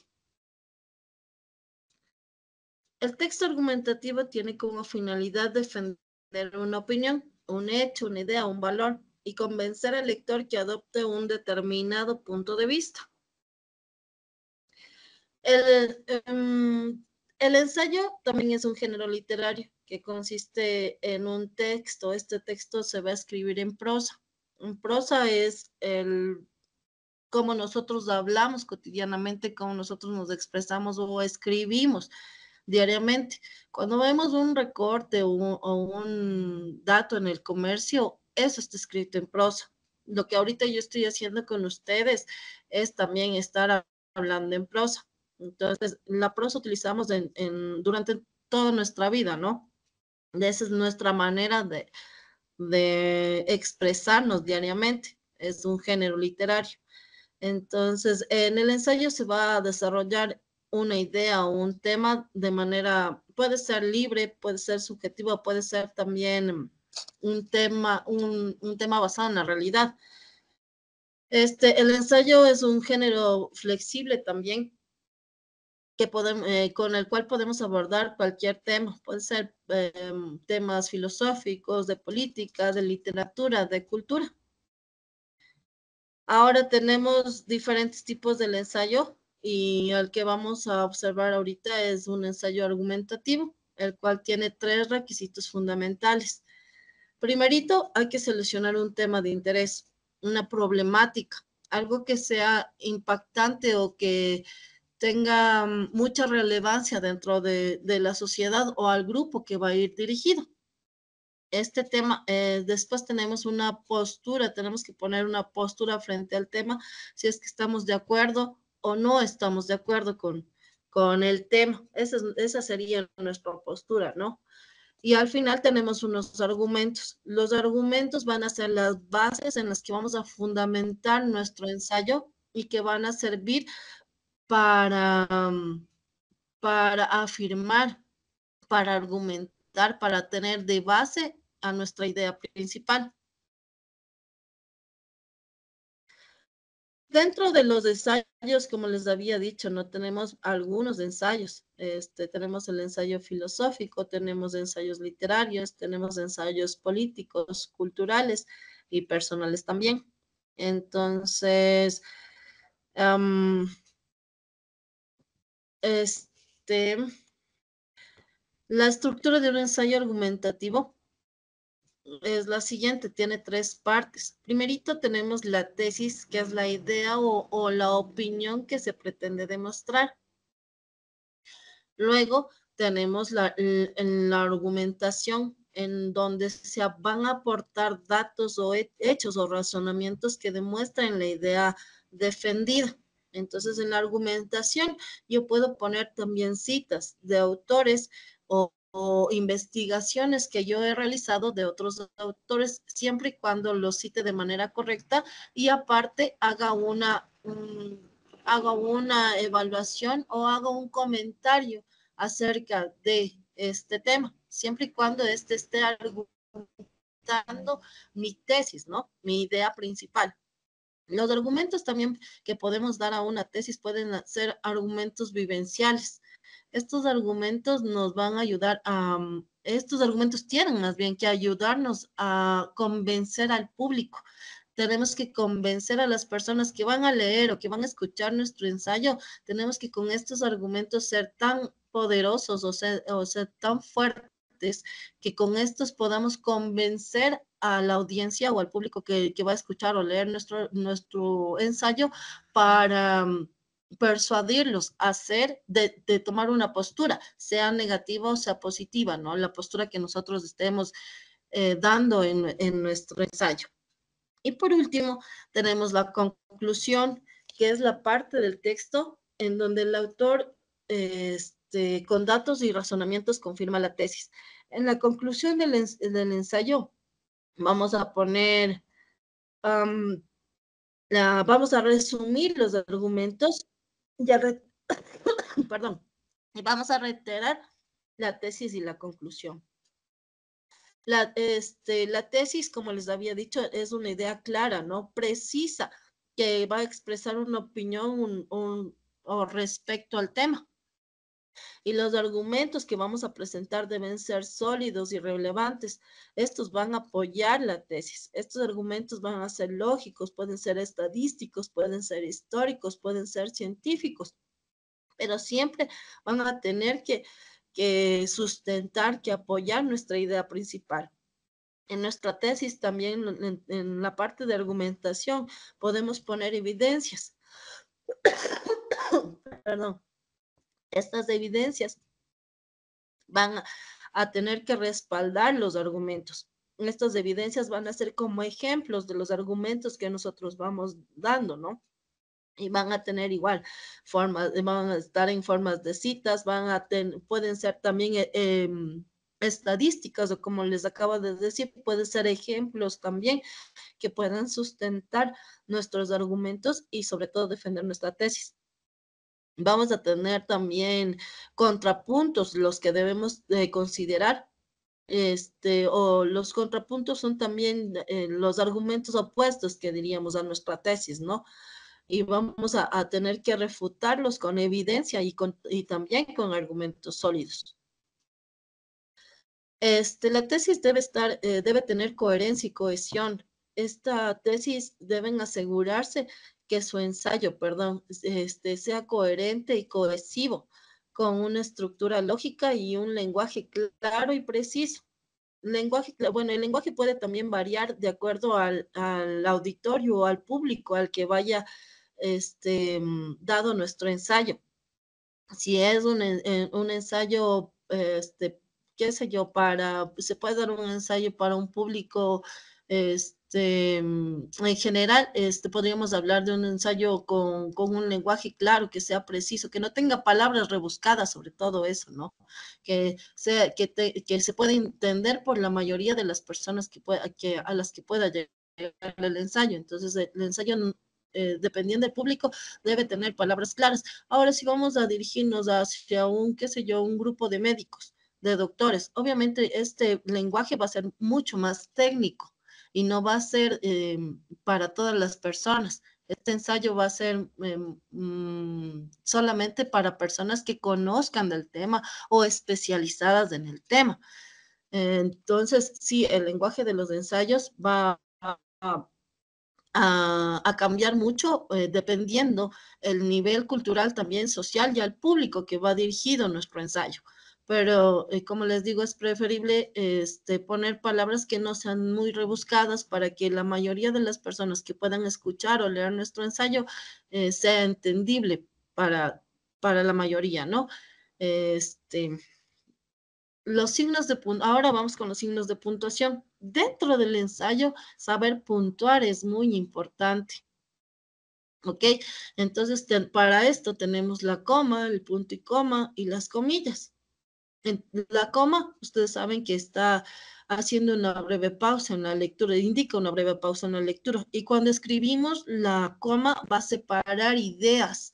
El texto argumentativo tiene como finalidad defender una opinión, un hecho, una idea, un valor y convencer al lector que adopte un determinado punto de vista. El, em, el ensayo también es un género literario que consiste en un texto. Este texto se va a escribir en prosa. En prosa es el cómo nosotros hablamos cotidianamente, cómo nosotros nos expresamos o escribimos diariamente. Cuando vemos un recorte o un, dato en el comercio, eso está escrito en prosa. Lo que ahorita yo estoy haciendo con ustedes es también estar hablando en prosa. Entonces, la prosa utilizamos en, durante toda nuestra vida, ¿no? Esa es nuestra manera de, de expresarnos diariamente. Es un género literario. Entonces, en el ensayo se va a desarrollar una idea o un tema de manera, puede ser libre, puede ser subjetivo, puede ser también un tema, un, tema basado en la realidad. Este, el ensayo es un género flexible también que eh, con el cual podemos abordar cualquier tema. Pueden ser em, temas filosóficos, de política, de literatura, de cultura. Ahora tenemos diferentes tipos del ensayo y el que vamos a observar ahorita es un ensayo argumentativo, el cual tiene tres requisitos fundamentales. Primerito, hay que seleccionar un tema de interés, una problemática, algo que sea impactante o que tenga mucha relevancia dentro de, de la sociedad o al grupo que va a ir dirigido este tema, eh, después tenemos una postura, tenemos que poner una postura frente al tema, si es que estamos de acuerdo o no estamos de acuerdo con, con el tema. Esa, esa sería nuestra postura, ¿no? Y al final tenemos unos argumentos. Los argumentos van a ser las bases en las que vamos a fundamentar nuestro ensayo y que van a servir para, para afirmar, para argumentar para tener de base a nuestra idea principal. Dentro de los ensayos, como les había dicho, no tenemos algunos ensayos. Este, tenemos el ensayo filosófico, tenemos ensayos literarios, tenemos ensayos políticos, culturales y personales también. Entonces, este, la estructura de un ensayo argumentativo es la siguiente, tiene tres partes. Primerito tenemos la tesis, que es la idea o, la opinión que se pretende demostrar. Luego tenemos la, la argumentación, en donde se van a aportar datos o hechos o razonamientos que demuestren la idea defendida. Entonces, en la argumentación yo puedo poner también citas de autores o, investigaciones que yo he realizado de otros autores, siempre y cuando los cite de manera correcta y aparte haga una, haga una evaluación o haga un comentario acerca de este tema, siempre y cuando este esté argumentando mi tesis, ¿no? Mi idea principal. Los argumentos también que podemos dar a una tesis pueden ser argumentos vivenciales, estos argumentos nos van a ayudar a, estos argumentos tienen más bien que ayudarnos a convencer al público. Tenemos que convencer a las personas que van a leer o que van a escuchar nuestro ensayo. Tenemos que con estos argumentos ser tan poderosos o ser, o ser tan fuertes que con estos podamos convencer a la audiencia o al público que, va a escuchar o leer nuestro, nuestro ensayo para persuadirlos a hacer, de, tomar una postura, sea negativa o sea positiva, ¿no? La postura que nosotros estemos eh, dando en, nuestro ensayo. Y por último, tenemos la conclusión, que es la parte del texto en donde el autor este, con datos y razonamientos confirma la tesis. En la conclusión del, ensayo, vamos a poner, vamos a resumir los argumentos ya, [COUGHS] Perdón. vamos a reiterar la tesis y la conclusión. La, este, la tesis, como les había dicho, es una idea clara, ¿no? Precisa, que va a expresar una opinión o respecto al tema y los argumentos que vamos a presentar deben ser sólidos y relevantes. Estos van a apoyar la tesis. Estos argumentos van a ser lógicos, pueden ser estadísticos, pueden ser históricos, pueden ser científicos, pero siempre van a tener que, que sustentar, que apoyar nuestra idea principal. En nuestra tesis también, en, en la parte de argumentación, podemos poner evidencias. [COUGHS] Perdón estas evidencias van a tener que respaldar los argumentos. Estas evidencias van a ser como ejemplos de los argumentos que nosotros vamos dando, ¿no? Y van a tener igual formas, van a estar en formas de citas, van a pueden ser también eh, em, estadísticas o como les acabo de decir, pueden ser ejemplos también que puedan sustentar nuestros argumentos y sobre todo defender nuestra tesis. Vamos a tener también contrapuntos, los que debemos de considerar. Este, o los contrapuntos son también eh, los argumentos opuestos que diríamos a nuestra tesis, ¿no? Y vamos a, a tener que refutarlos con evidencia y, con, y también con argumentos sólidos. Este, la tesis debe, estar, eh, debe tener coherencia y cohesión. Esta tesis deben asegurarse que su ensayo, perdón, este, sea coherente y cohesivo, con una estructura lógica y un lenguaje claro y preciso. Lenguaje, bueno, el lenguaje puede también variar de acuerdo al, al auditorio o al público al que vaya este, dado nuestro ensayo. Si es un, eh, un ensayo, este, qué sé yo, para, se puede dar un ensayo para un público, este, este, mm, en general, este, podríamos hablar de un ensayo con, un lenguaje claro, que sea preciso, que no tenga palabras rebuscadas sobre todo eso, ¿no? Que, sea, que, se pueda entender por la mayoría de las personas que, que a las que pueda llegar el ensayo. Entonces, el ensayo, mm, eh, dependiendo del público, debe tener palabras claras. Ahora, si vamos a dirigirnos hacia un, qué sé yo, un grupo de médicos, de doctores, obviamente este lenguaje va a ser mucho más técnico y no va a ser em, para todas las personas. Este ensayo va a ser em, mm, solamente para personas que conozcan del tema o especializadas en el tema. Entonces, sí, el lenguaje de los ensayos va a, cambiar mucho eh, dependiendo el nivel cultural, también social y al público que va dirigido nuestro ensayo pero eh, como les digo, es preferible este, poner palabras que no sean muy rebuscadas para que la mayoría de las personas que puedan escuchar o leer nuestro ensayo eh, sea entendible para, la mayoría, ¿no? Este, los signos de ahora vamos con los signos de puntuación. Dentro del ensayo, saber puntuar es muy importante. ¿Ok? Entonces, para esto tenemos la coma, el punto y coma y las comillas la coma, ustedes saben que está haciendo una breve pausa en la lectura, indica una breve pausa en la lectura. Y cuando escribimos, la coma va a separar ideas,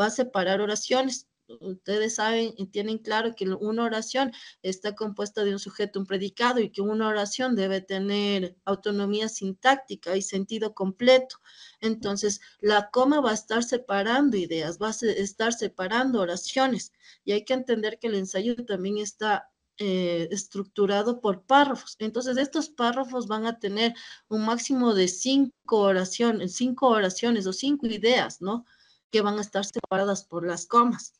va a separar oraciones ustedes saben y tienen claro que una oración está compuesta de un sujeto, un predicado y que una oración debe tener autonomía sintáctica y sentido completo. Entonces, la coma va a estar separando ideas, va a estar separando oraciones y hay que entender que el ensayo también está eh, estructurado por párrafos. Entonces, estos párrafos van a tener un máximo de cinco oraciones, cinco oraciones o cinco ideas, ¿no? Que van a estar separadas por las comas.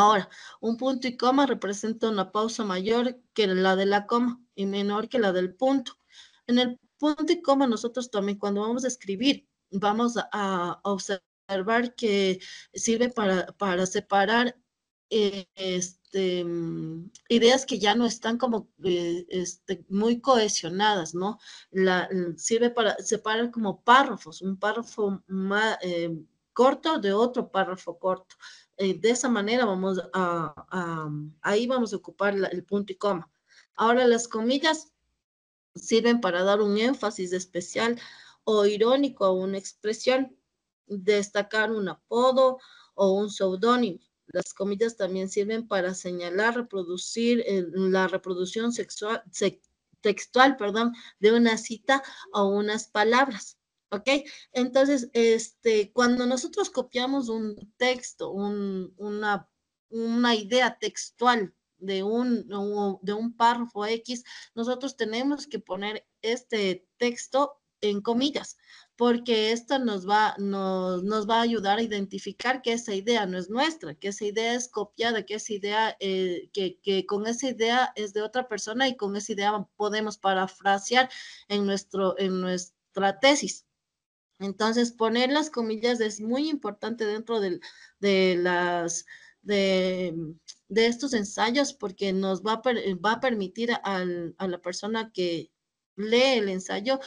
Ahora, un punto y coma representa una pausa mayor que la de la coma y menor que la del punto. En el punto y coma nosotros también cuando vamos a escribir vamos a, observar que sirve para, separar eh, este, ideas que ya no están como eh, este, muy cohesionadas, ¿no? sirve para separar como párrafos, un párrafo más, eh, corto de otro párrafo corto. Eh, de esa manera vamos a, ahí vamos a ocupar el punto y coma. Ahora las comillas sirven para dar un énfasis especial o irónico a una expresión, destacar un apodo o un seudónimo. Las comillas también sirven para señalar, reproducir la reproducción sexual, textual perdón, de una cita o unas palabras. ¿Ok? Entonces, este, cuando nosotros copiamos un texto, una, una idea textual de un, de un párrafo X, nosotros tenemos que poner este texto en comillas, porque esto nos va, nos, va a ayudar a identificar que esa idea no es nuestra, que esa idea es copiada, que esa idea, eh, que, que, con esa idea es de otra persona y con esa idea podemos parafrasear en, nuestro, en nuestra tesis. Entonces, poner las comillas es muy importante dentro de, de las de, estos ensayos porque nos va a, va a permitir a la persona que lee el ensayo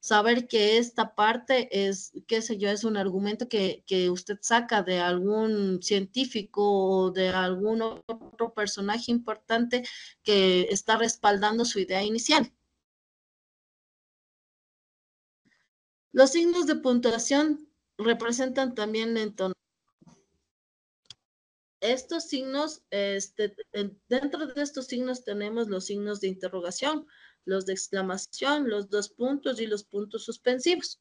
saber que esta parte es, qué sé yo, es un argumento que usted saca de algún científico o de algún otro personaje importante que está respaldando su idea inicial. Los signos de puntuación representan también el Estos signos, este, dentro de estos signos tenemos los signos de interrogación, los de exclamación, los dos puntos y los puntos suspensivos.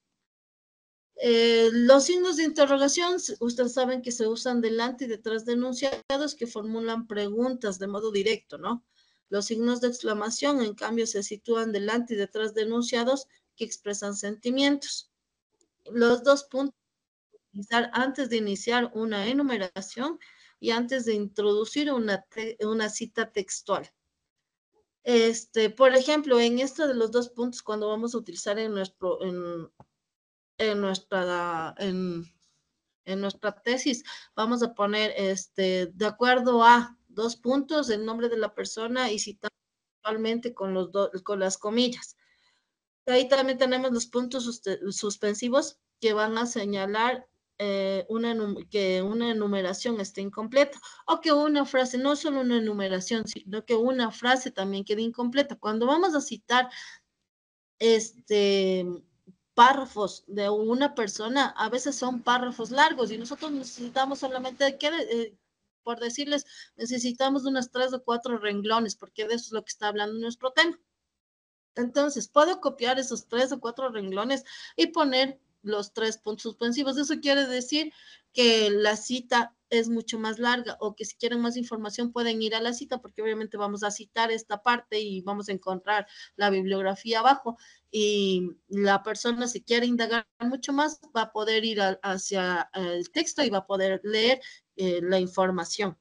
Eh, los signos de interrogación, ustedes saben que se usan delante y detrás de enunciados que formulan preguntas de modo directo, ¿no? Los signos de exclamación, en cambio, se sitúan delante y detrás de enunciados que expresan sentimientos. Los dos puntos antes de iniciar una enumeración y antes de introducir una, una cita textual. Este, por ejemplo, en esto de los dos puntos, cuando vamos a utilizar en, nuestro, en, nuestra, en, nuestra tesis, vamos a poner este, de acuerdo a dos puntos, el nombre de la persona y citamos actualmente con, los con las comillas. Ahí también tenemos los puntos suspensivos que van a señalar eh, una, que una enumeración esté incompleta o que una frase, no solo una enumeración, sino que una frase también quede incompleta. Cuando vamos a citar este, párrafos de una persona, a veces son párrafos largos y nosotros necesitamos solamente que... Eh? por decirles, necesitamos unas tres o cuatro renglones, porque de eso es lo que está hablando nuestro tema. Entonces, puedo copiar esos tres o cuatro renglones y poner los tres puntos suspensivos. Eso quiere decir que la cita es mucho más larga o que si quieren más información pueden ir a la cita porque obviamente vamos a citar esta parte y vamos a encontrar la bibliografía abajo y la persona si quiere indagar mucho más va a poder ir hacia el texto y va a poder leer eh, la información.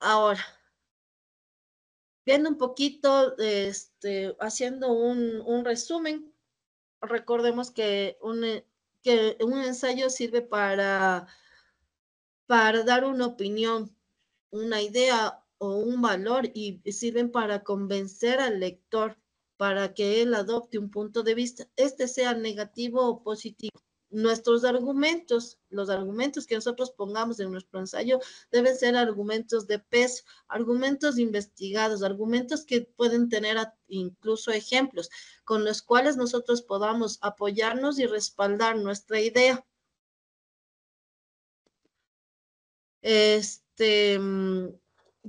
Ahora, viendo un poquito, este, haciendo un, resumen, recordemos que un, eh, que un ensayo sirve para, para dar una opinión, una idea o un valor y sirven para convencer al lector para que él adopte un punto de vista, este sea negativo o positivo nuestros argumentos, los argumentos que nosotros pongamos en nuestro ensayo deben ser argumentos de peso, argumentos investigados, argumentos que pueden tener incluso ejemplos con los cuales nosotros podamos apoyarnos y respaldar nuestra idea. Este,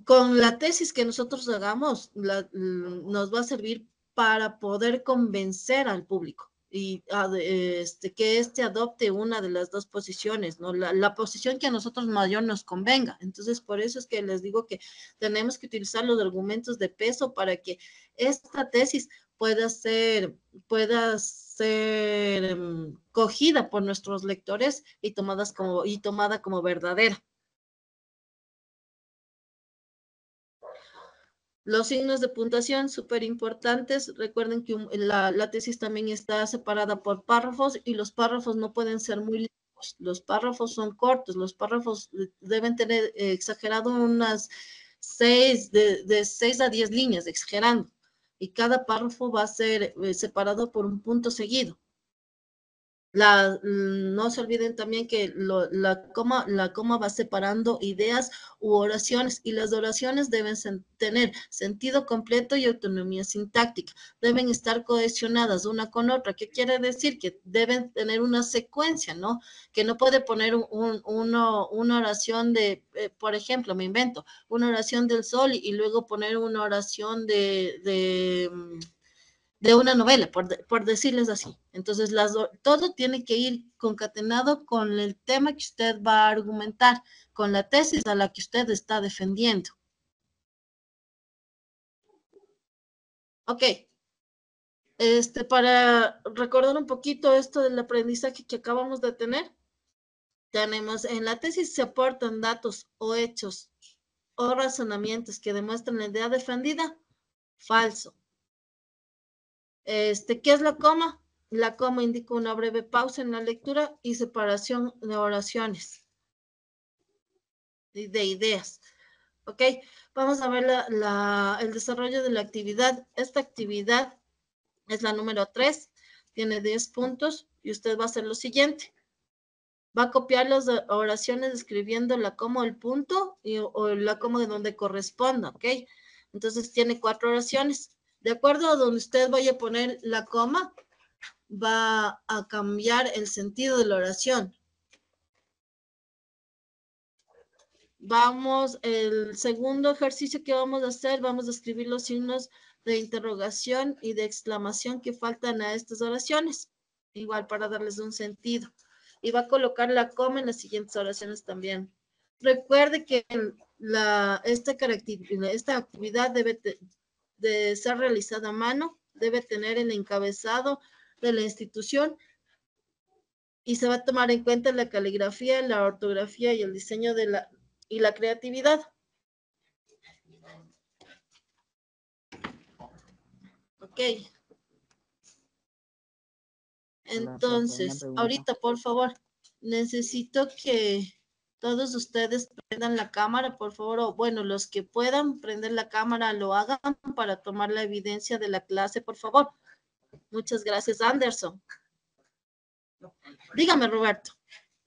con la tesis que nosotros hagamos, nos va a servir para poder convencer al público y ah, este, que éste adopte una de las dos posiciones, ¿no? La, posición que a nosotros mayor nos convenga. Entonces, por eso es que les digo que tenemos que utilizar los argumentos de peso para que esta tesis pueda ser, pueda ser em, cogida por nuestros lectores y, tomadas como, y tomada como verdadera. Los signos de puntuación, súper importantes. Recuerden que la, tesis también está separada por párrafos y los párrafos no pueden ser muy largos. Los párrafos son cortos. Los párrafos deben tener eh, exagerado unas seis, de, de seis a diez líneas, exagerando. Y cada párrafo va a ser eh, separado por un punto seguido. La, mm, no se olviden también que la, coma, la coma va separando ideas u oraciones y las oraciones deben tener sentido completo y autonomía sintáctica. Deben estar cohesionadas una con otra. ¿Qué quiere decir? Que deben tener una secuencia, ¿no? Que no puede poner una oración de, eh, por ejemplo, me invento, una oración del sol y, luego poner una oración de mm, de una novela, por, decirles así. Entonces, las todo tiene que ir concatenado con el tema que usted va a argumentar, con la tesis a la que usted está defendiendo. Ok. Este, para recordar un poquito esto del aprendizaje que acabamos de tener, tenemos en la tesis se aportan datos o hechos o razonamientos que demuestran la idea defendida. Falso. Este, ¿Qué es la coma? La coma indica una breve pausa en la lectura y separación de oraciones, de ideas. ¿Ok? Vamos a ver el desarrollo de la actividad. Esta actividad es la número 3, tiene 10 puntos y usted va a hacer lo siguiente. Va a copiar las oraciones escribiendo la coma, el punto y, o la coma de donde corresponda, ¿ok? Entonces tiene cuatro oraciones. De acuerdo a donde usted vaya a poner la coma, va a cambiar el sentido de la oración. Vamos, el segundo ejercicio que vamos a hacer, vamos a escribir los signos de interrogación y de exclamación que faltan a estas oraciones. Igual para darles un sentido. Y va a colocar la coma en las siguientes oraciones también. Recuerde que esta, esta actividad debe de ser realizada a mano, debe tener el encabezado de la institución y se va a tomar en cuenta la caligrafía, la ortografía y el diseño de la, y la creatividad. Ok. Entonces, ahorita, por favor, necesito que todos ustedes prendan la cámara, por favor, o bueno, los que puedan prender la cámara, lo hagan para tomar la evidencia de la clase, por favor. Muchas gracias, Anderson. Dígame, Roberto.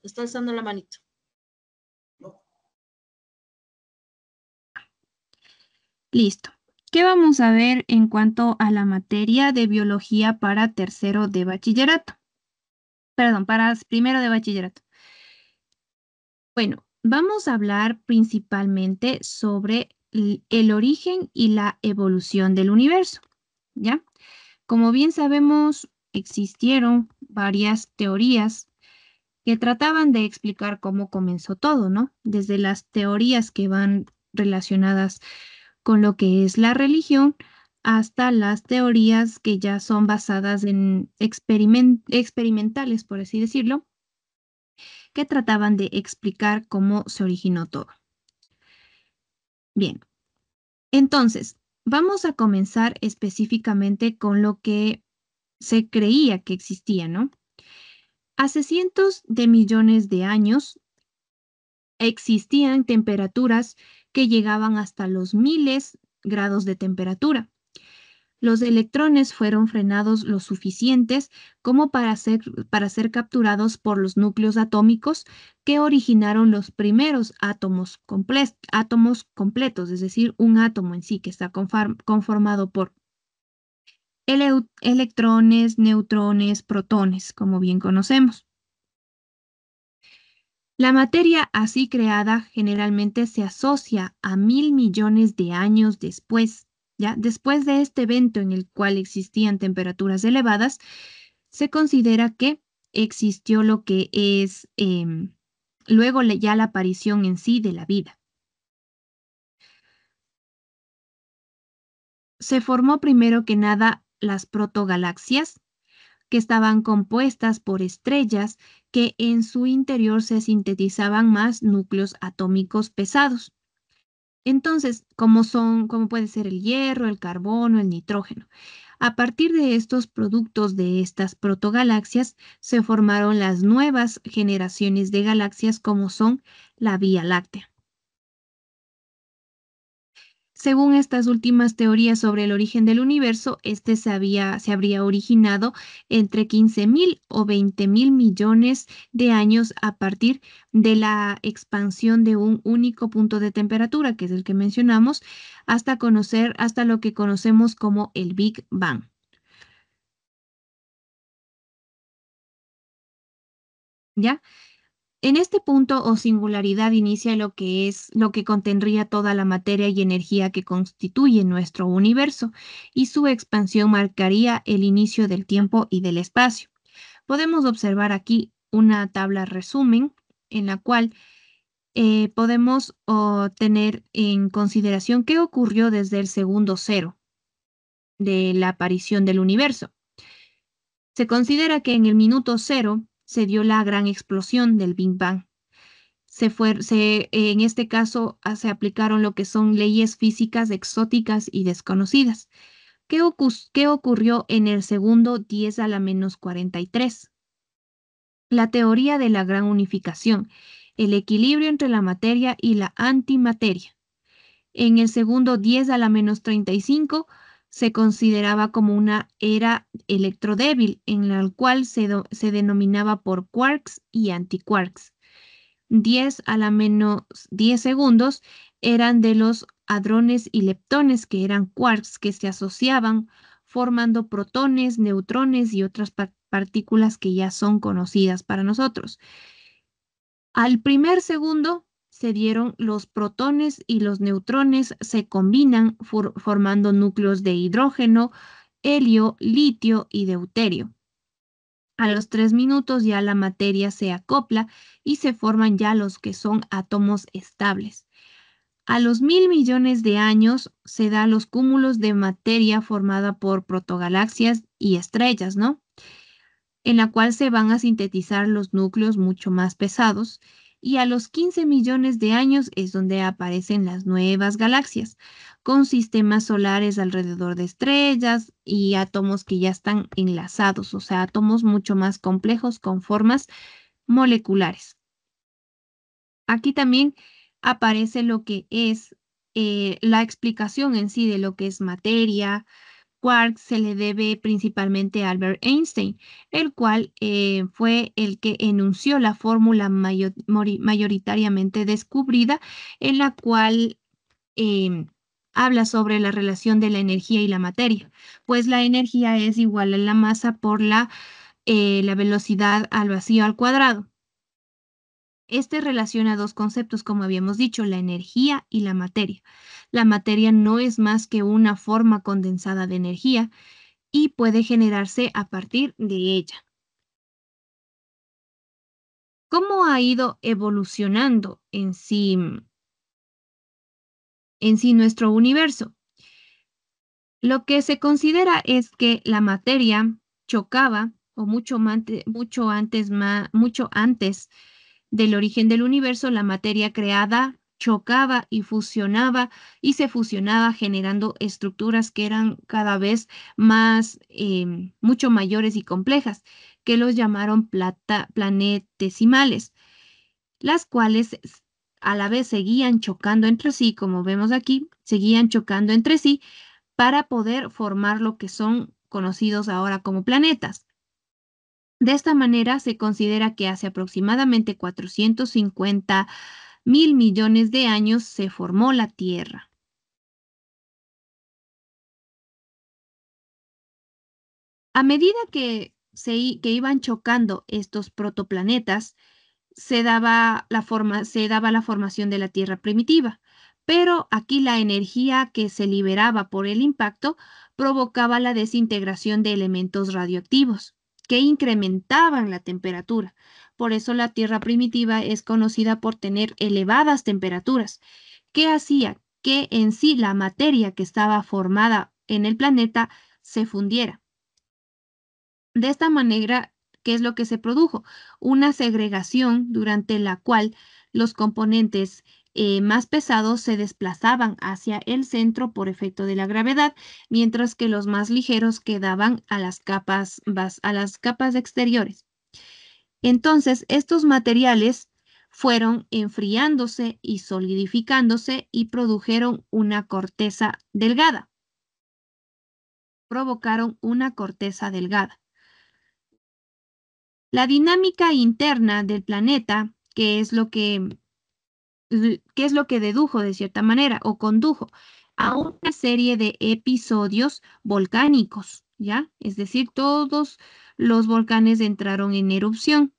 Está alzando la manito. Listo. ¿Qué vamos a ver en cuanto a la materia de biología para tercero de bachillerato? Perdón, para primero de bachillerato. Bueno, vamos a hablar principalmente sobre el origen y la evolución del universo, ¿ya? Como bien sabemos, existieron varias teorías que trataban de explicar cómo comenzó todo, ¿no? Desde las teorías que van relacionadas con lo que es la religión hasta las teorías que ya son basadas en experimentales, por así decirlo, que trataban de explicar cómo se originó todo. Bien, entonces, vamos a comenzar específicamente con lo que se creía que existía, ¿no? Hace cientos de millones de años existían temperaturas que llegaban hasta los miles grados de temperatura los electrones fueron frenados lo suficientes como para ser, para ser capturados por los núcleos atómicos que originaron los primeros átomos, completos, es decir, un átomo en sí que está conformado por electrones, neutrones, protones, como bien conocemos. La materia así creada generalmente se asocia a mil millones de años después Después de este evento en el cual existían temperaturas elevadas, se considera que existió lo que es em, luego ya la aparición en sí de la vida. Se formó primero que nada las protogalaxias, que estaban compuestas por estrellas que en su interior se sintetizaban más núcleos atómicos pesados. Entonces, como son, como puede ser el hierro, el carbono, el nitrógeno. A partir de estos productos de estas protogalaxias se formaron las nuevas generaciones de galaxias como son la Vía Láctea. Según estas últimas teorías sobre el origen del universo, este se, habría originado entre 15.000 o 20.000 millones de años a partir de la expansión de un único punto de temperatura, que es el que mencionamos, hasta conocer hasta lo que conocemos como el Big Bang. ¿Ya? En este punto o singularidad inicia lo que es lo que contendría toda la materia y energía que constituye nuestro universo y su expansión marcaría el inicio del tiempo y del espacio. Podemos observar aquí una tabla resumen en la cual eh, podemos tener en consideración qué ocurrió desde el segundo cero de la aparición del universo. Se considera que en el minuto cero se dio la gran explosión del Big Bang. en este caso se aplicaron lo que son leyes físicas exóticas y desconocidas. ¿Qué, qué ocurrió en el segundo 10 a la menos 43? La teoría de la gran unificación, el equilibrio entre la materia y la antimateria. En el segundo 10 a la menos 35 se consideraba como una era electrodébil, en la cual se, denominaba por quarks y antiquarks. 10 a la menos 10 segundos eran de los hadrones y leptones, que eran quarks, que se asociaban formando protones, neutrones y otras partículas que ya son conocidas para nosotros. Al primer segundo se dieron los protones y los neutrones se combinan formando núcleos de hidrógeno, helio, litio y deuterio. A los tres minutos ya la materia se acopla y se forman ya los que son átomos estables. A los mil millones de años se dan los cúmulos de materia formada por protogalaxias y estrellas, ¿no? En la cual se van a sintetizar los núcleos mucho más pesados y a los 15 millones de años es donde aparecen las nuevas galaxias, con sistemas solares alrededor de estrellas y átomos que ya están enlazados, o sea, átomos mucho más complejos con formas moleculares. Aquí también aparece lo que es eh, la explicación en sí de lo que es materia, Quark se le debe principalmente a Albert Einstein, el cual eh, fue el que enunció la fórmula mayoritariamente descubrida, en la cual em, habla sobre la relación de la energía y la materia, pues la energía es igual a la masa por la, eh, la velocidad al vacío al cuadrado. Este relaciona dos conceptos, como habíamos dicho, la energía y la materia. La materia no es más que una forma condensada de energía y puede generarse a partir de ella. ¿Cómo ha ido evolucionando en sí, en sí nuestro universo? Lo que se considera es que la materia chocaba, o mucho, mucho antes, mucho antes del origen del universo, la materia creada chocaba y fusionaba y se fusionaba generando estructuras que eran cada vez más, em, mucho mayores y complejas, que los llamaron planetesimales, las cuales a la vez seguían chocando entre sí, como vemos aquí, seguían chocando entre sí para poder formar lo que son conocidos ahora como planetas. De esta manera, se considera que hace aproximadamente 450 mil millones de años se formó la Tierra. A medida que, iban chocando estos protoplanetas, se daba, la se daba la formación de la Tierra primitiva, pero aquí la energía que se liberaba por el impacto provocaba la desintegración de elementos radioactivos que incrementaban la temperatura. Por eso la Tierra primitiva es conocida por tener elevadas temperaturas. ¿Qué hacía? Que en sí la materia que estaba formada en el planeta se fundiera. De esta manera, ¿qué es lo que se produjo? Una segregación durante la cual los componentes eh, más pesados se desplazaban hacia el centro por efecto de la gravedad, mientras que los más ligeros quedaban a las capas, a las capas exteriores. Entonces, estos materiales fueron enfriándose y solidificándose y produjeron una corteza delgada. Provocaron una corteza delgada. La dinámica interna del planeta, que es lo que qué es lo que dedujo de cierta manera o condujo a una serie de episodios volcánicos, ¿ya? Es decir, todos los volcanes entraron en erupción,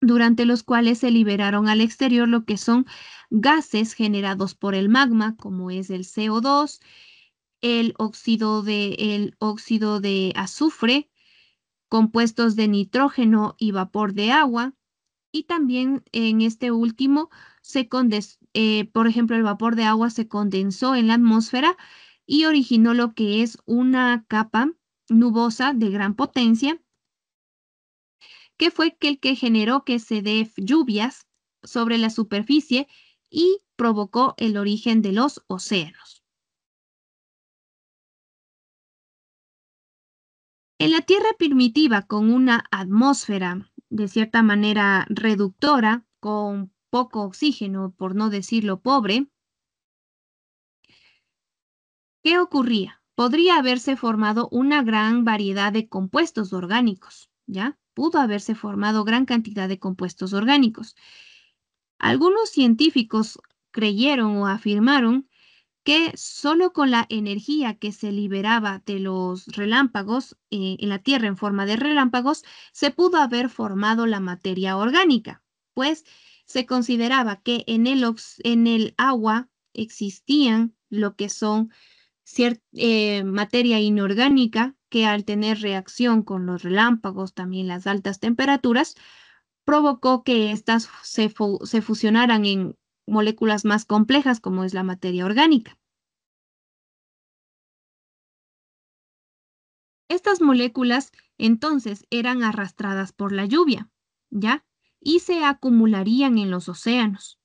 durante los cuales se liberaron al exterior lo que son gases generados por el magma, como es el CO2, el óxido de, el óxido de azufre, compuestos de nitrógeno y vapor de agua, y también en este último eh, por ejemplo, el vapor de agua se condensó en la atmósfera y originó lo que es una capa nubosa de gran potencia, que fue el que generó que se dé lluvias sobre la superficie y provocó el origen de los océanos. En la Tierra primitiva, con una atmósfera de cierta manera reductora, con poco oxígeno, por no decirlo pobre, ¿qué ocurría? Podría haberse formado una gran variedad de compuestos orgánicos, ¿ya? Pudo haberse formado gran cantidad de compuestos orgánicos. Algunos científicos creyeron o afirmaron que solo con la energía que se liberaba de los relámpagos eh, en la Tierra en forma de relámpagos, se pudo haber formado la materia orgánica, pues se consideraba que en el, agua existían lo que son eh, materia inorgánica que al tener reacción con los relámpagos, también las altas temperaturas, provocó que estas se, se fusionaran en moléculas más complejas como es la materia orgánica. Estas moléculas entonces eran arrastradas por la lluvia, ¿ya? y se acumularían en los océanos,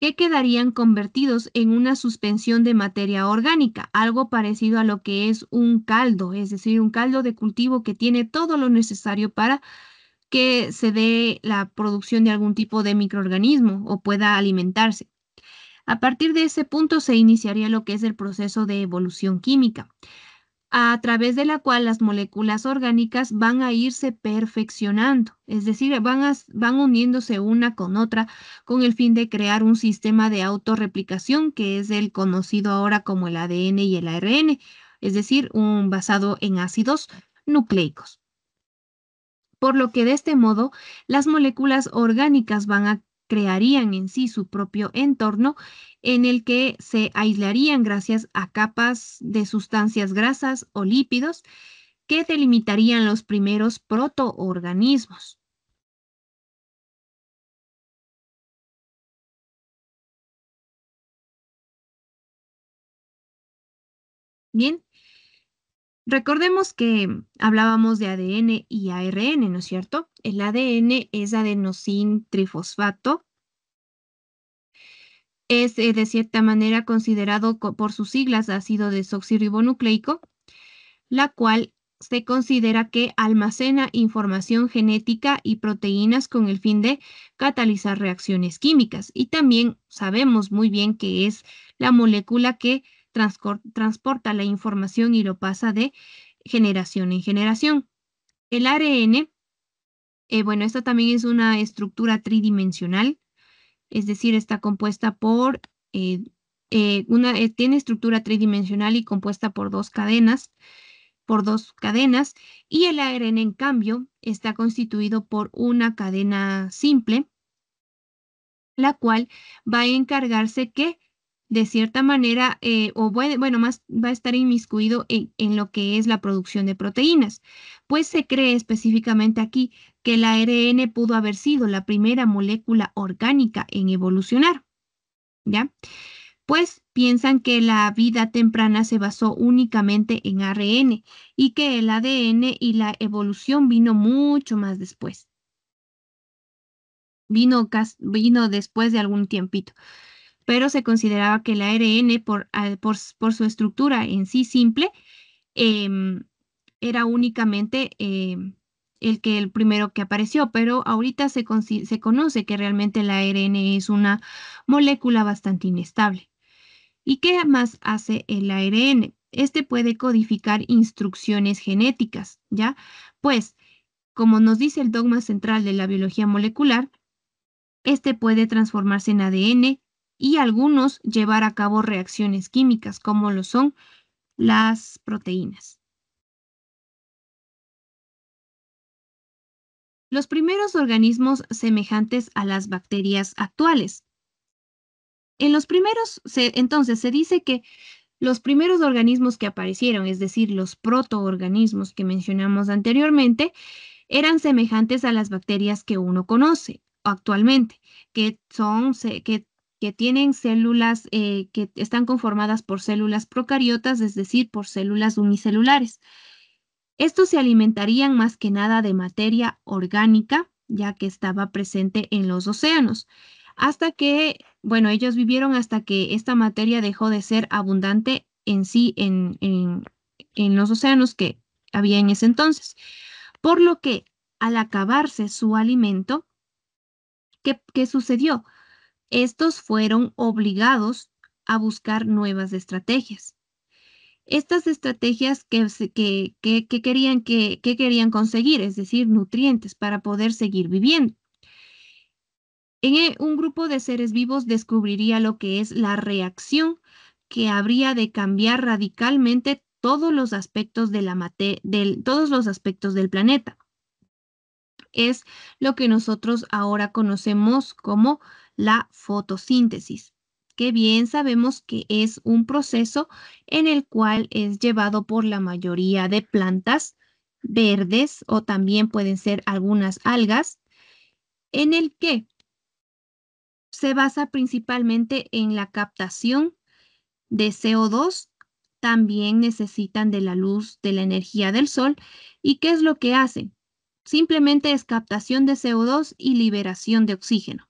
que quedarían convertidos en una suspensión de materia orgánica, algo parecido a lo que es un caldo, es decir, un caldo de cultivo que tiene todo lo necesario para que se dé la producción de algún tipo de microorganismo o pueda alimentarse. A partir de ese punto se iniciaría lo que es el proceso de evolución química a través de la cual las moléculas orgánicas van a irse perfeccionando, es decir, van, van uniéndose una con otra con el fin de crear un sistema de autorreplicación que es el conocido ahora como el ADN y el ARN, es decir, un basado en ácidos nucleicos. Por lo que de este modo, las moléculas orgánicas van a crearían en sí su propio entorno en el que se aislarían gracias a capas de sustancias grasas o lípidos que delimitarían los primeros protoorganismos. Bien, Recordemos que hablábamos de ADN y ARN, ¿no es cierto? El ADN es adenosin trifosfato. Es eh, de cierta manera considerado por sus siglas ácido desoxirribonucleico, la cual se considera que almacena información genética y proteínas con el fin de catalizar reacciones químicas. Y también sabemos muy bien que es la molécula que transporta la información y lo pasa de generación en generación. El ARN, eh, bueno, esto también es una estructura tridimensional, es decir, está compuesta por, eh, eh, una, tiene estructura tridimensional y compuesta por dos cadenas, por dos cadenas, y el ARN, en cambio, está constituido por una cadena simple, la cual va a encargarse que de cierta manera, eh, o bueno, más va a estar inmiscuido en, en, lo que es la producción de proteínas, pues se cree específicamente aquí que el ARN pudo haber sido la primera molécula orgánica en evolucionar, ¿ya? Pues piensan que la vida temprana se basó únicamente en ARN y que el ADN y la evolución vino mucho más después. Vino, vino después de algún tiempito pero se consideraba que el ARN, por, su estructura en sí simple, em, era únicamente em, el que el primero que apareció, pero ahorita se, se conoce que realmente el ARN es una molécula bastante inestable. ¿Y qué más hace el ARN? Este puede codificar instrucciones genéticas, ¿ya? Pues, como nos dice el dogma central de la biología molecular, este puede transformarse en ADN, y algunos llevar a cabo reacciones químicas como lo son las proteínas. Los primeros organismos semejantes a las bacterias actuales. En los primeros, entonces, se dice que los primeros organismos que aparecieron, es decir, los protoorganismos que mencionamos anteriormente, eran semejantes a las bacterias que uno conoce actualmente, que son, que que tienen células eh, que están conformadas por células procariotas, es decir, por células unicelulares. Estos se alimentarían más que nada de materia orgánica, ya que estaba presente en los océanos, hasta que, bueno, ellos vivieron hasta que esta materia dejó de ser abundante en sí, en, en, los océanos que había en ese entonces. Por lo que, al acabarse su alimento, ¿qué, qué sucedió? Estos fueron obligados a buscar nuevas estrategias. Estas estrategias que, que, que, querían, que, querían conseguir, es decir, nutrientes para poder seguir viviendo. En e, un grupo de seres vivos descubriría lo que es la reacción que habría de cambiar radicalmente todos los aspectos, de la todos los aspectos del planeta. Es lo que nosotros ahora conocemos como la fotosíntesis, que bien sabemos que es un proceso en el cual es llevado por la mayoría de plantas verdes o también pueden ser algunas algas, en el que se basa principalmente en la captación de CO2, también necesitan de la luz, de la energía del sol. ¿Y qué es lo que hacen? Simplemente es captación de CO2 y liberación de oxígeno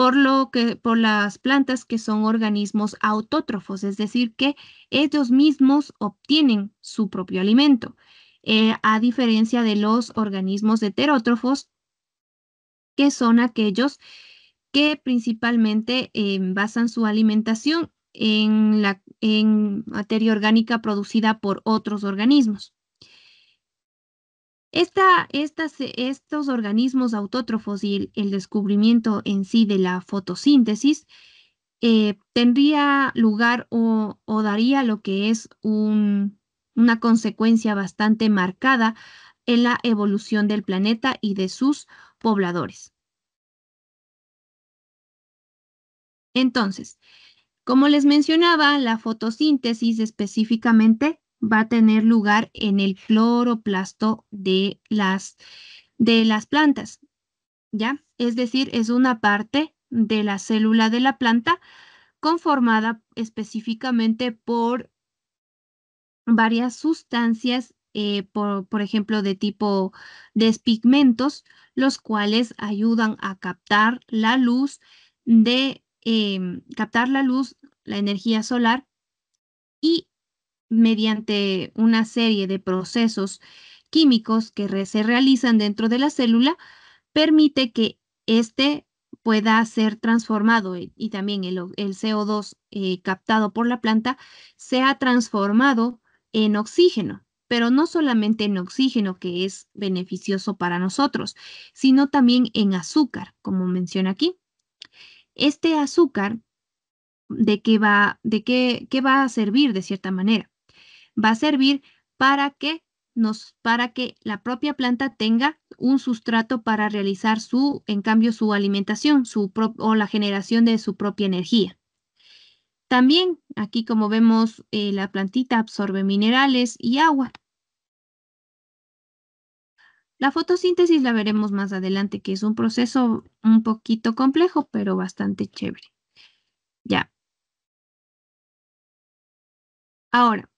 por, lo que, por las plantas que son organismos autótrofos, es decir, que ellos mismos obtienen su propio alimento, eh, a diferencia de los organismos heterótrofos, que son aquellos que principalmente eh, basan su alimentación en, la, en materia orgánica producida por otros organismos estos organismos autótrofos y el, descubrimiento en sí de la fotosíntesis eh, tendría lugar o, daría lo que es una consecuencia bastante marcada en la evolución del planeta y de sus pobladores. Entonces, como les mencionaba, la fotosíntesis específicamente va a tener lugar en el cloroplasto de las, de las plantas, ¿ya? Es decir, es una parte de la célula de la planta conformada específicamente por varias sustancias, eh, por, ejemplo, de tipo despigmentos, los cuales ayudan a captar la luz de em, captar la luz, la energía solar y mediante una serie de procesos químicos que se realizan dentro de la célula, permite que éste pueda ser transformado eh, y también el, CO2 eh, captado por la planta sea transformado en oxígeno, pero no solamente en oxígeno que es beneficioso para nosotros, sino también en azúcar, como menciona aquí. Este azúcar, ¿de qué va, de qué, qué va a servir de cierta manera? va a servir para que nos, para que la propia planta tenga un sustrato para realizar su, en cambio, su alimentación su o la generación de su propia energía. También aquí como vemos eh, la plantita absorbe minerales y agua. La fotosíntesis la veremos más adelante, que es un proceso un poquito complejo, pero bastante chévere. Ya. Ahora,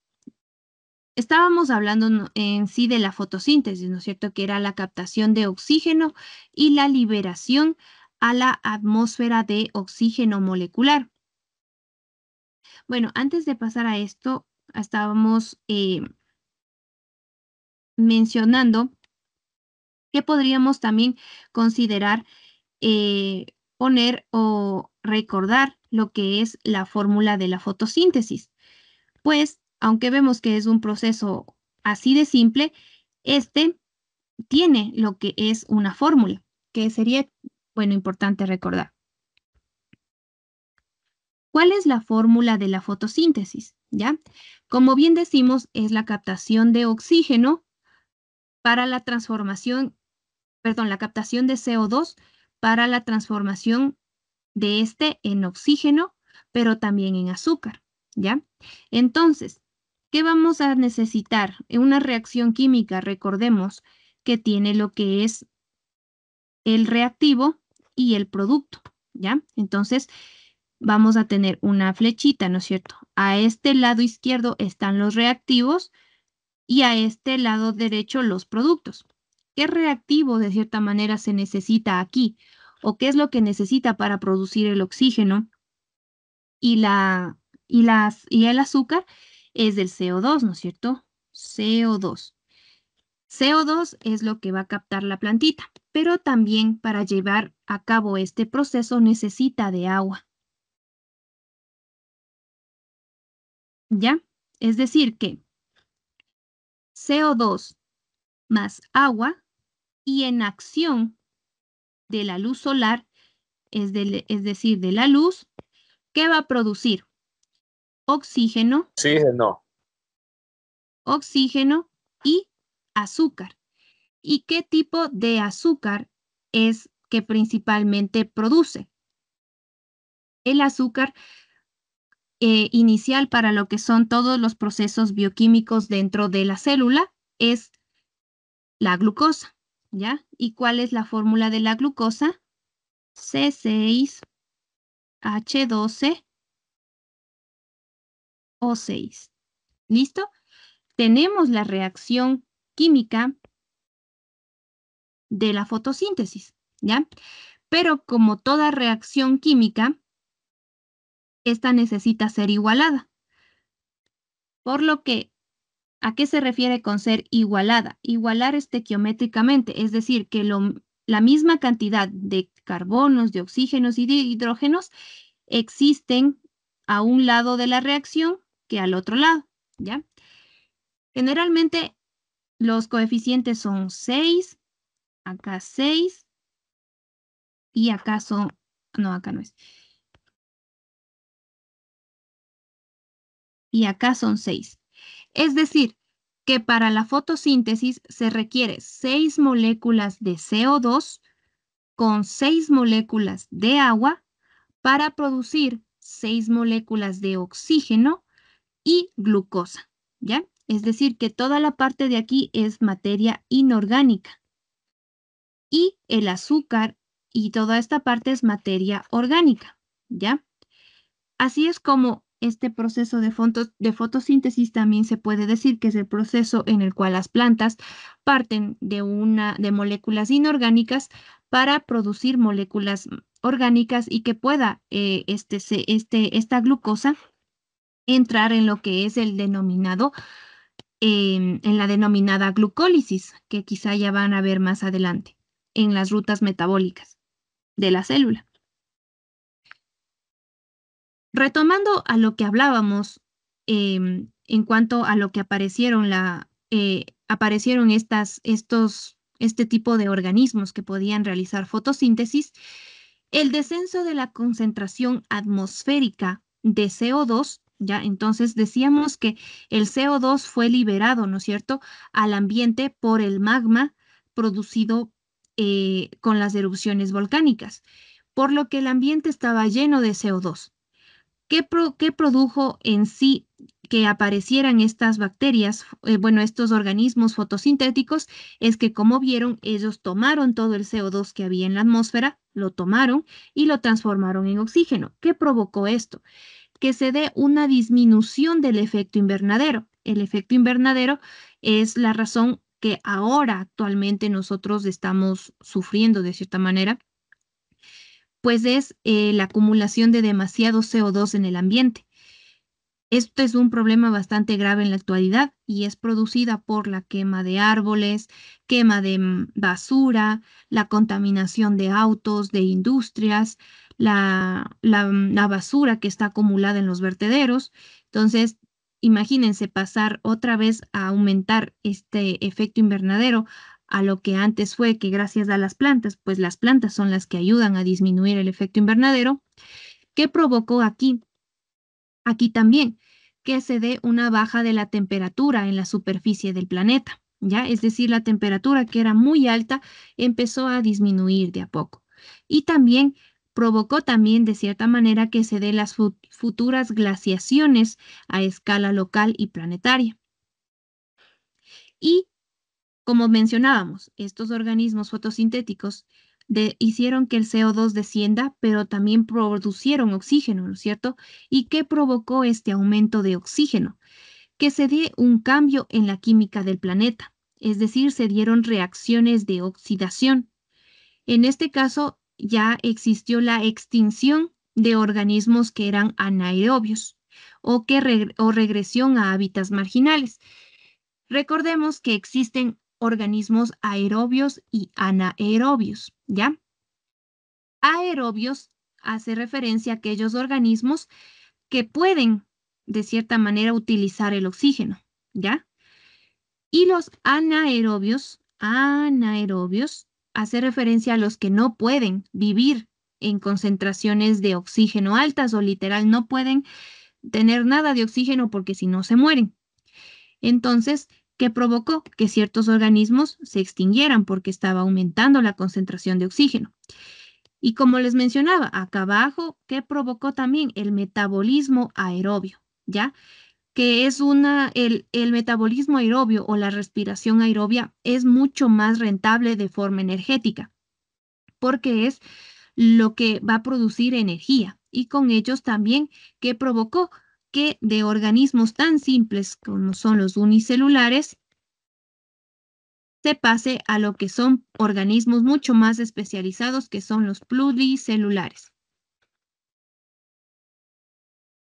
Estábamos hablando en sí de la fotosíntesis, ¿no es cierto? Que era la captación de oxígeno y la liberación a la atmósfera de oxígeno molecular. Bueno, antes de pasar a esto, estábamos eh, mencionando que podríamos también considerar eh, poner o recordar lo que es la fórmula de la fotosíntesis, pues aunque vemos que es un proceso así de simple, este tiene lo que es una fórmula, que sería, bueno, importante recordar. ¿Cuál es la fórmula de la fotosíntesis? ¿Ya? Como bien decimos, es la captación de oxígeno para la transformación, perdón, la captación de CO2 para la transformación de este en oxígeno, pero también en azúcar, ¿ya? Entonces, ¿Qué vamos a necesitar? Eh, una reacción química, recordemos, que tiene lo que es el reactivo y el producto, ¿ya? Entonces, vamos a tener una flechita, ¿no es cierto? A este lado izquierdo están los reactivos y a este lado derecho los productos. ¿Qué reactivo de cierta manera se necesita aquí? ¿O qué es lo que necesita para producir el oxígeno y, la, y, las, y el azúcar? es del CO2, ¿no es cierto? CO2. CO2 es lo que va a captar la plantita, pero también para llevar a cabo este proceso necesita de agua. ¿Ya? Es decir que CO2 más agua y en acción de la luz solar, es, decir, de la luz, ¿qué va a producir? oxígeno, oxígeno, oxígeno y azúcar. ¿Y qué tipo de azúcar es que principalmente produce? El azúcar eh, inicial para lo que son todos los procesos bioquímicos dentro de la célula es la glucosa, ¿ya? ¿Y cuál es la fórmula de la glucosa? C6H12 o ¿Listo? Tenemos la reacción química de la fotosíntesis, ¿ya? Pero como toda reacción química, esta necesita ser igualada. Por lo que, ¿a qué se refiere con ser igualada? Igualar estequiométricamente, es decir, que la misma cantidad de carbonos, de oxígenos y de hidrógenos existen a un lado de la reacción al otro lado, ¿ya? Generalmente los coeficientes son 6, acá 6, y acá son, no, acá no es. Y acá son 6. Es decir, que para la fotosíntesis se requiere 6 moléculas de CO2 con 6 moléculas de agua para producir 6 moléculas de oxígeno y glucosa, ¿ya? Es decir, que toda la parte de aquí es materia inorgánica. Y el azúcar y toda esta parte es materia orgánica, ¿ya? Así es como este proceso de, de, fotosíntesis también se puede decir que es el proceso en el cual las plantas parten de, una, de moléculas inorgánicas para producir moléculas orgánicas y que pueda eh, este, este, esta glucosa entrar en lo que es el denominado, em, en la denominada glucólisis, que quizá ya van a ver más adelante, en las rutas metabólicas de la célula. Retomando a lo que hablábamos em, en cuanto a lo que aparecieron, la, eh, aparecieron estas, estos, este tipo de organismos que podían realizar fotosíntesis, el descenso de la concentración atmosférica de CO2 entonces decíamos que el CO2 fue liberado, ¿no es cierto?, al ambiente por el magma producido eh, con las erupciones volcánicas, por lo que el ambiente estaba lleno de CO2. ¿Qué, produjo en sí que aparecieran estas bacterias, eh, bueno, estos organismos fotosintéticos, es que como vieron, ellos tomaron todo el CO2 que había en la atmósfera, lo tomaron y lo transformaron en oxígeno. ¿Qué provocó esto? que se dé una disminución del efecto invernadero. El efecto invernadero es la razón que ahora actualmente nosotros estamos sufriendo de cierta manera, pues es eh, la acumulación de demasiado CO2 en el ambiente. Esto es un problema bastante grave en la actualidad y es producida por la quema de árboles, quema de mm, basura, la contaminación de autos, de industrias, la, basura que está acumulada en los vertederos. Entonces, imagínense pasar otra vez a aumentar este efecto invernadero a lo que antes fue que gracias a las plantas, pues las plantas son las que ayudan a disminuir el efecto invernadero. ¿Qué provocó aquí? Aquí también que se dé una baja de la temperatura en la superficie del planeta, ¿ya? Es decir, la temperatura que era muy alta empezó a disminuir de a poco. Y también provocó también de cierta manera que se den las futuras glaciaciones a escala local y planetaria. Y, como mencionábamos, estos organismos fotosintéticos hicieron que el CO2 descienda, pero también producieron oxígeno, ¿no es cierto? ¿Y qué provocó este aumento de oxígeno? Que se dé un cambio en la química del planeta, es decir, se dieron reacciones de oxidación. En este caso, ya existió la extinción de organismos que eran anaerobios o, que regresión a hábitats marginales. Recordemos que existen organismos aerobios y anaerobios, ¿ya? Aerobios hace referencia a aquellos organismos que pueden, de cierta manera, utilizar el oxígeno, ¿ya? Y los anaerobios, anaerobios, hace referencia a los que no pueden vivir en concentraciones de oxígeno altas o literal no pueden tener nada de oxígeno porque si no se mueren. Entonces, ¿qué provocó? Que ciertos organismos se extinguieran porque estaba aumentando la concentración de oxígeno. Y como les mencionaba, acá abajo, ¿qué provocó también? El metabolismo aerobio, ¿ya? que es una, el, metabolismo aerobio o la respiración aerobia es mucho más rentable de forma energética, porque es lo que va a producir energía y con ellos también que provocó que de organismos tan simples como son los unicelulares, se pase a lo que son organismos mucho más especializados que son los pluricelulares.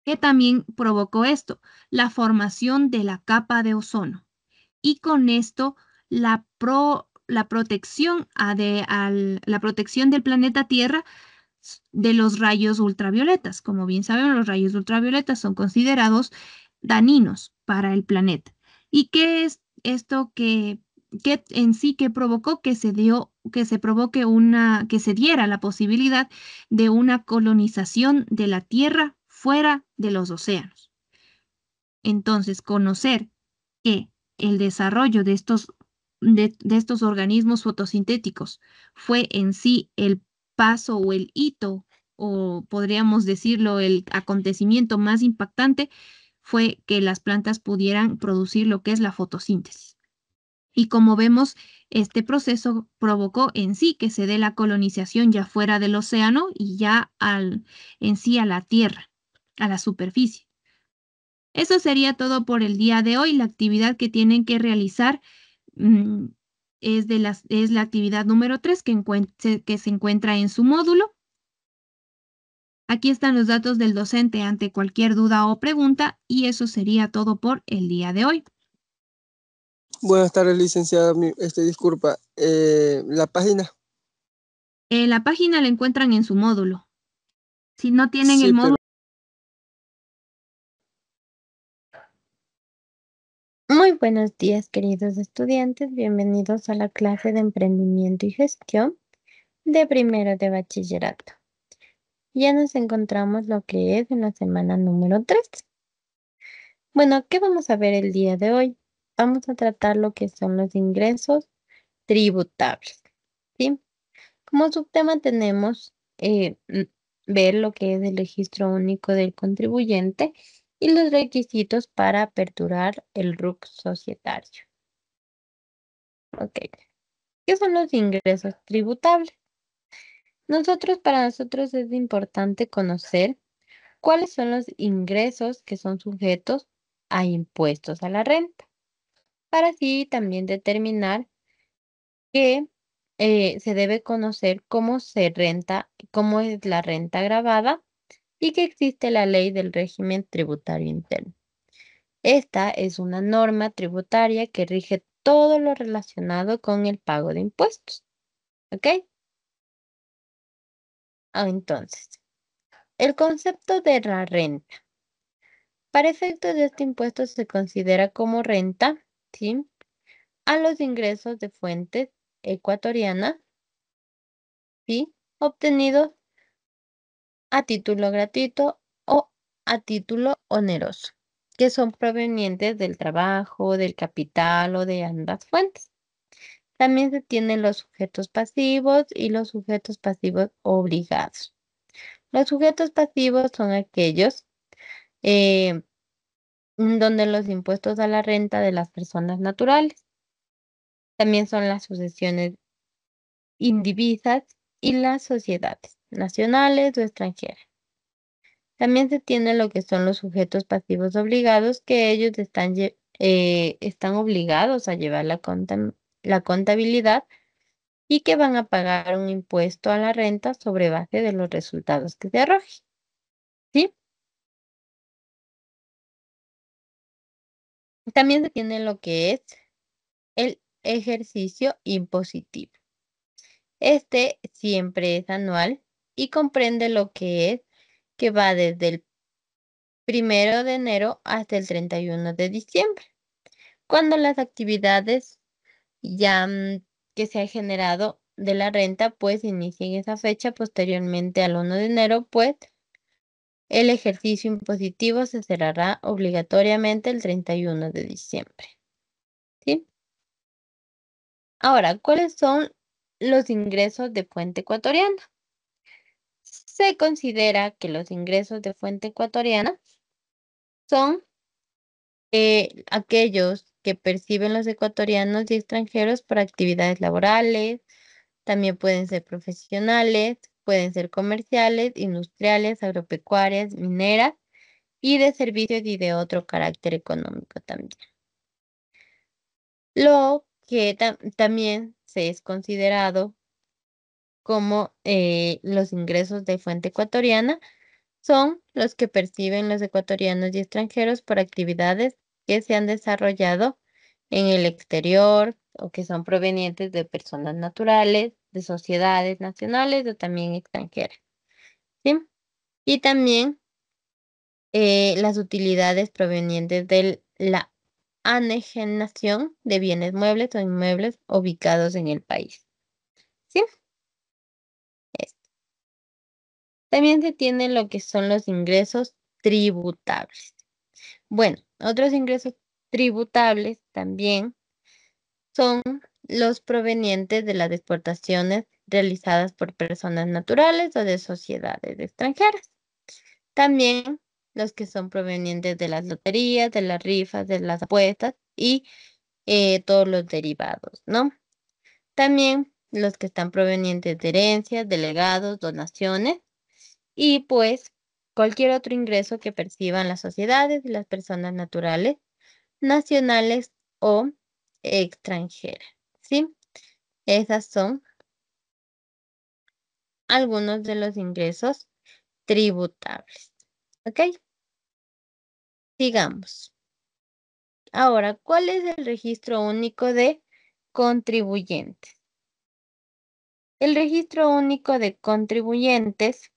¿Qué también provocó esto, la formación de la capa de ozono. Y con esto, la, la, protección, de, la protección del planeta Tierra de los rayos ultravioletas. Como bien sabemos, los rayos ultravioletas son considerados daninos para el planeta. ¿Y qué es esto que, en sí que provocó que se dio que se provoque una que se diera la posibilidad de una colonización de la Tierra fuera de los océanos. Entonces, conocer que el desarrollo de estos, de, estos organismos fotosintéticos fue en sí el paso o el hito, o podríamos decirlo, el acontecimiento más impactante, fue que las plantas pudieran producir lo que es la fotosíntesis. Y como vemos, este proceso provocó en sí que se dé la colonización ya fuera del océano y ya al, en sí a la Tierra a la superficie. Eso sería todo por el día de hoy. La actividad que tienen que realizar mm, es, de las, es la actividad número 3 que, que se encuentra en su módulo. Aquí están los datos del docente ante cualquier duda o pregunta y eso sería todo por el día de hoy. Buenas tardes, licenciada. Este, disculpa, eh, la página. Eh, la página la encuentran en su módulo. Si no tienen el módulo, Muy buenos días, queridos estudiantes. Bienvenidos a la clase de emprendimiento y gestión de primero de bachillerato. Ya nos encontramos lo que es en la semana número 3. Bueno, ¿qué vamos a ver el día de hoy? Vamos a tratar lo que son los ingresos tributables. ¿sí? Como subtema tenemos eh, ver lo que es el registro único del contribuyente y los requisitos para aperturar el RUC societario. ¿Qué son los ingresos tributables? Nosotros, para nosotros es importante conocer cuáles son los ingresos que son sujetos a impuestos a la renta, para así también determinar que eh, se debe conocer cómo se renta, cómo es la renta grabada y que existe la ley del régimen tributario interno. Esta es una norma tributaria que rige todo lo relacionado con el pago de impuestos. ¿Ok? Ah, entonces, el concepto de la renta. Para efectos de este impuesto se considera como renta ¿sí? a los ingresos de fuente ecuatoriana y obtenidos a título gratuito o a título oneroso, que son provenientes del trabajo, del capital o de ambas fuentes. También se tienen los sujetos pasivos y los sujetos pasivos obligados. Los sujetos pasivos son aquellos eh, donde los impuestos a la renta de las personas naturales. También son las sucesiones indivisas y las sociedades nacionales o extranjeras. También se tiene lo que son los sujetos pasivos obligados, que ellos están, eh, están obligados a llevar la, contabilidad y que van a pagar un impuesto a la renta sobre base de los resultados que se arroje. ¿Sí? También se tiene lo que es el ejercicio impositivo. Este siempre es anual y comprende lo que es que va desde el primero de enero hasta el 31 de diciembre, cuando las actividades ya mm, que se ha generado de la renta pues inicien esa fecha posteriormente al 1 de enero pues el ejercicio impositivo se cerrará obligatoriamente el 31 de diciembre. ¿Sí? Ahora, ¿cuáles son los ingresos de puente ecuatoriano? se considera que los ingresos de fuente ecuatoriana son eh, aquellos que perciben los ecuatorianos y extranjeros por actividades laborales, también pueden ser profesionales, pueden ser comerciales, industriales, agropecuarias, mineras y de servicios y de otro carácter económico también. Lo que también se es considerado como eh, los ingresos de fuente ecuatoriana son los que perciben los ecuatorianos y extranjeros por actividades que se han desarrollado en el exterior o que son provenientes de personas naturales, de sociedades nacionales o también extranjeras. Y también eh, las utilidades provenientes de la anejenación de bienes muebles o inmuebles ubicados en el país. También se tiene lo que son los ingresos tributables. Bueno, otros ingresos tributables también son los provenientes de las exportaciones realizadas por personas naturales o de sociedades extranjeras. También los que son provenientes de las loterías, de las rifas, de las apuestas y eh, todos los derivados, ¿no? También los que están provenientes de herencias, delegados, donaciones y pues cualquier otro ingreso que perciban las sociedades y las personas naturales, nacionales o extranjeras. ¿Sí? Esas son algunos de los ingresos tributables. ¿Ok? Sigamos. Ahora, ¿cuál es el registro único de contribuyentes? El registro único de contribuyentes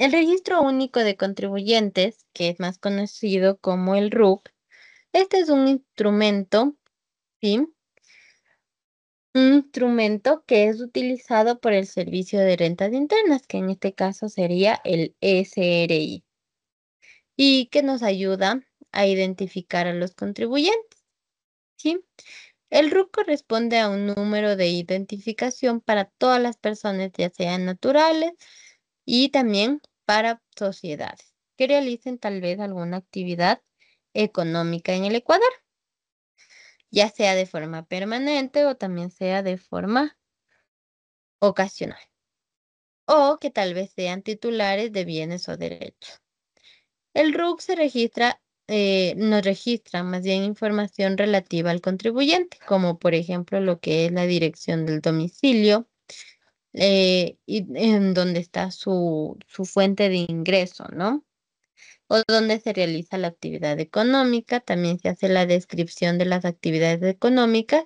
El Registro Único de Contribuyentes, que es más conocido como el RUC, este es un instrumento, ¿sí? Un instrumento que es utilizado por el Servicio de Rentas Internas, que en este caso sería el SRI, y que nos ayuda a identificar a los contribuyentes, ¿sí? El RUC corresponde a un número de identificación para todas las personas, ya sean naturales, y también para sociedades que realicen tal vez alguna actividad económica en el Ecuador, ya sea de forma permanente o también sea de forma ocasional, o que tal vez sean titulares de bienes o derechos. El RUC se registra, eh, nos registra más bien información relativa al contribuyente, como por ejemplo lo que es la dirección del domicilio, eh, y, en dónde está su, fuente de ingreso, ¿no? O donde se realiza la actividad económica, también se hace la descripción de las actividades económicas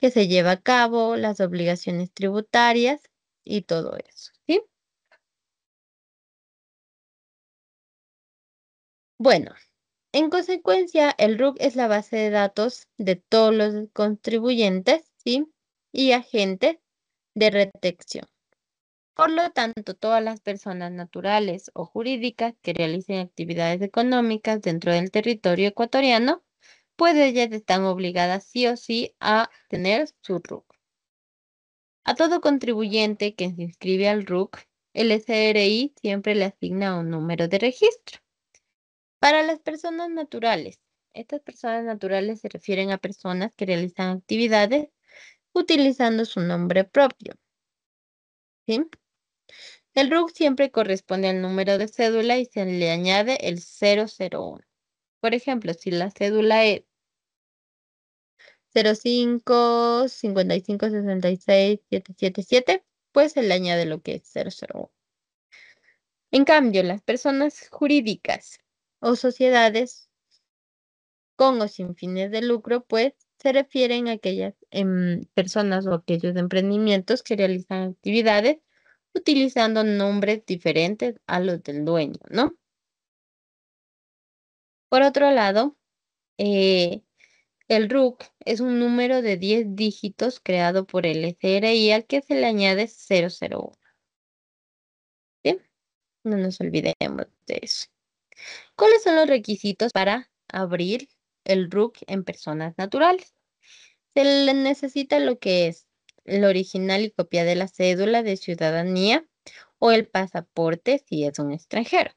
que se lleva a cabo, las obligaciones tributarias y todo eso, ¿sí? Bueno, en consecuencia, el RUC es la base de datos de todos los contribuyentes, ¿sí? Y agentes de retención. Por lo tanto, todas las personas naturales o jurídicas que realicen actividades económicas dentro del territorio ecuatoriano, pues ellas están obligadas sí o sí a tener su RUC. A todo contribuyente que se inscribe al RUC, el SRI siempre le asigna un número de registro. Para las personas naturales, estas personas naturales se refieren a personas que realizan actividades utilizando su nombre propio. El RUC siempre corresponde al número de cédula y se le añade el 001. Por ejemplo, si la cédula es 05 55 66 777, pues se le añade lo que es 001. En cambio, las personas jurídicas o sociedades con o sin fines de lucro, pues se refieren a aquellas Em, personas o aquellos emprendimientos que realizan actividades utilizando nombres diferentes a los del dueño, ¿no? Por otro lado, eh, el RUC es un número de 10 dígitos creado por el SRI al que se le añade 001. ¿Sí? No nos olvidemos de eso. ¿Cuáles son los requisitos para abrir el RUC en personas naturales? se le necesita lo que es el original y copia de la cédula de ciudadanía o el pasaporte si es un extranjero.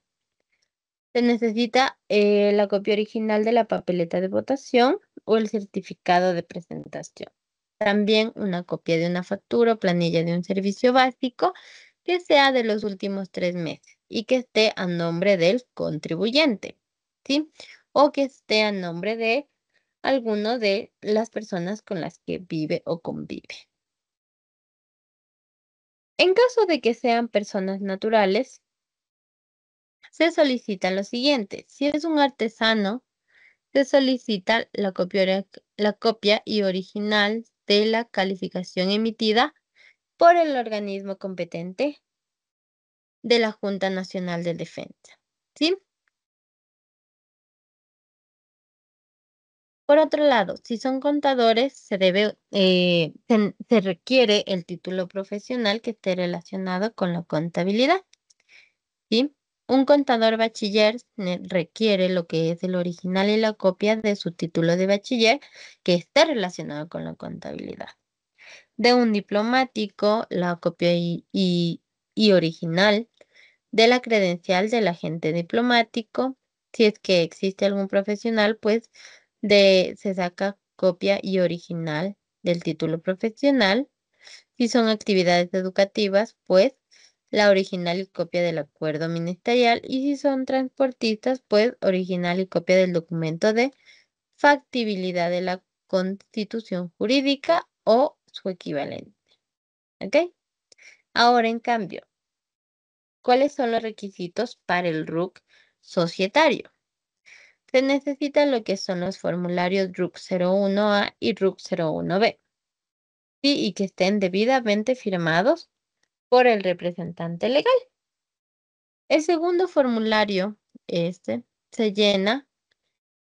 Se necesita eh, la copia original de la papeleta de votación o el certificado de presentación. También una copia de una factura o planilla de un servicio básico que sea de los últimos tres meses y que esté a nombre del contribuyente, ¿sí? O que esté a nombre de alguno de las personas con las que vive o convive. En caso de que sean personas naturales, se solicita lo siguiente. Si es un artesano, se solicita la copia, y original de la calificación emitida por el organismo competente de la Junta Nacional de Defensa. ¿Sí? Por otro lado, si son contadores, se, debe, eh, se, requiere el título profesional que esté relacionado con la contabilidad. ¿sí? Un contador bachiller eh, requiere lo que es el original y la copia de su título de bachiller que esté relacionado con la contabilidad. De un diplomático, la copia y original de la credencial del agente diplomático. Si es que existe algún profesional, pues de, se saca copia y original del título profesional. Si son actividades educativas, pues la original y copia del acuerdo ministerial. Y si son transportistas, pues original y copia del documento de factibilidad de la constitución jurídica o su equivalente. ¿Ok? Ahora, en cambio, ¿cuáles son los requisitos para el RUC societario? se necesitan lo que son los formularios RUC 01A y RUC 01B y que estén debidamente firmados por el representante legal. El segundo formulario, este, se llena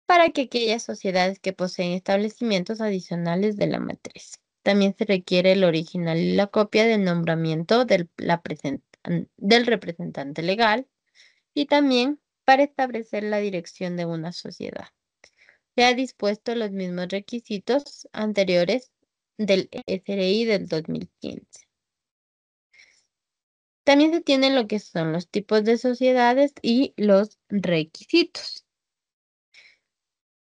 para que aquellas sociedades que poseen establecimientos adicionales de la matriz. También se requiere el original y la copia del nombramiento del representante legal y también para establecer la dirección de una sociedad. Se ha dispuesto los mismos requisitos anteriores del SRI del 2015. También se tienen lo que son los tipos de sociedades y los requisitos.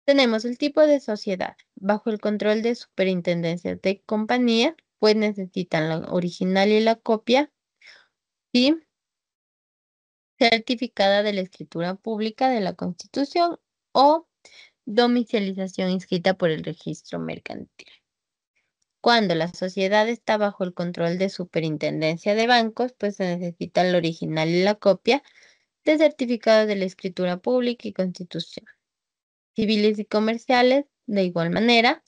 Tenemos el tipo de sociedad. Bajo el control de superintendencias de compañía, pues necesitan la original y la copia. ¿sí? certificada de la escritura pública de la Constitución o domicilización inscrita por el registro mercantil. Cuando la sociedad está bajo el control de superintendencia de bancos, pues se necesita el original y la copia de certificados de la escritura pública y constitución. Civiles y comerciales, de igual manera.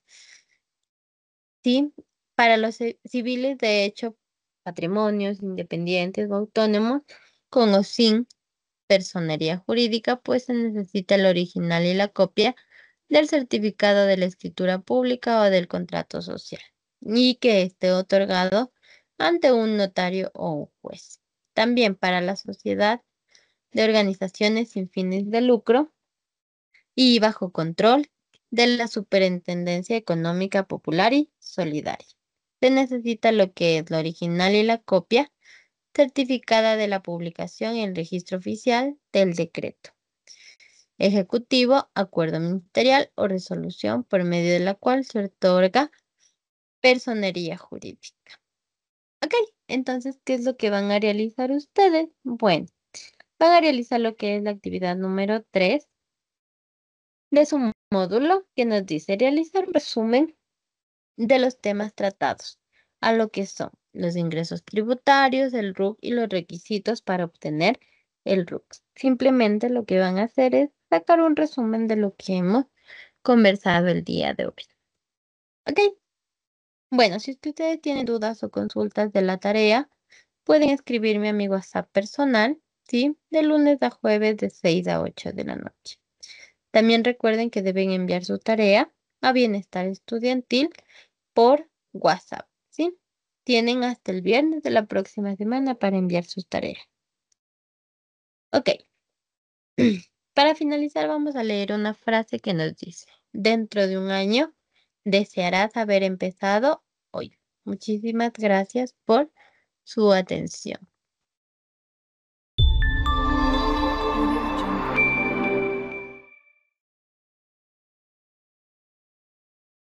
Sí, para los civiles, de hecho, patrimonios independientes o autónomos, con o sin personería jurídica, pues se necesita el original y la copia del certificado de la escritura pública o del contrato social y que esté otorgado ante un notario o un juez. También para la sociedad de organizaciones sin fines de lucro y bajo control de la Superintendencia Económica Popular y Solidaria. Se necesita lo que es lo original y la copia certificada de la publicación en el registro oficial del decreto. Ejecutivo, acuerdo ministerial o resolución por medio de la cual se otorga personería jurídica. Ok, entonces, ¿qué es lo que van a realizar ustedes? Bueno, van a realizar lo que es la actividad número 3 de su módulo que nos dice realizar un resumen de los temas tratados, a lo que son los ingresos tributarios, el RUC y los requisitos para obtener el RUC. Simplemente lo que van a hacer es sacar un resumen de lo que hemos conversado el día de hoy. ¿Ok? Bueno, si ustedes tienen dudas o consultas de la tarea, pueden escribirme a mi WhatsApp personal, ¿sí? De lunes a jueves de 6 a 8 de la noche. También recuerden que deben enviar su tarea a Bienestar Estudiantil por WhatsApp. Tienen hasta el viernes de la próxima semana para enviar sus tareas. Ok. [CLEARS THROAT] Para finalizar, vamos a leer una frase que nos dice, dentro de un año desearás haber empezado hoy. Muchísimas gracias por su atención.